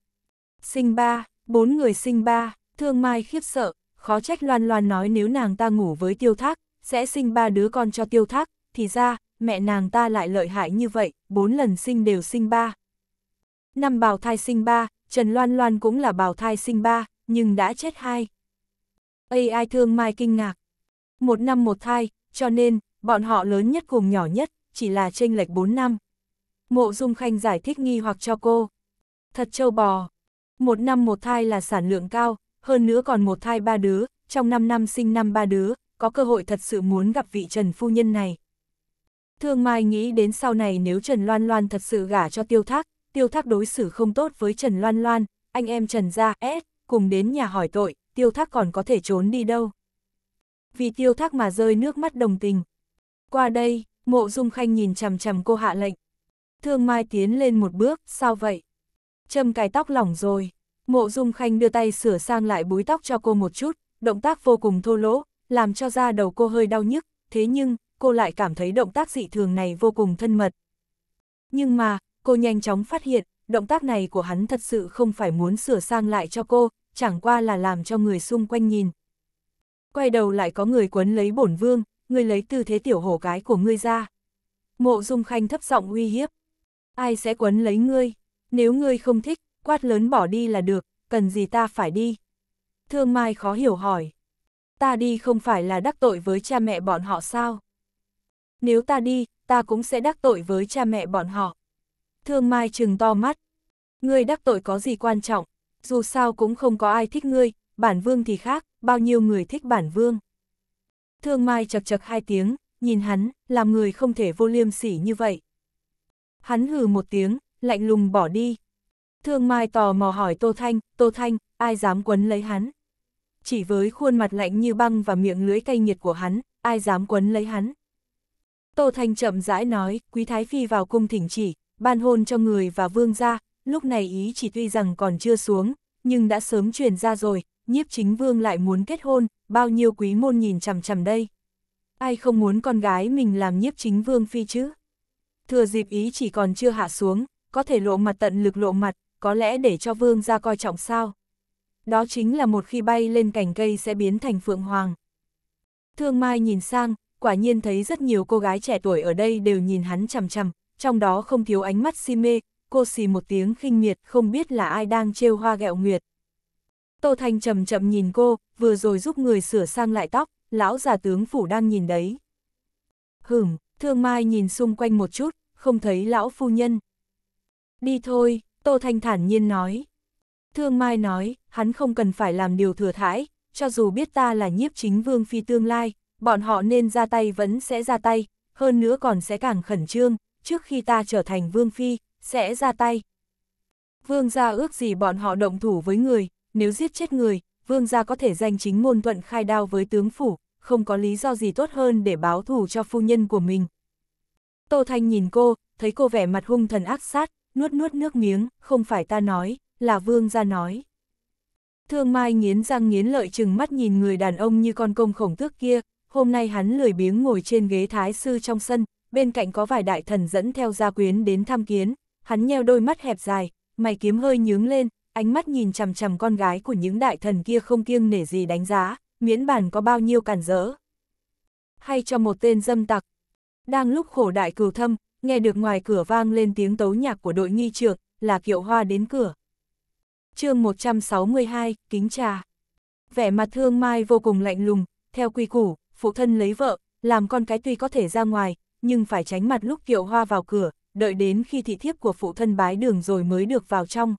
sinh ba, bốn người sinh ba, thương mai khiếp sợ, khó trách loan loan nói nếu nàng ta ngủ với tiêu thác, sẽ sinh ba đứa con cho tiêu thác, thì ra, mẹ nàng ta lại lợi hại như vậy, bốn lần sinh đều sinh ba. Năm bào thai sinh ba, Trần Loan Loan cũng là bào thai sinh ba, nhưng đã chết hai. AI thương mai kinh ngạc. Một năm một thai, cho nên, bọn họ lớn nhất cùng nhỏ nhất, chỉ là chênh lệch bốn năm. Mộ Dung Khanh giải thích nghi hoặc cho cô. Thật châu bò. Một năm một thai là sản lượng cao, hơn nữa còn một thai ba đứa, trong năm năm sinh năm ba đứa, có cơ hội thật sự muốn gặp vị Trần Phu Nhân này. Thương Mai nghĩ đến sau này nếu Trần Loan Loan thật sự gả cho Tiêu Thác, Tiêu Thác đối xử không tốt với Trần Loan Loan, anh em Trần Gia S, cùng đến nhà hỏi tội, Tiêu Thác còn có thể trốn đi đâu. Vì Tiêu Thác mà rơi nước mắt đồng tình. Qua đây, mộ dung khanh nhìn chằm chằm cô hạ lệnh. Thương Mai tiến lên một bước, sao vậy? châm cài tóc lỏng rồi. Mộ Dung Khanh đưa tay sửa sang lại búi tóc cho cô một chút, động tác vô cùng thô lỗ, làm cho da đầu cô hơi đau nhức, thế nhưng, cô lại cảm thấy động tác dị thường này vô cùng thân mật. Nhưng mà, cô nhanh chóng phát hiện, động tác này của hắn thật sự không phải muốn sửa sang lại cho cô, chẳng qua là làm cho người xung quanh nhìn. Quay đầu lại có người quấn lấy bổn vương, người lấy tư thế tiểu hổ cái của ngươi ra. Mộ Dung Khanh thấp giọng uy hiếp. Ai sẽ quấn lấy ngươi? Nếu ngươi không thích, quát lớn bỏ đi là được, cần gì ta phải đi? Thương Mai khó hiểu hỏi. Ta đi không phải là đắc tội với cha mẹ bọn họ sao? Nếu ta đi, ta cũng sẽ đắc tội với cha mẹ bọn họ. Thương Mai trừng to mắt. Ngươi đắc tội có gì quan trọng, dù sao cũng không có ai thích ngươi, bản vương thì khác, bao nhiêu người thích bản vương. Thương Mai chật chật hai tiếng, nhìn hắn, làm người không thể vô liêm sỉ như vậy. Hắn hừ một tiếng, lạnh lùng bỏ đi. Thương Mai tò mò hỏi Tô Thanh, Tô Thanh, ai dám quấn lấy hắn? Chỉ với khuôn mặt lạnh như băng và miệng lưỡi cay nghiệt của hắn, ai dám quấn lấy hắn? Tô Thanh chậm rãi nói, Quý Thái Phi vào cung thỉnh chỉ, ban hôn cho người và vương gia, lúc này ý chỉ tuy rằng còn chưa xuống, nhưng đã sớm truyền ra rồi, nhiếp chính vương lại muốn kết hôn, bao nhiêu quý môn nhìn chằm chằm đây. Ai không muốn con gái mình làm nhiếp chính vương phi chứ? Thừa dịp ý chỉ còn chưa hạ xuống, có thể lộ mặt tận lực lộ mặt, có lẽ để cho vương ra coi trọng sao. Đó chính là một khi bay lên cành cây sẽ biến thành phượng hoàng. Thương Mai nhìn sang, quả nhiên thấy rất nhiều cô gái trẻ tuổi ở đây đều nhìn hắn chằm chằm, trong đó không thiếu ánh mắt si mê, cô xì một tiếng khinh miệt không biết là ai đang trêu hoa gẹo nguyệt. Tô Thanh chậm chậm nhìn cô, vừa rồi giúp người sửa sang lại tóc, lão già tướng phủ đang nhìn đấy. Hửm, thương mai nhìn xung quanh một chút, không thấy lão phu nhân. Đi thôi, Tô Thanh thản nhiên nói. Thương Mai nói, hắn không cần phải làm điều thừa thãi, cho dù biết ta là nhiếp chính vương phi tương lai, bọn họ nên ra tay vẫn sẽ ra tay, hơn nữa còn sẽ càng khẩn trương, trước khi ta trở thành vương phi, sẽ ra tay. Vương gia ước gì bọn họ động thủ với người, nếu giết chết người, vương gia có thể danh chính ngôn thuận khai đao với tướng phủ, không có lý do gì tốt hơn để báo thù cho phu nhân của mình. Tô Thanh nhìn cô, thấy cô vẻ mặt hung thần ác sát, nuốt nuốt nước miếng, không phải ta nói, là vương gia nói. Thương Mai nghiến răng nghiến lợi chừng mắt nhìn người đàn ông như con công khổng tước kia, hôm nay hắn lười biếng ngồi trên ghế thái sư trong sân, bên cạnh có vài đại thần dẫn theo gia quyến đến thăm kiến, hắn nheo đôi mắt hẹp dài, mày kiếm hơi nhướng lên, ánh mắt nhìn chằm chằm con gái của những đại thần kia không kiêng nể gì đánh giá, miễn bàn có bao nhiêu cản rỡ. Hay cho một tên dâm tặc. Đang lúc khổ đại cừu thâm, nghe được ngoài cửa vang lên tiếng tấu nhạc của đội nghi trượng, là kiệu hoa đến cửa. chương 162, Kính Trà Vẻ mặt thương mai vô cùng lạnh lùng, theo quy củ, phụ thân lấy vợ, làm con cái tuy có thể ra ngoài, nhưng phải tránh mặt lúc kiệu hoa vào cửa, đợi đến khi thị thiếp của phụ thân bái đường rồi mới được vào trong.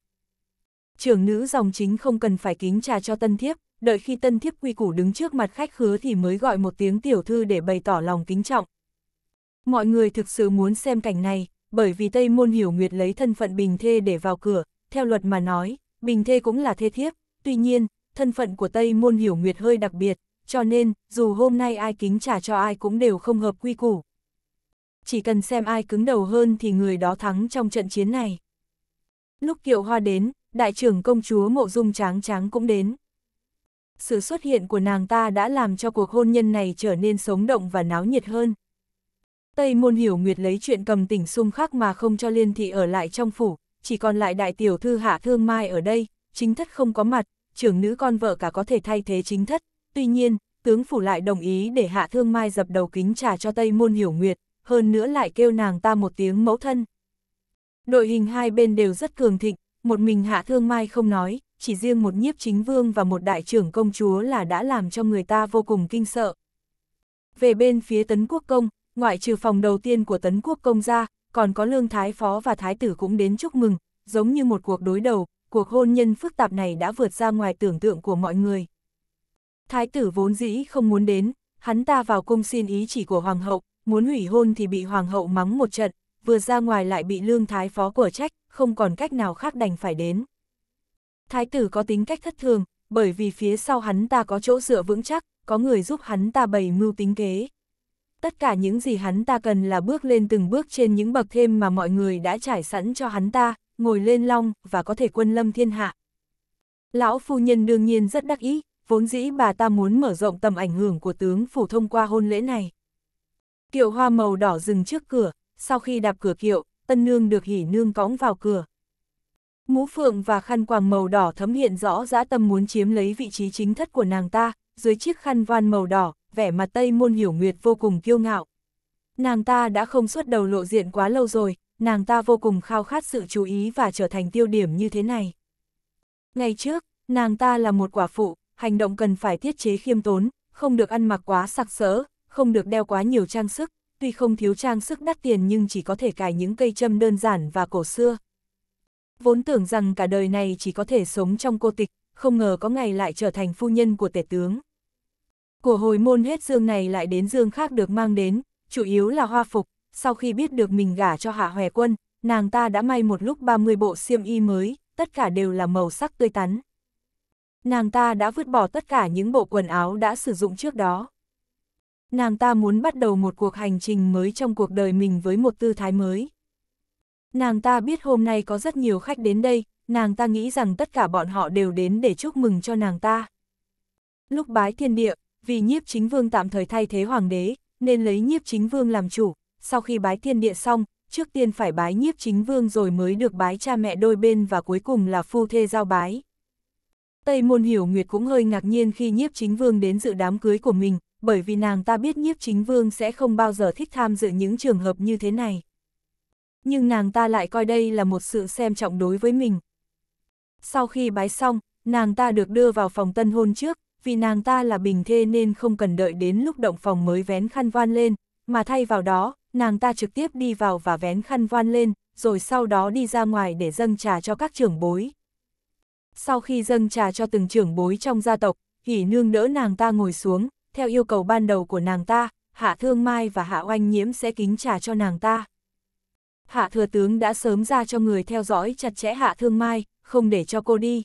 Trưởng nữ dòng chính không cần phải kính trà cho tân thiếp, đợi khi tân thiếp quy củ đứng trước mặt khách khứa thì mới gọi một tiếng tiểu thư để bày tỏ lòng kính trọng, Mọi người thực sự muốn xem cảnh này, bởi vì Tây Môn Hiểu Nguyệt lấy thân phận Bình Thê để vào cửa, theo luật mà nói, Bình Thê cũng là thê thiếp, tuy nhiên, thân phận của Tây Môn Hiểu Nguyệt hơi đặc biệt, cho nên, dù hôm nay ai kính trả cho ai cũng đều không hợp quy củ. Chỉ cần xem ai cứng đầu hơn thì người đó thắng trong trận chiến này. Lúc kiệu hoa đến, đại trưởng công chúa Mộ Dung Tráng Tráng cũng đến. Sự xuất hiện của nàng ta đã làm cho cuộc hôn nhân này trở nên sống động và náo nhiệt hơn. Tây môn hiểu nguyệt lấy chuyện cầm tỉnh xung khắc mà không cho liên thị ở lại trong phủ, chỉ còn lại đại tiểu thư hạ thương mai ở đây, chính thất không có mặt, trưởng nữ con vợ cả có thể thay thế chính thất. Tuy nhiên, tướng phủ lại đồng ý để hạ thương mai dập đầu kính trà cho Tây môn hiểu nguyệt, hơn nữa lại kêu nàng ta một tiếng mẫu thân. Đội hình hai bên đều rất cường thịnh, một mình hạ thương mai không nói, chỉ riêng một nhiếp chính vương và một đại trưởng công chúa là đã làm cho người ta vô cùng kinh sợ. Về bên phía tấn quốc công, ngoại trừ phòng đầu tiên của tấn quốc công gia, còn có lương thái phó và thái tử cũng đến chúc mừng, giống như một cuộc đối đầu, cuộc hôn nhân phức tạp này đã vượt ra ngoài tưởng tượng của mọi người. Thái tử vốn dĩ không muốn đến, hắn ta vào cung xin ý chỉ của hoàng hậu, muốn hủy hôn thì bị hoàng hậu mắng một trận, vừa ra ngoài lại bị lương thái phó của trách, không còn cách nào khác đành phải đến. Thái tử có tính cách thất thường, bởi vì phía sau hắn ta có chỗ dựa vững chắc, có người giúp hắn ta bày mưu tính kế tất cả những gì hắn ta cần là bước lên từng bước trên những bậc thêm mà mọi người đã trải sẵn cho hắn ta, ngồi lên long và có thể quân lâm thiên hạ. Lão phu nhân đương nhiên rất đắc ý, vốn dĩ bà ta muốn mở rộng tầm ảnh hưởng của tướng phủ thông qua hôn lễ này. Kiệu hoa màu đỏ dừng trước cửa, sau khi đạp cửa kiệu, tân nương được hỉ nương cõng vào cửa. Mũ phượng và khăn quàng màu đỏ thấm hiện rõ dã tâm muốn chiếm lấy vị trí chính thất của nàng ta, dưới chiếc khăn voan màu đỏ, vẻ mặt Tây Môn Hiểu Nguyệt vô cùng kiêu ngạo. Nàng ta đã không xuất đầu lộ diện quá lâu rồi, nàng ta vô cùng khao khát sự chú ý và trở thành tiêu điểm như thế này. Ngày trước, nàng ta là một quả phụ, hành động cần phải tiết chế khiêm tốn, không được ăn mặc quá sặc sỡ, không được đeo quá nhiều trang sức, tuy không thiếu trang sức đắt tiền nhưng chỉ có thể cài những cây châm đơn giản và cổ xưa. Vốn tưởng rằng cả đời này chỉ có thể sống trong cô tịch, không ngờ có ngày lại trở thành phu nhân của tể tướng. Của hồi môn hết dương này lại đến dương khác được mang đến, chủ yếu là hoa phục, sau khi biết được mình gả cho Hạ Hòe Quân, nàng ta đã may một lúc 30 bộ xiêm y mới, tất cả đều là màu sắc tươi tắn. Nàng ta đã vứt bỏ tất cả những bộ quần áo đã sử dụng trước đó. Nàng ta muốn bắt đầu một cuộc hành trình mới trong cuộc đời mình với một tư thái mới. Nàng ta biết hôm nay có rất nhiều khách đến đây, nàng ta nghĩ rằng tất cả bọn họ đều đến để chúc mừng cho nàng ta. Lúc bái thiên địa, vì nhiếp chính vương tạm thời thay thế hoàng đế, nên lấy nhiếp chính vương làm chủ, sau khi bái thiên địa xong, trước tiên phải bái nhiếp chính vương rồi mới được bái cha mẹ đôi bên và cuối cùng là phu thê giao bái. Tây môn hiểu nguyệt cũng hơi ngạc nhiên khi nhiếp chính vương đến dự đám cưới của mình, bởi vì nàng ta biết nhiếp chính vương sẽ không bao giờ thích tham dự những trường hợp như thế này. Nhưng nàng ta lại coi đây là một sự xem trọng đối với mình. Sau khi bái xong, nàng ta được đưa vào phòng tân hôn trước, vì nàng ta là bình thê nên không cần đợi đến lúc động phòng mới vén khăn voan lên, mà thay vào đó, nàng ta trực tiếp đi vào và vén khăn voan lên, rồi sau đó đi ra ngoài để dâng trà cho các trưởng bối. Sau khi dâng trà cho từng trưởng bối trong gia tộc, hỉ Nương đỡ nàng ta ngồi xuống, theo yêu cầu ban đầu của nàng ta, Hạ Thương Mai và Hạ Oanh Nhiễm sẽ kính trà cho nàng ta. Hạ Thừa Tướng đã sớm ra cho người theo dõi chặt chẽ Hạ Thương Mai, không để cho cô đi.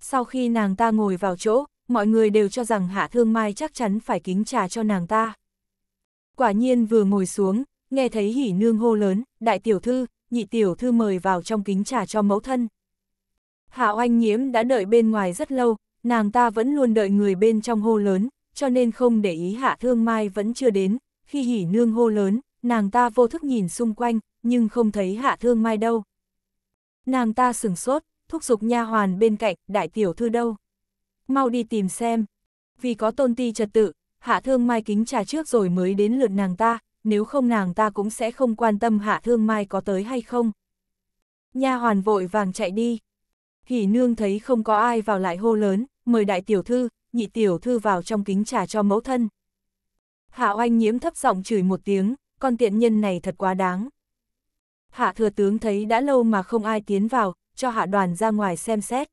Sau khi nàng ta ngồi vào chỗ, mọi người đều cho rằng Hạ Thương Mai chắc chắn phải kính trà cho nàng ta. Quả nhiên vừa ngồi xuống, nghe thấy hỉ nương hô lớn, đại tiểu thư, nhị tiểu thư mời vào trong kính trà cho mẫu thân. Hạ oanh nhiễm đã đợi bên ngoài rất lâu, nàng ta vẫn luôn đợi người bên trong hô lớn, cho nên không để ý Hạ Thương Mai vẫn chưa đến, khi hỉ nương hô lớn, nàng ta vô thức nhìn xung quanh, nhưng không thấy Hạ Thương Mai đâu. Nàng ta sừng sốt, thúc giục nha hoàn bên cạnh, đại tiểu thư đâu mau đi tìm xem. Vì có tôn ti trật tự, hạ thương mai kính trà trước rồi mới đến lượt nàng ta, nếu không nàng ta cũng sẽ không quan tâm hạ thương mai có tới hay không. Nha hoàn vội vàng chạy đi. Hỉ nương thấy không có ai vào lại hô lớn, mời đại tiểu thư, nhị tiểu thư vào trong kính trà cho mẫu thân. Hạ oanh nhiễm thấp giọng chửi một tiếng, con tiện nhân này thật quá đáng. Hạ thừa tướng thấy đã lâu mà không ai tiến vào, cho hạ đoàn ra ngoài xem xét.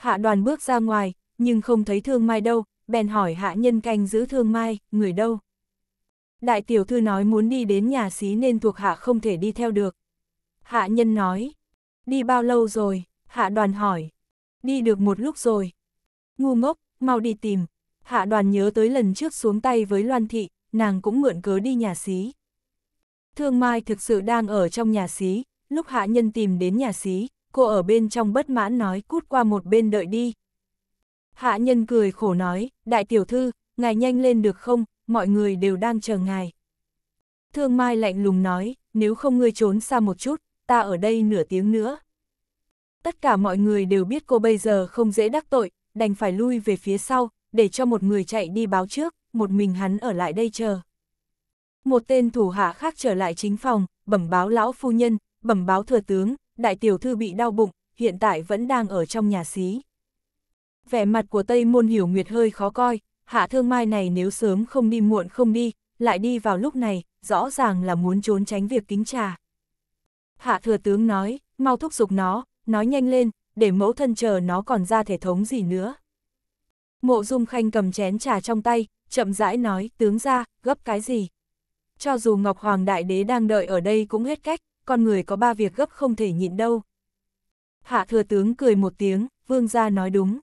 Hạ đoàn bước ra ngoài, nhưng không thấy thương mai đâu, bèn hỏi hạ nhân canh giữ thương mai, người đâu. Đại tiểu thư nói muốn đi đến nhà xí nên thuộc hạ không thể đi theo được. Hạ nhân nói, đi bao lâu rồi, hạ đoàn hỏi, đi được một lúc rồi. Ngu ngốc, mau đi tìm, hạ đoàn nhớ tới lần trước xuống tay với Loan Thị, nàng cũng mượn cớ đi nhà xí. Thương Mai thực sự đang ở trong nhà xí, lúc hạ nhân tìm đến nhà xí, cô ở bên trong bất mãn nói cút qua một bên đợi đi. Hạ nhân cười khổ nói, đại tiểu thư, ngài nhanh lên được không, mọi người đều đang chờ ngài. Thương Mai lạnh lùng nói, nếu không ngươi trốn xa một chút, ta ở đây nửa tiếng nữa. Tất cả mọi người đều biết cô bây giờ không dễ đắc tội, đành phải lui về phía sau, để cho một người chạy đi báo trước, một mình hắn ở lại đây chờ. Một tên thủ hạ khác trở lại chính phòng, bẩm báo lão phu nhân, bẩm báo thừa tướng, đại tiểu thư bị đau bụng, hiện tại vẫn đang ở trong nhà xí. Vẻ mặt của Tây Môn Hiểu Nguyệt hơi khó coi, hạ thương mai này nếu sớm không đi muộn không đi, lại đi vào lúc này, rõ ràng là muốn trốn tránh việc kính trà. Hạ thừa tướng nói, mau thúc giục nó, nói nhanh lên, để mẫu thân chờ nó còn ra thể thống gì nữa. Mộ Dung Khanh cầm chén trà trong tay, chậm rãi nói, tướng ra, gấp cái gì? Cho dù Ngọc Hoàng Đại Đế đang đợi ở đây cũng hết cách con người có ba việc gấp không thể nhịn đâu. Hạ thừa tướng cười một tiếng, vương gia nói đúng.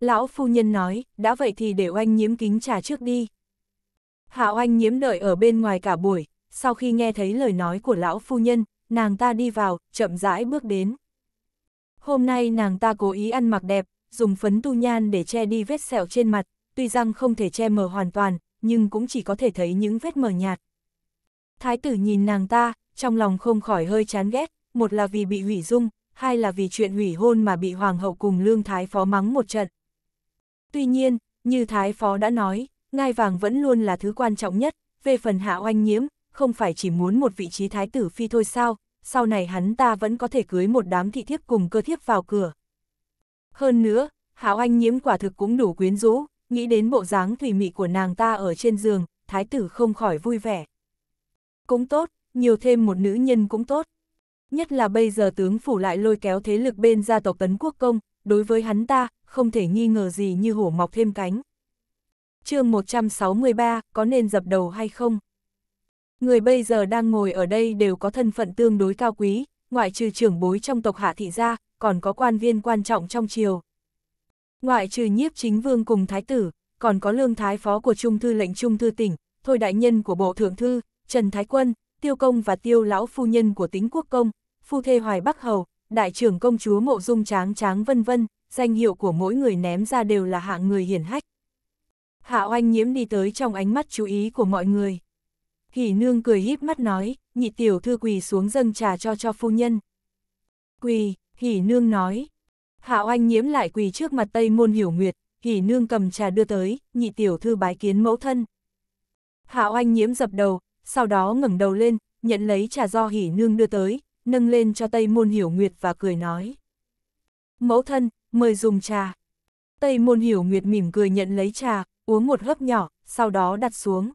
Lão phu nhân nói, đã vậy thì để oanh nhiễm kính trà trước đi. Hạ oanh nhiễm đợi ở bên ngoài cả buổi, sau khi nghe thấy lời nói của lão phu nhân, nàng ta đi vào, chậm rãi bước đến. Hôm nay nàng ta cố ý ăn mặc đẹp, dùng phấn tu nhan để che đi vết sẹo trên mặt, tuy rằng không thể che mờ hoàn toàn, nhưng cũng chỉ có thể thấy những vết mờ nhạt. Thái tử nhìn nàng ta, trong lòng không khỏi hơi chán ghét, một là vì bị hủy dung, hai là vì chuyện hủy hôn mà bị hoàng hậu cùng lương thái phó mắng một trận. Tuy nhiên, như thái phó đã nói, ngai vàng vẫn luôn là thứ quan trọng nhất, về phần hạ oanh nhiễm, không phải chỉ muốn một vị trí thái tử phi thôi sao, sau này hắn ta vẫn có thể cưới một đám thị thiếp cùng cơ thiếp vào cửa. Hơn nữa, hạ oanh nhiễm quả thực cũng đủ quyến rũ, nghĩ đến bộ dáng thủy mị của nàng ta ở trên giường, thái tử không khỏi vui vẻ. Cũng tốt, nhiều thêm một nữ nhân cũng tốt. Nhất là bây giờ tướng phủ lại lôi kéo thế lực bên gia tộc tấn quốc công, đối với hắn ta, không thể nghi ngờ gì như hổ mọc thêm cánh. chương 163, có nên dập đầu hay không? Người bây giờ đang ngồi ở đây đều có thân phận tương đối cao quý, ngoại trừ trưởng bối trong tộc hạ thị gia, còn có quan viên quan trọng trong triều. Ngoại trừ nhiếp chính vương cùng thái tử, còn có lương thái phó của trung thư lệnh trung thư tỉnh, thôi đại nhân của bộ thượng thư, Trần Thái Quân, tiêu công và tiêu lão phu nhân của tính quốc công, phu thê hoài bắc hầu, đại trưởng công chúa mộ dung tráng tráng vân vân, danh hiệu của mỗi người ném ra đều là hạng người hiển hách. Hạ oanh nhiễm đi tới trong ánh mắt chú ý của mọi người. Hỷ nương cười híp mắt nói, nhị tiểu thư quỳ xuống dâng trà cho cho phu nhân. Quỳ, hỷ nương nói. Hạ oanh nhiễm lại quỳ trước mặt tây môn hiểu nguyệt, hỷ nương cầm trà đưa tới, nhị tiểu thư bái kiến mẫu thân. Hạ oanh nhiễm dập đầu, sau đó ngẩng đầu lên, nhận lấy trà do hỉ nương đưa tới, nâng lên cho Tây Môn Hiểu Nguyệt và cười nói. Mẫu thân, mời dùng trà. Tây Môn Hiểu Nguyệt mỉm cười nhận lấy trà, uống một hớp nhỏ, sau đó đặt xuống.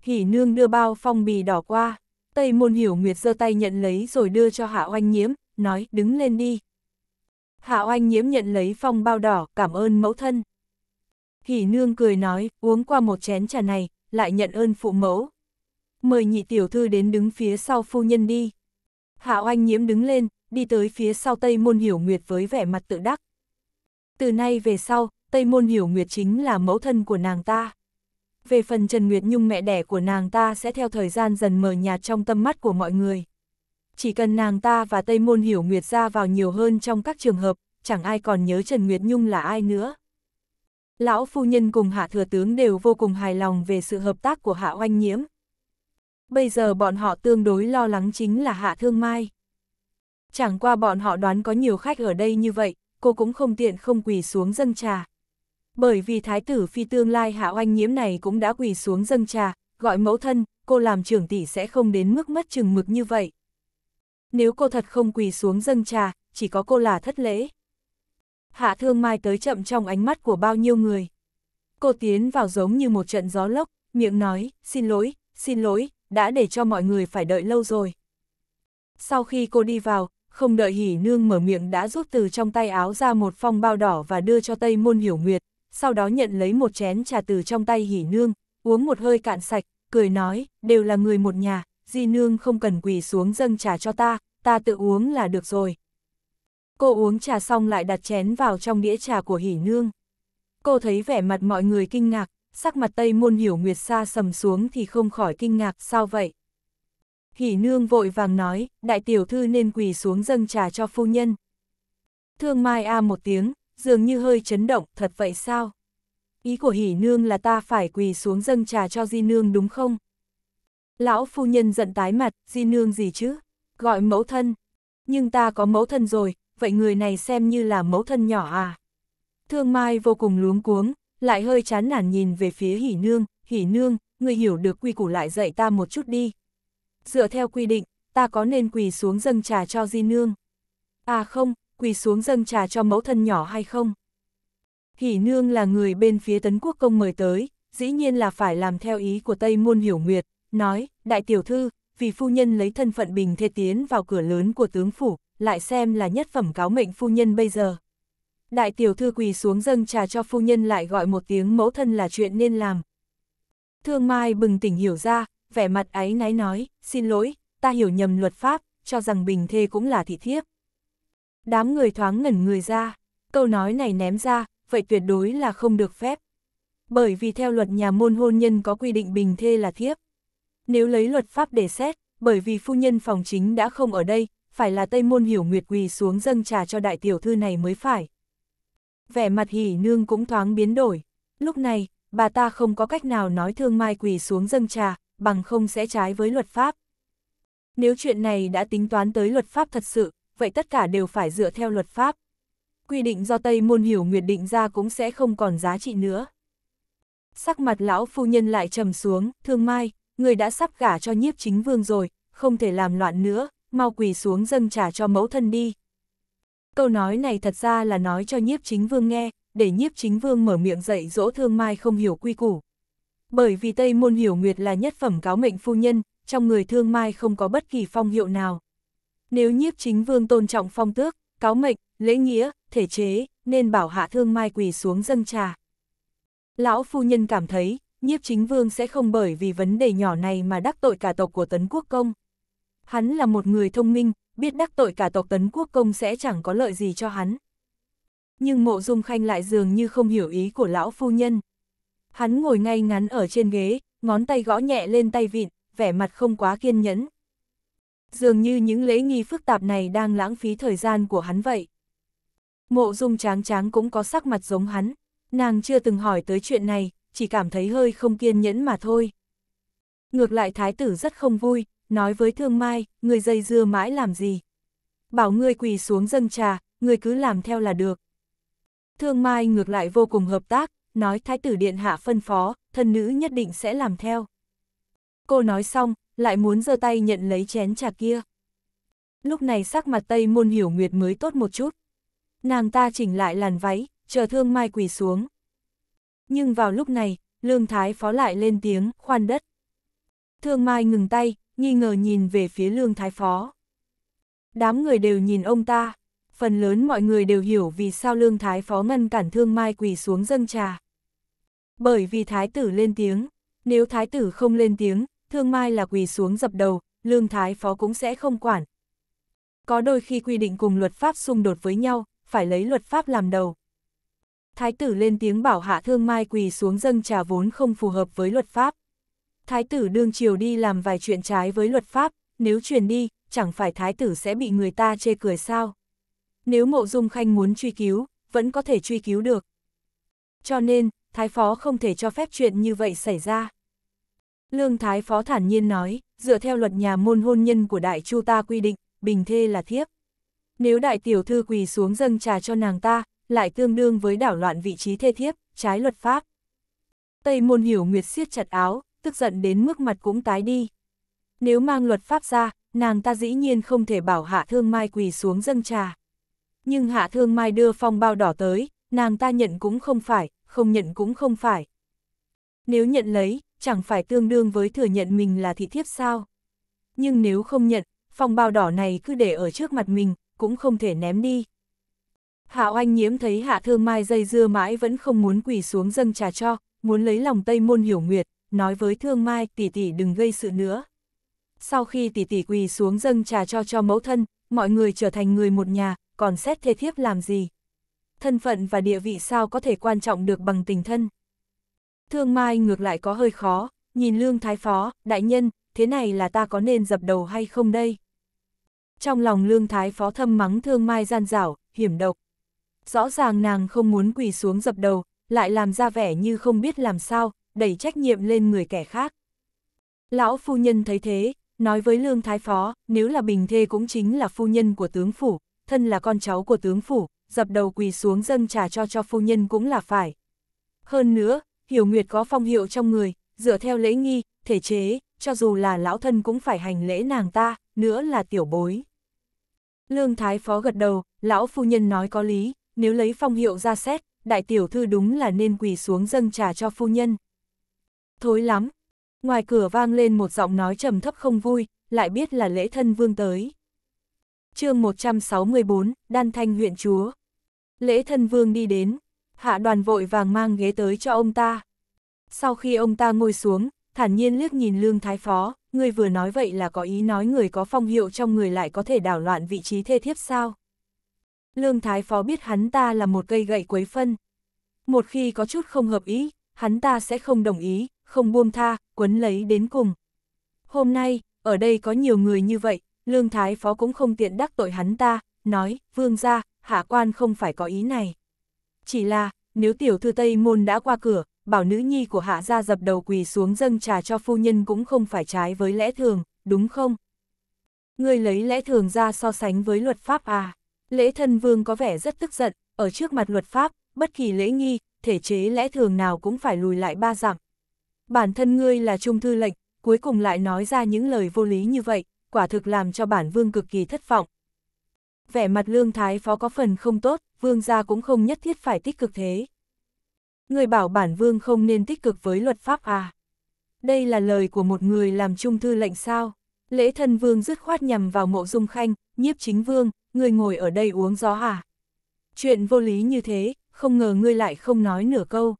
Hỉ nương đưa bao phong bì đỏ qua, Tây Môn Hiểu Nguyệt giơ tay nhận lấy rồi đưa cho Hạ Oanh Nhiễm, nói đứng lên đi. Hạ Oanh Nhiễm nhận lấy phong bao đỏ, cảm ơn mẫu thân. Hỉ nương cười nói, uống qua một chén trà này, lại nhận ơn phụ mẫu mời nhị tiểu thư đến đứng phía sau phu nhân đi. Hạ oanh nhiễm đứng lên, đi tới phía sau Tây Môn Hiểu Nguyệt với vẻ mặt tự đắc. Từ nay về sau, Tây Môn Hiểu Nguyệt chính là mẫu thân của nàng ta. Về phần Trần Nguyệt Nhung mẹ đẻ của nàng ta sẽ theo thời gian dần mờ nhạt trong tâm mắt của mọi người. Chỉ cần nàng ta và Tây Môn Hiểu Nguyệt ra vào nhiều hơn trong các trường hợp, chẳng ai còn nhớ Trần Nguyệt Nhung là ai nữa. Lão phu nhân cùng hạ thừa tướng đều vô cùng hài lòng về sự hợp tác của hạ oanh nhiễm bây giờ bọn họ tương đối lo lắng chính là Hạ Thương Mai. Chẳng qua bọn họ đoán có nhiều khách ở đây như vậy, cô cũng không tiện không quỳ xuống dâng trà. Bởi vì thái tử phi tương lai Hạ Oanh Nhiễm này cũng đã quỳ xuống dâng trà, gọi mẫu thân, cô làm trưởng tỷ sẽ không đến mức mất chừng mực như vậy. Nếu cô thật không quỳ xuống dâng trà, chỉ có cô là thất lễ. Hạ Thương Mai tới chậm trong ánh mắt của bao nhiêu người. Cô tiến vào giống như một trận gió lốc, miệng nói, xin lỗi, xin lỗi, đã để cho mọi người phải đợi lâu rồi. Sau khi cô đi vào, không đợi hỉ nương mở miệng đã rút từ trong tay áo ra một phong bao đỏ và đưa cho Tây Môn Hiểu Nguyệt, sau đó nhận lấy một chén trà từ trong tay hỉ nương, uống một hơi cạn sạch, cười nói, đều là người một nhà, di nương không cần quỳ xuống dâng trà cho ta, ta tự uống là được rồi. Cô uống trà xong lại đặt chén vào trong đĩa trà của hỉ nương. Cô thấy vẻ mặt mọi người kinh ngạc, sắc mặt Tây Môn Hiểu Nguyệt xa sầm xuống thì không khỏi kinh ngạc, sao vậy? Hỉ nương vội vàng nói, đại tiểu thư nên quỳ xuống dâng trà cho phu nhân. Thương Mai A một tiếng, dường như hơi chấn động, thật vậy sao? Ý của hỉ nương là ta phải quỳ xuống dâng trà cho di nương đúng không? Lão phu nhân giận tái mặt, di nương gì chứ? Gọi mẫu thân. Nhưng ta có mẫu thân rồi, vậy người này xem như là mẫu thân nhỏ à? Thương Mai vô cùng luống cuống, lại hơi chán nản nhìn về phía hỉ nương, hỉ nương, người hiểu được quy củ lại dạy ta một chút đi. Dựa theo quy định, ta có nên quỳ xuống dâng trà cho di nương? À không, quỳ xuống dâng trà cho mẫu thân nhỏ hay không? Hỉ nương là người bên phía tấn quốc công mời tới, dĩ nhiên là phải làm theo ý của Tây Môn Hiểu Nguyệt, nói, đại tiểu thư, vì phu nhân lấy thân phận bình thê tiến vào cửa lớn của tướng phủ, lại xem là nhất phẩm cáo mệnh phu nhân bây giờ đại tiểu thư quỳ xuống dâng trà cho phu nhân lại gọi một tiếng mẫu thân là chuyện nên làm. Thương Mai bừng tỉnh hiểu ra, vẻ mặt ấy náy nói, xin lỗi, ta hiểu nhầm luật pháp, cho rằng bình thê cũng là thị thiếp. Đám người thoáng ngẩn người ra, câu nói này ném ra, vậy tuyệt đối là không được phép. Bởi vì theo luật nhà môn hôn nhân có quy định bình thê là thiếp. Nếu lấy luật pháp để xét, bởi vì phu nhân phòng chính đã không ở đây, phải là Tây Môn Hiểu Nguyệt quỳ xuống dâng trà cho đại tiểu thư này mới phải vẻ mặt hỉ nương cũng thoáng biến đổi. Lúc này, bà ta không có cách nào nói thương mai quỳ xuống dâng trà, bằng không sẽ trái với luật pháp. Nếu chuyện này đã tính toán tới luật pháp thật sự, vậy tất cả đều phải dựa theo luật pháp. Quy định do Tây Môn Hiểu Nguyệt định ra cũng sẽ không còn giá trị nữa. Sắc mặt lão phu nhân lại trầm xuống, thương mai, người đã sắp gả cho nhiếp chính vương rồi, không thể làm loạn nữa, mau quỳ xuống dâng trà cho mẫu thân đi, Câu nói này thật ra là nói cho nhiếp chính vương nghe, để nhiếp chính vương mở miệng dạy dỗ thương mai không hiểu quy củ. Bởi vì Tây Môn Hiểu Nguyệt là nhất phẩm cáo mệnh phu nhân, trong người thương mai không có bất kỳ phong hiệu nào. Nếu nhiếp chính vương tôn trọng phong tước, cáo mệnh, lễ nghĩa, thể chế, nên bảo hạ thương mai quỳ xuống dâng trà. Lão phu nhân cảm thấy, nhiếp chính vương sẽ không bởi vì vấn đề nhỏ này mà đắc tội cả tộc của tấn quốc công. Hắn là một người thông minh, biết đắc tội cả tộc tấn quốc công sẽ chẳng có lợi gì cho hắn. Nhưng mộ dung khanh lại dường như không hiểu ý của lão phu nhân. Hắn ngồi ngay ngắn ở trên ghế, ngón tay gõ nhẹ lên tay vịn, vẻ mặt không quá kiên nhẫn. Dường như những lễ nghi phức tạp này đang lãng phí thời gian của hắn vậy. Mộ dung tráng tráng cũng có sắc mặt giống hắn, nàng chưa từng hỏi tới chuyện này, chỉ cảm thấy hơi không kiên nhẫn mà thôi. Ngược lại thái tử rất không vui, nói với thương mai, người dây dưa mãi làm gì. Bảo người quỳ xuống dâng trà, người cứ làm theo là được. Thương mai ngược lại vô cùng hợp tác, nói thái tử điện hạ phân phó, thân nữ nhất định sẽ làm theo. Cô nói xong, lại muốn giơ tay nhận lấy chén trà kia. Lúc này sắc mặt Tây Môn Hiểu Nguyệt mới tốt một chút. Nàng ta chỉnh lại làn váy, chờ Thương Mai quỳ xuống. Nhưng vào lúc này, Lương Thái Phó lại lên tiếng, khoan đất. Thương Mai ngừng tay, nghi ngờ nhìn về phía lương thái phó. Đám người đều nhìn ông ta, phần lớn mọi người đều hiểu vì sao lương thái phó ngăn cản thương mai quỳ xuống dâng trà. Bởi vì thái tử lên tiếng, nếu thái tử không lên tiếng, thương mai là quỳ xuống dập đầu, lương thái phó cũng sẽ không quản. Có đôi khi quy định cùng luật pháp xung đột với nhau, phải lấy luật pháp làm đầu. Thái tử lên tiếng bảo hạ thương mai quỳ xuống dâng trà vốn không phù hợp với luật pháp thái tử đương triều đi làm vài chuyện trái với luật pháp, nếu truyền đi, chẳng phải thái tử sẽ bị người ta chê cười sao. Nếu mộ dung khanh muốn truy cứu, vẫn có thể truy cứu được. Cho nên, thái phó không thể cho phép chuyện như vậy xảy ra. Lương thái phó thản nhiên nói, dựa theo luật nhà môn hôn nhân của đại chu ta quy định, bình thê là thiếp. Nếu đại tiểu thư quỳ xuống dâng trà cho nàng ta, lại tương đương với đảo loạn vị trí thê thiếp, trái luật pháp. Tây môn hiểu nguyệt siết chặt áo, tức giận đến mức mặt cũng tái đi. Nếu mang luật pháp ra, nàng ta dĩ nhiên không thể bảo hạ thương mai quỳ xuống dâng trà. Nhưng hạ thương mai đưa phong bao đỏ tới, nàng ta nhận cũng không phải, không nhận cũng không phải. Nếu nhận lấy, chẳng phải tương đương với thừa nhận mình là thị thiếp sao. Nhưng nếu không nhận, phong bao đỏ này cứ để ở trước mặt mình, cũng không thể ném đi. Hạ oanh nhiễm thấy hạ thương mai dây dưa mãi vẫn không muốn quỳ xuống dâng trà cho, muốn lấy lòng Tây Môn Hiểu Nguyệt, nói với Thương Mai, tỷ tỷ đừng gây sự nữa. Sau khi tỷ tỷ quỳ xuống dâng trà cho cho mẫu thân, mọi người trở thành người một nhà, còn xét thê thiếp làm gì? Thân phận và địa vị sao có thể quan trọng được bằng tình thân? Thương Mai ngược lại có hơi khó, nhìn Lương Thái Phó, đại nhân, thế này là ta có nên dập đầu hay không đây? Trong lòng Lương Thái Phó thâm mắng Thương Mai gian dảo, hiểm độc. Rõ ràng nàng không muốn quỳ xuống dập đầu, lại làm ra vẻ như không biết làm sao, đẩy trách nhiệm lên người kẻ khác. Lão phu nhân thấy thế, nói với Lương Thái Phó, nếu là Bình Thê cũng chính là phu nhân của tướng phủ, thân là con cháu của tướng phủ, dập đầu quỳ xuống dâng trà cho cho phu nhân cũng là phải. Hơn nữa, Hiểu Nguyệt có phong hiệu trong người, dựa theo lễ nghi, thể chế, cho dù là lão thân cũng phải hành lễ nàng ta, nữa là tiểu bối. Lương Thái Phó gật đầu, lão phu nhân nói có lý, nếu lấy phong hiệu ra xét, đại tiểu thư đúng là nên quỳ xuống dâng trà cho phu nhân thối lắm. Ngoài cửa vang lên một giọng nói trầm thấp không vui, lại biết là lễ thân vương tới. chương 164, Đan Thanh huyện chúa. Lễ thân vương đi đến, hạ đoàn vội vàng mang ghế tới cho ông ta. Sau khi ông ta ngồi xuống, thản nhiên liếc nhìn lương thái phó, người vừa nói vậy là có ý nói người có phong hiệu trong người lại có thể đảo loạn vị trí thê thiếp sao. Lương thái phó biết hắn ta là một cây gậy quấy phân. Một khi có chút không hợp ý, hắn ta sẽ không đồng ý, không buông tha, quấn lấy đến cùng. Hôm nay, ở đây có nhiều người như vậy, Lương Thái Phó cũng không tiện đắc tội hắn ta, nói, vương ra, hạ quan không phải có ý này. Chỉ là, nếu tiểu thư Tây Môn đã qua cửa, bảo nữ nhi của hạ gia dập đầu quỳ xuống dâng trà cho phu nhân cũng không phải trái với lẽ thường, đúng không? người lấy lẽ thường ra so sánh với luật pháp à? Lễ thân vương có vẻ rất tức giận, ở trước mặt luật pháp, bất kỳ lễ nghi, thể chế lẽ thường nào cũng phải lùi lại ba dặm bản thân ngươi là trung thư lệnh, cuối cùng lại nói ra những lời vô lý như vậy, quả thực làm cho bản vương cực kỳ thất vọng. Vẻ mặt lương thái phó có phần không tốt, vương gia cũng không nhất thiết phải tích cực thế. Người bảo bản vương không nên tích cực với luật pháp à. Đây là lời của một người làm trung thư lệnh sao. Lễ thân vương dứt khoát nhằm vào mộ dung khanh, nhiếp chính vương, người ngồi ở đây uống gió à. Chuyện vô lý như thế, không ngờ ngươi lại không nói nửa câu.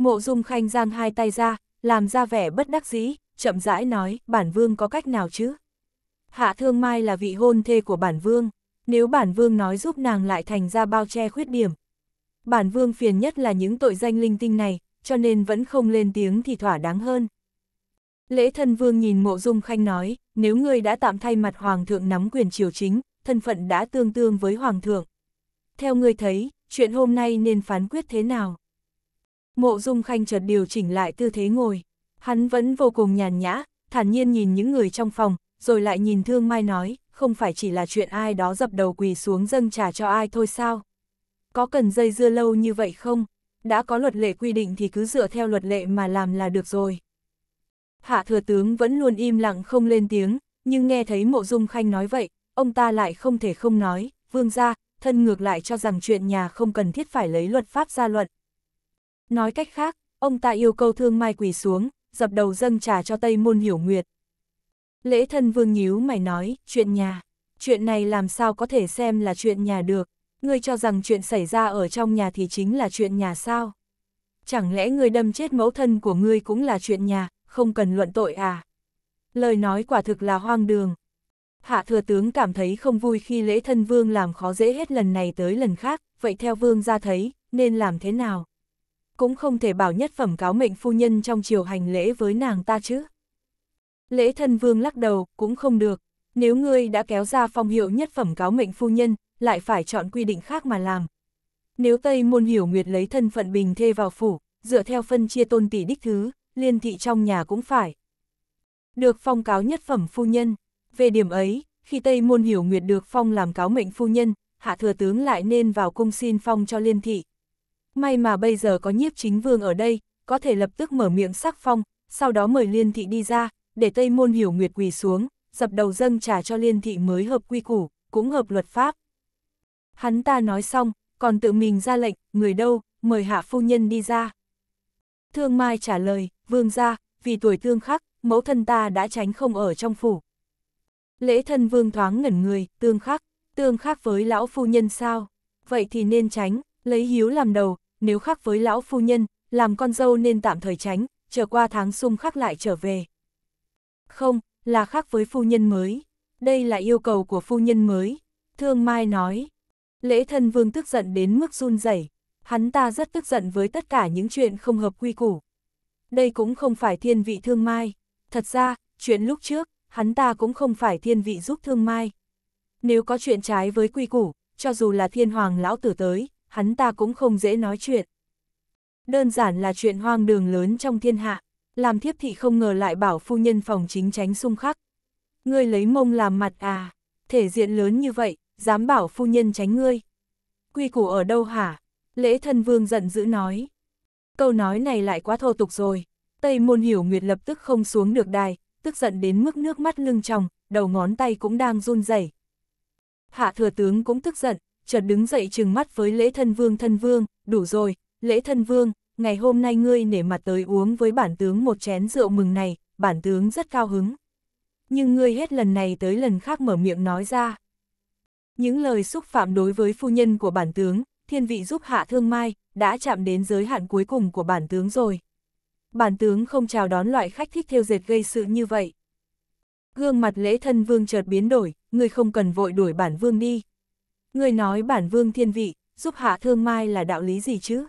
Mộ dung khanh giang hai tay ra, làm ra vẻ bất đắc dĩ, chậm rãi nói, bản vương có cách nào chứ? Hạ thương mai là vị hôn thê của bản vương, nếu bản vương nói giúp nàng lại thành ra bao che khuyết điểm. Bản vương phiền nhất là những tội danh linh tinh này, cho nên vẫn không lên tiếng thì thỏa đáng hơn. Lễ thân vương nhìn mộ dung khanh nói, nếu ngươi đã tạm thay mặt hoàng thượng nắm quyền triều chính, thân phận đã tương tương với hoàng thượng. Theo ngươi thấy, chuyện hôm nay nên phán quyết thế nào? Mộ Dung Khanh chợt điều chỉnh lại tư thế ngồi. Hắn vẫn vô cùng nhàn nhã, thản nhiên nhìn những người trong phòng, rồi lại nhìn Thương Mai nói, không phải chỉ là chuyện ai đó dập đầu quỳ xuống dâng trà cho ai thôi sao? Có cần dây dưa lâu như vậy không? Đã có luật lệ quy định thì cứ dựa theo luật lệ mà làm là được rồi. Hạ thừa tướng vẫn luôn im lặng không lên tiếng, nhưng nghe thấy mộ dung khanh nói vậy, ông ta lại không thể không nói, vương ra, thân ngược lại cho rằng chuyện nhà không cần thiết phải lấy luật pháp ra luận, Nói cách khác, ông ta yêu cầu thương mai quỳ xuống, dập đầu dâng trà cho Tây Môn Hiểu Nguyệt. Lễ thân vương nhíu mày nói, chuyện nhà, chuyện này làm sao có thể xem là chuyện nhà được, ngươi cho rằng chuyện xảy ra ở trong nhà thì chính là chuyện nhà sao? Chẳng lẽ ngươi đâm chết mẫu thân của ngươi cũng là chuyện nhà, không cần luận tội à? Lời nói quả thực là hoang đường. Hạ thừa tướng cảm thấy không vui khi lễ thân vương làm khó dễ hết lần này tới lần khác, vậy theo vương ra thấy, nên làm thế nào? cũng không thể bảo nhất phẩm cáo mệnh phu nhân trong chiều hành lễ với nàng ta chứ. Lễ thân vương lắc đầu, cũng không được, nếu ngươi đã kéo ra phong hiệu nhất phẩm cáo mệnh phu nhân, lại phải chọn quy định khác mà làm. Nếu Tây môn hiểu nguyệt lấy thân phận bình thê vào phủ, dựa theo phân chia tôn tỷ đích thứ, liên thị trong nhà cũng phải. Được phong cáo nhất phẩm phu nhân, về điểm ấy, khi Tây môn hiểu nguyệt được phong làm cáo mệnh phu nhân, hạ thừa tướng lại nên vào cung xin phong cho liên thị. May mà bây giờ có nhiếp chính vương ở đây, có thể lập tức mở miệng sắc phong, sau đó mời liên thị đi ra, để Tây Môn Hiểu Nguyệt quỳ xuống, dập đầu dâng trả cho liên thị mới hợp quy củ, cũng hợp luật pháp. Hắn ta nói xong, còn tự mình ra lệnh, người đâu, mời hạ phu nhân đi ra. Thương Mai trả lời, vương ra, vì tuổi thương khắc, mẫu thân ta đã tránh không ở trong phủ. Lễ thân vương thoáng ngẩn người, tương khắc, tương khắc với lão phu nhân sao, vậy thì nên tránh, lấy hiếu làm đầu, nếu khác với lão phu nhân, làm con dâu nên tạm thời tránh, chờ qua tháng sung khắc lại trở về. Không, là khác với phu nhân mới. Đây là yêu cầu của phu nhân mới. Thương Mai nói. Lễ thân vương tức giận đến mức run rẩy. Hắn ta rất tức giận với tất cả những chuyện không hợp quy củ. Đây cũng không phải thiên vị thương mai. Thật ra, chuyện lúc trước, hắn ta cũng không phải thiên vị giúp thương mai. Nếu có chuyện trái với quy củ, cho dù là thiên hoàng lão tử tới, hắn ta cũng không dễ nói chuyện. Đơn giản là chuyện hoang đường lớn trong thiên hạ, làm thiếp thị không ngờ lại bảo phu nhân phòng chính tránh xung khắc. Ngươi lấy mông làm mặt à, thể diện lớn như vậy, dám bảo phu nhân tránh ngươi. Quy củ ở đâu hả? Lễ thân vương giận dữ nói. Câu nói này lại quá thô tục rồi. Tây môn hiểu nguyệt lập tức không xuống được đài, tức giận đến mức nước mắt lưng tròng, đầu ngón tay cũng đang run rẩy. Hạ thừa tướng cũng tức giận, chợt đứng dậy trừng mắt với lễ thân vương thân vương, đủ rồi, lễ thân vương, ngày hôm nay ngươi nể mặt tới uống với bản tướng một chén rượu mừng này, bản tướng rất cao hứng. Nhưng ngươi hết lần này tới lần khác mở miệng nói ra. Những lời xúc phạm đối với phu nhân của bản tướng, thiên vị giúp hạ thương mai, đã chạm đến giới hạn cuối cùng của bản tướng rồi. Bản tướng không chào đón loại khách thích theo dệt gây sự như vậy. Gương mặt lễ thân vương chợt biến đổi, ngươi không cần vội đuổi bản vương đi. Người nói bản vương thiên vị, giúp hạ thương mai là đạo lý gì chứ?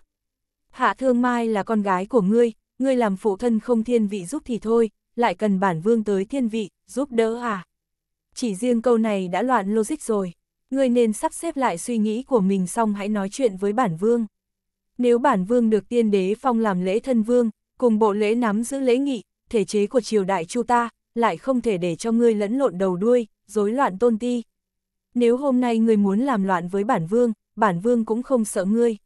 Hạ thương mai là con gái của ngươi, ngươi làm phụ thân không thiên vị giúp thì thôi, lại cần bản vương tới thiên vị, giúp đỡ à? Chỉ riêng câu này đã loạn logic rồi, ngươi nên sắp xếp lại suy nghĩ của mình xong hãy nói chuyện với bản vương. Nếu bản vương được tiên đế phong làm lễ thân vương, cùng bộ lễ nắm giữ lễ nghị, thể chế của triều đại chu ta, lại không thể để cho ngươi lẫn lộn đầu đuôi, rối loạn tôn ti nếu hôm nay ngươi muốn làm loạn với bản vương, bản vương cũng không sợ ngươi.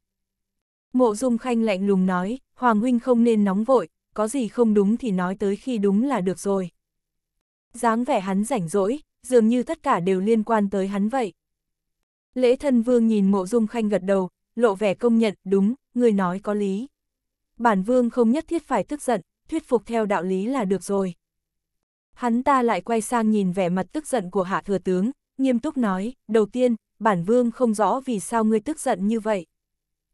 Mộ Dung Khanh lạnh lùng nói, Hoàng Huynh không nên nóng vội, có gì không đúng thì nói tới khi đúng là được rồi. dáng vẻ hắn rảnh rỗi, dường như tất cả đều liên quan tới hắn vậy. Lễ thân vương nhìn mộ dung khanh gật đầu, lộ vẻ công nhận, đúng, người nói có lý. Bản vương không nhất thiết phải tức giận, thuyết phục theo đạo lý là được rồi. Hắn ta lại quay sang nhìn vẻ mặt tức giận của hạ thừa tướng, nghiêm túc nói, đầu tiên, bản vương không rõ vì sao ngươi tức giận như vậy.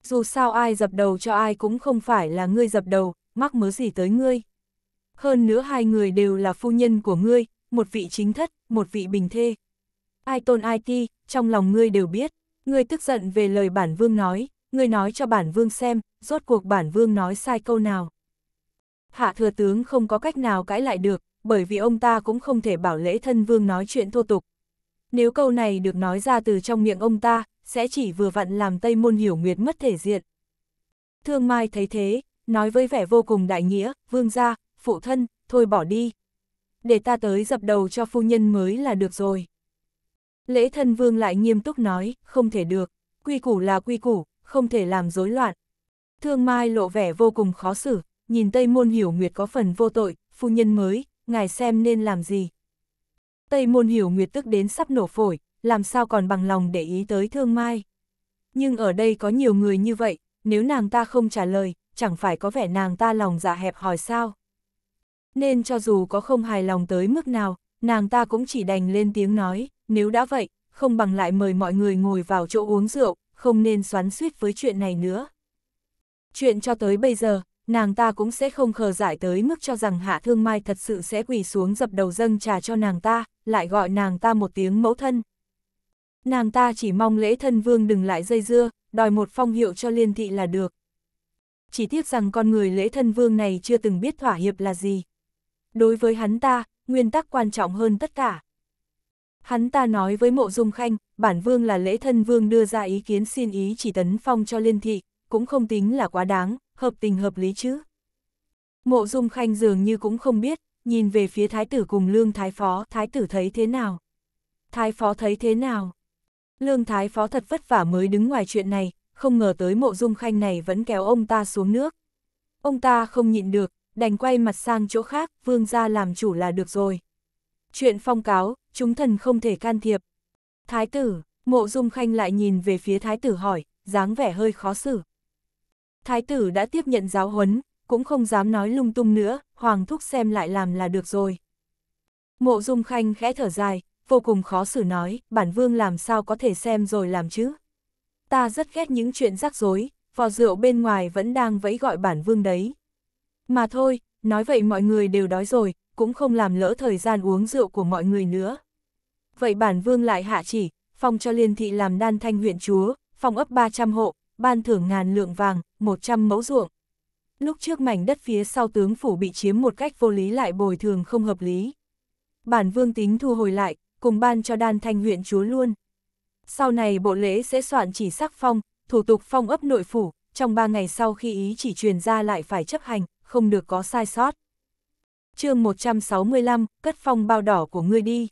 Dù sao ai dập đầu cho ai cũng không phải là ngươi dập đầu, mắc mớ gì tới ngươi. Hơn nữa hai người đều là phu nhân của ngươi, một vị chính thất, một vị bình thê. Ai tôn ai ti, trong lòng ngươi đều biết, ngươi tức giận về lời bản vương nói, ngươi nói cho bản vương xem, rốt cuộc bản vương nói sai câu nào. Hạ thừa tướng không có cách nào cãi lại được, bởi vì ông ta cũng không thể bảo lễ thân vương nói chuyện thô tục, nếu câu này được nói ra từ trong miệng ông ta, sẽ chỉ vừa vặn làm Tây Môn Hiểu Nguyệt mất thể diện. Thương Mai thấy thế, nói với vẻ vô cùng đại nghĩa, vương gia, phụ thân, thôi bỏ đi. Để ta tới dập đầu cho phu nhân mới là được rồi. Lễ thân vương lại nghiêm túc nói, không thể được, quy củ là quy củ, không thể làm rối loạn. Thương Mai lộ vẻ vô cùng khó xử, nhìn Tây Môn Hiểu Nguyệt có phần vô tội, phu nhân mới, ngài xem nên làm gì. Tây môn hiểu nguyệt tức đến sắp nổ phổi, làm sao còn bằng lòng để ý tới thương mai. Nhưng ở đây có nhiều người như vậy, nếu nàng ta không trả lời, chẳng phải có vẻ nàng ta lòng dạ hẹp hỏi sao. Nên cho dù có không hài lòng tới mức nào, nàng ta cũng chỉ đành lên tiếng nói, nếu đã vậy, không bằng lại mời mọi người ngồi vào chỗ uống rượu, không nên xoắn suýt với chuyện này nữa. Chuyện cho tới bây giờ, nàng ta cũng sẽ không khờ giải tới mức cho rằng Hạ Thương Mai thật sự sẽ quỳ xuống dập đầu dâng trà cho nàng ta, lại gọi nàng ta một tiếng mẫu thân. Nàng ta chỉ mong lễ thân vương đừng lại dây dưa, đòi một phong hiệu cho liên thị là được. Chỉ tiếc rằng con người lễ thân vương này chưa từng biết thỏa hiệp là gì. Đối với hắn ta, nguyên tắc quan trọng hơn tất cả. Hắn ta nói với mộ dung khanh, bản vương là lễ thân vương đưa ra ý kiến xin ý chỉ tấn phong cho liên thị, cũng không tính là quá đáng, hợp tình hợp lý chứ. Mộ Dung Khanh dường như cũng không biết, nhìn về phía thái tử cùng lương thái phó, thái tử thấy thế nào? Thái phó thấy thế nào? Lương thái phó thật vất vả mới đứng ngoài chuyện này, không ngờ tới mộ dung khanh này vẫn kéo ông ta xuống nước. Ông ta không nhịn được, đành quay mặt sang chỗ khác, vương gia làm chủ là được rồi. Chuyện phong cáo, chúng thần không thể can thiệp. Thái tử, mộ dung khanh lại nhìn về phía thái tử hỏi, dáng vẻ hơi khó xử. Thái tử đã tiếp nhận giáo huấn, cũng không dám nói lung tung nữa, Hoàng thúc xem lại làm là được rồi. Mộ Dung Khanh khẽ thở dài, vô cùng khó xử nói, bản vương làm sao có thể xem rồi làm chứ. Ta rất ghét những chuyện rắc rối, vò rượu bên ngoài vẫn đang vẫy gọi bản vương đấy. Mà thôi, nói vậy mọi người đều đói rồi, cũng không làm lỡ thời gian uống rượu của mọi người nữa. Vậy bản vương lại hạ chỉ, phong cho liên thị làm đan thanh huyện chúa, phong ấp 300 hộ, ban thưởng ngàn lượng vàng, 100 mẫu ruộng. Lúc trước mảnh đất phía sau tướng phủ bị chiếm một cách vô lý lại bồi thường không hợp lý. Bản vương tính thu hồi lại, cùng ban cho đan thanh huyện chúa luôn. Sau này bộ lễ sẽ soạn chỉ sắc phong, thủ tục phong ấp nội phủ, trong ba ngày sau khi ý chỉ truyền ra lại phải chấp hành, không được có sai sót. chương 165, cất phong bao đỏ của ngươi đi.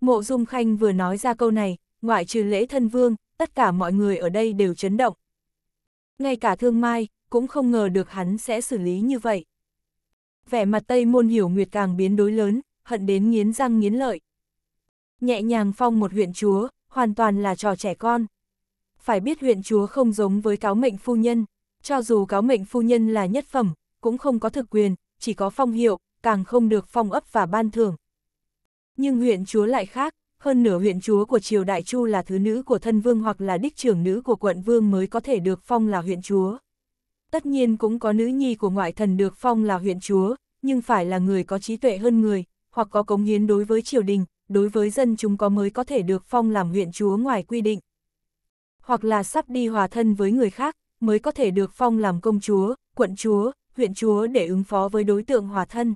Mộ Dung Khanh vừa nói ra câu này, ngoại trừ lễ thân vương, tất cả mọi người ở đây đều chấn động. Ngay cả thương mai, cũng không ngờ được hắn sẽ xử lý như vậy. Vẻ mặt Tây Môn Hiểu Nguyệt càng biến đối lớn, hận đến nghiến răng nghiến lợi. Nhẹ nhàng phong một huyện chúa, hoàn toàn là trò trẻ con. Phải biết huyện chúa không giống với cáo mệnh phu nhân, cho dù cáo mệnh phu nhân là nhất phẩm, cũng không có thực quyền, chỉ có phong hiệu, càng không được phong ấp và ban thưởng. Nhưng huyện chúa lại khác, hơn nửa huyện chúa của triều Đại Chu là thứ nữ của thân vương hoặc là đích trưởng nữ của quận vương mới có thể được phong là huyện chúa. Tất nhiên cũng có nữ nhi của ngoại thần được phong là huyện chúa, nhưng phải là người có trí tuệ hơn người, hoặc có cống hiến đối với triều đình, đối với dân chúng có mới có thể được phong làm huyện chúa ngoài quy định. Hoặc là sắp đi hòa thân với người khác, mới có thể được phong làm công chúa, quận chúa, huyện chúa để ứng phó với đối tượng hòa thân.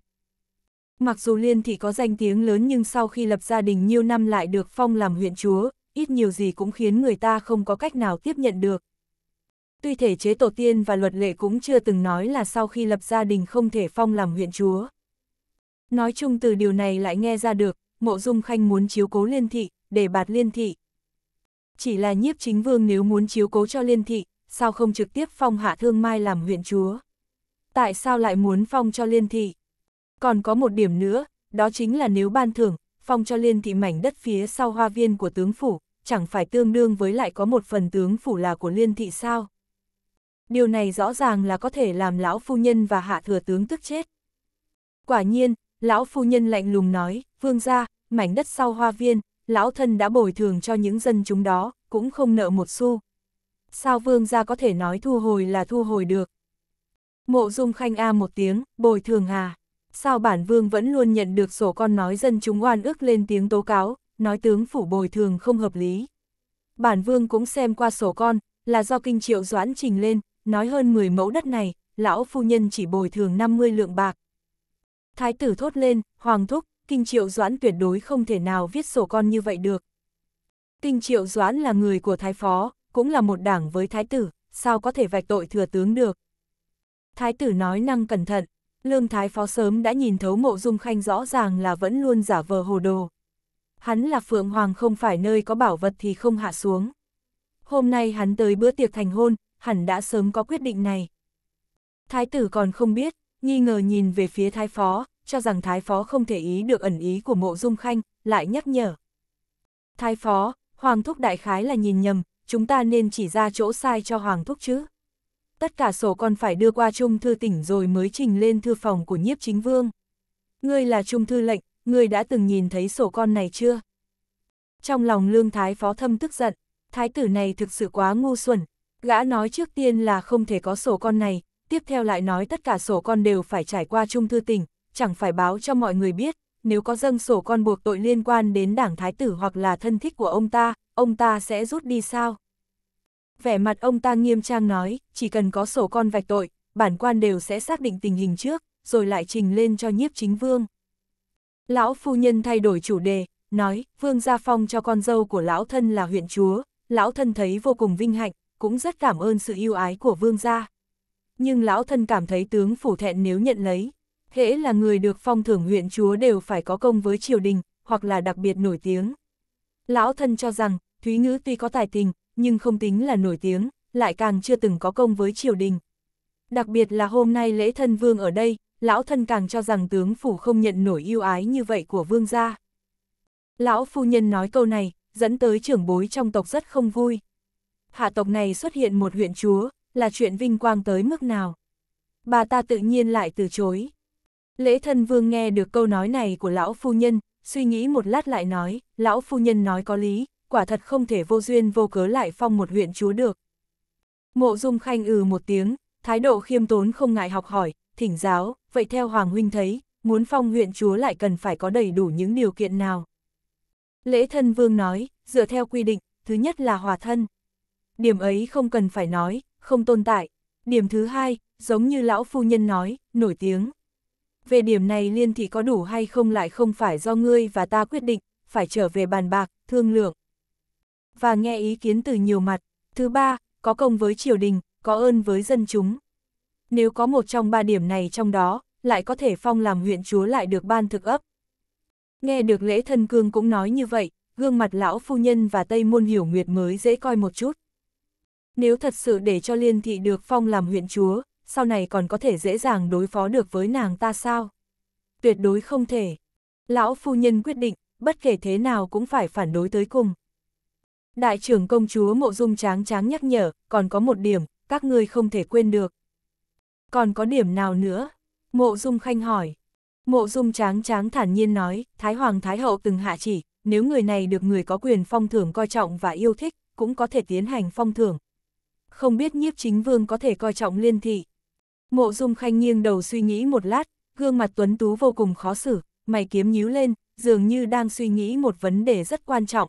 Mặc dù Liên Thị có danh tiếng lớn nhưng sau khi lập gia đình nhiều năm lại được phong làm huyện chúa, ít nhiều gì cũng khiến người ta không có cách nào tiếp nhận được. Tuy thể chế tổ tiên và luật lệ cũng chưa từng nói là sau khi lập gia đình không thể phong làm huyện chúa. Nói chung từ điều này lại nghe ra được, mộ dung khanh muốn chiếu cố Liên Thị, để bạt Liên Thị. Chỉ là nhiếp chính vương nếu muốn chiếu cố cho Liên Thị, sao không trực tiếp phong hạ thương mai làm huyện chúa? Tại sao lại muốn phong cho Liên Thị? Còn có một điểm nữa, đó chính là nếu ban thưởng, phong cho liên thị mảnh đất phía sau hoa viên của tướng phủ, chẳng phải tương đương với lại có một phần tướng phủ là của liên thị sao. Điều này rõ ràng là có thể làm lão phu nhân và hạ thừa tướng tức chết. Quả nhiên, lão phu nhân lạnh lùng nói, vương gia, mảnh đất sau hoa viên, lão thân đã bồi thường cho những dân chúng đó, cũng không nợ một xu. Sao vương gia có thể nói thu hồi là thu hồi được? Mộ dung khanh a một tiếng, bồi thường à sao bản vương vẫn luôn nhận được sổ con nói dân chúng oan ức lên tiếng tố cáo, nói tướng phủ bồi thường không hợp lý. Bản vương cũng xem qua sổ con, là do kinh triệu doãn trình lên, nói hơn 10 mẫu đất này, lão phu nhân chỉ bồi thường 50 lượng bạc. Thái tử thốt lên, hoàng thúc, kinh triệu doãn tuyệt đối không thể nào viết sổ con như vậy được. Kinh triệu doãn là người của thái phó, cũng là một đảng với thái tử, sao có thể vạch tội thừa tướng được. Thái tử nói năng cẩn thận, Lương Thái Phó sớm đã nhìn thấu mộ dung khanh rõ ràng là vẫn luôn giả vờ hồ đồ. Hắn là Phượng Hoàng không phải nơi có bảo vật thì không hạ xuống. Hôm nay hắn tới bữa tiệc thành hôn, hẳn đã sớm có quyết định này. Thái tử còn không biết, nghi ngờ nhìn về phía Thái Phó, cho rằng Thái Phó không thể ý được ẩn ý của mộ dung khanh, lại nhắc nhở. Thái Phó, Hoàng Thúc Đại Khái là nhìn nhầm, chúng ta nên chỉ ra chỗ sai cho Hoàng Thúc chứ tất cả sổ con phải đưa qua Trung Thư tỉnh rồi mới trình lên thư phòng của nhiếp chính vương. Ngươi là Trung Thư lệnh, ngươi đã từng nhìn thấy sổ con này chưa? Trong lòng Lương Thái Phó Thâm tức giận, thái tử này thực sự quá ngu xuẩn, gã nói trước tiên là không thể có sổ con này, tiếp theo lại nói tất cả sổ con đều phải trải qua Trung Thư tỉnh, chẳng phải báo cho mọi người biết, nếu có dâng sổ con buộc tội liên quan đến đảng thái tử hoặc là thân thích của ông ta, ông ta sẽ rút đi sao? vẻ mặt ông ta nghiêm trang nói, chỉ cần có sổ con vạch tội, bản quan đều sẽ xác định tình hình trước, rồi lại trình lên cho nhiếp chính vương. Lão phu nhân thay đổi chủ đề, nói, vương gia phong cho con dâu của lão thân là huyện chúa, lão thân thấy vô cùng vinh hạnh, cũng rất cảm ơn sự yêu ái của vương gia. Nhưng lão thân cảm thấy tướng phủ thẹn nếu nhận lấy, thế là người được phong thưởng huyện chúa đều phải có công với triều đình, hoặc là đặc biệt nổi tiếng. Lão thân cho rằng, Thúy Ngữ tuy có tài tình, nhưng không tính là nổi tiếng, lại càng chưa từng có công với triều đình. Đặc biệt là hôm nay lễ thân vương ở đây, lão thân càng cho rằng tướng phủ không nhận nổi yêu ái như vậy của vương gia. Lão phu nhân nói câu này, dẫn tới trưởng bối trong tộc rất không vui. Hạ tộc này xuất hiện một huyện chúa, là chuyện vinh quang tới mức nào. Bà ta tự nhiên lại từ chối. Lễ thân vương nghe được câu nói này của lão phu nhân, suy nghĩ một lát lại nói, lão phu nhân nói có lý, quả thật không thể vô duyên vô cớ lại phong một huyện chúa được. Mộ Dung Khanh ừ một tiếng, thái độ khiêm tốn không ngại học hỏi, thỉnh giáo, vậy theo Hoàng Huynh thấy, muốn phong huyện chúa lại cần phải có đầy đủ những điều kiện nào. Lễ thân vương nói, dựa theo quy định, thứ nhất là hòa thân. Điểm ấy không cần phải nói, không tồn tại. Điểm thứ hai, giống như lão phu nhân nói, nổi tiếng. Về điểm này liên thị có đủ hay không lại không phải do ngươi và ta quyết định, phải trở về bàn bạc, thương lượng và nghe ý kiến từ nhiều mặt. Thứ ba, có công với triều đình, có ơn với dân chúng. Nếu có một trong ba điểm này trong đó, lại có thể phong làm huyện chúa lại được ban thực ấp. Nghe được lễ thân cương cũng nói như vậy, gương mặt lão phu nhân và Tây Môn Hiểu Nguyệt mới dễ coi một chút. Nếu thật sự để cho Liên Thị được phong làm huyện chúa, sau này còn có thể dễ dàng đối phó được với nàng ta sao? Tuyệt đối không thể. Lão phu nhân quyết định, bất kể thế nào cũng phải phản đối tới cùng. Đại trưởng công chúa Mộ Dung Tráng Tráng nhắc nhở, còn có một điểm, các ngươi không thể quên được. Còn có điểm nào nữa? Mộ Dung Khanh hỏi. Mộ Dung Tráng Tráng thản nhiên nói, Thái Hoàng Thái Hậu từng hạ chỉ, nếu người này được người có quyền phong thưởng coi trọng và yêu thích, cũng có thể tiến hành phong thưởng. Không biết nhiếp chính vương có thể coi trọng liên thị. Mộ Dung Khanh nghiêng đầu suy nghĩ một lát, gương mặt tuấn tú vô cùng khó xử, mày kiếm nhíu lên, dường như đang suy nghĩ một vấn đề rất quan trọng.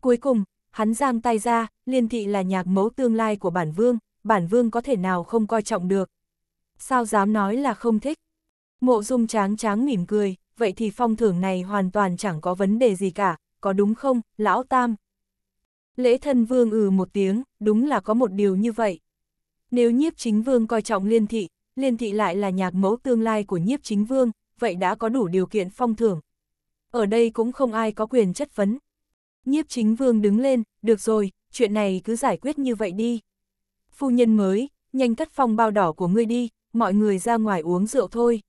Cuối cùng, hắn giang tay ra, liên thị là nhạc mẫu tương lai của bản vương, bản vương có thể nào không coi trọng được. Sao dám nói là không thích? Mộ dung tráng tráng mỉm cười, vậy thì phong thưởng này hoàn toàn chẳng có vấn đề gì cả, có đúng không, lão tam? Lễ thân vương ừ một tiếng, đúng là có một điều như vậy. Nếu nhiếp chính vương coi trọng liên thị, liên thị lại là nhạc mẫu tương lai của nhiếp chính vương, vậy đã có đủ điều kiện phong thưởng. Ở đây cũng không ai có quyền chất vấn, Nhiếp chính vương đứng lên, được rồi, chuyện này cứ giải quyết như vậy đi. Phu nhân mới, nhanh cắt phong bao đỏ của ngươi đi, mọi người ra ngoài uống rượu thôi.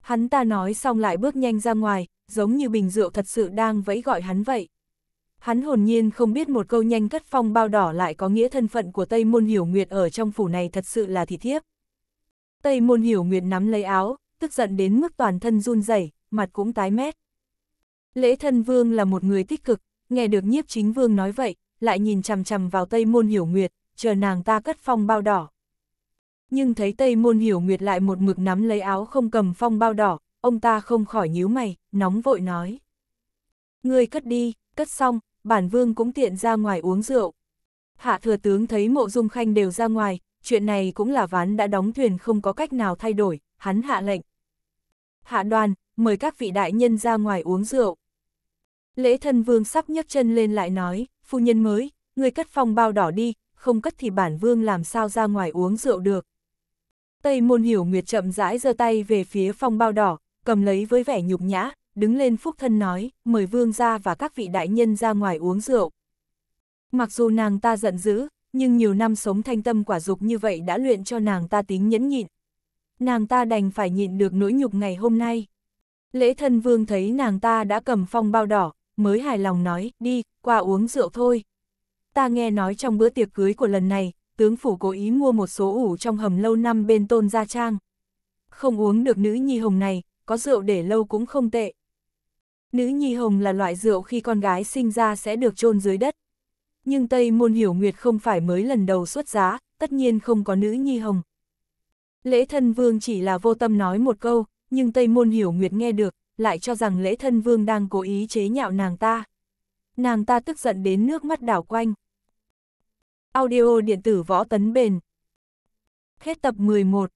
Hắn ta nói xong lại bước nhanh ra ngoài, giống như bình rượu thật sự đang vẫy gọi hắn vậy. Hắn hồn nhiên không biết một câu nhanh cắt phong bao đỏ lại có nghĩa thân phận của Tây Môn Hiểu Nguyệt ở trong phủ này thật sự là thị thiếp. Tây Môn Hiểu Nguyệt nắm lấy áo, tức giận đến mức toàn thân run rẩy, mặt cũng tái mét. Lễ thân vương là một người tích cực, nghe được nhiếp chính vương nói vậy, lại nhìn chằm chằm vào Tây Môn Hiểu Nguyệt, chờ nàng ta cất phong bao đỏ. Nhưng thấy Tây Môn Hiểu Nguyệt lại một mực nắm lấy áo không cầm phong bao đỏ, ông ta không khỏi nhíu mày, nóng vội nói. người cất đi, cất xong, bản vương cũng tiện ra ngoài uống rượu. Hạ thừa tướng thấy mộ dung khanh đều ra ngoài, chuyện này cũng là ván đã đóng thuyền không có cách nào thay đổi, hắn hạ lệnh. Hạ đoàn, mời các vị đại nhân ra ngoài uống rượu. Lễ thân vương sắp nhấc chân lên lại nói, phu nhân mới, người cất phong bao đỏ đi, không cất thì bản vương làm sao ra ngoài uống rượu được. Tây môn hiểu nguyệt chậm rãi giơ tay về phía phong bao đỏ, cầm lấy với vẻ nhục nhã, đứng lên phúc thân nói, mời vương ra và các vị đại nhân ra ngoài uống rượu. Mặc dù nàng ta giận dữ, nhưng nhiều năm sống thanh tâm quả dục như vậy đã luyện cho nàng ta tính nhẫn nhịn. Nàng ta đành phải nhịn được nỗi nhục ngày hôm nay. Lễ thân vương thấy nàng ta đã cầm phong bao đỏ, mới hài lòng nói, đi, qua uống rượu thôi. Ta nghe nói trong bữa tiệc cưới của lần này, tướng phủ cố ý mua một số ủ trong hầm lâu năm bên tôn gia trang. Không uống được nữ nhi hồng này, có rượu để lâu cũng không tệ. Nữ nhi hồng là loại rượu khi con gái sinh ra sẽ được chôn dưới đất. Nhưng Tây Môn Hiểu Nguyệt không phải mới lần đầu xuất giá, tất nhiên không có nữ nhi hồng. Lễ thân vương chỉ là vô tâm nói một câu, nhưng Tây Môn Hiểu Nguyệt nghe được, lại cho rằng lễ thân vương đang cố ý chế nhạo nàng ta. Nàng ta tức giận đến nước mắt đảo quanh. Audio điện tử võ tấn bền. Hết tập 11.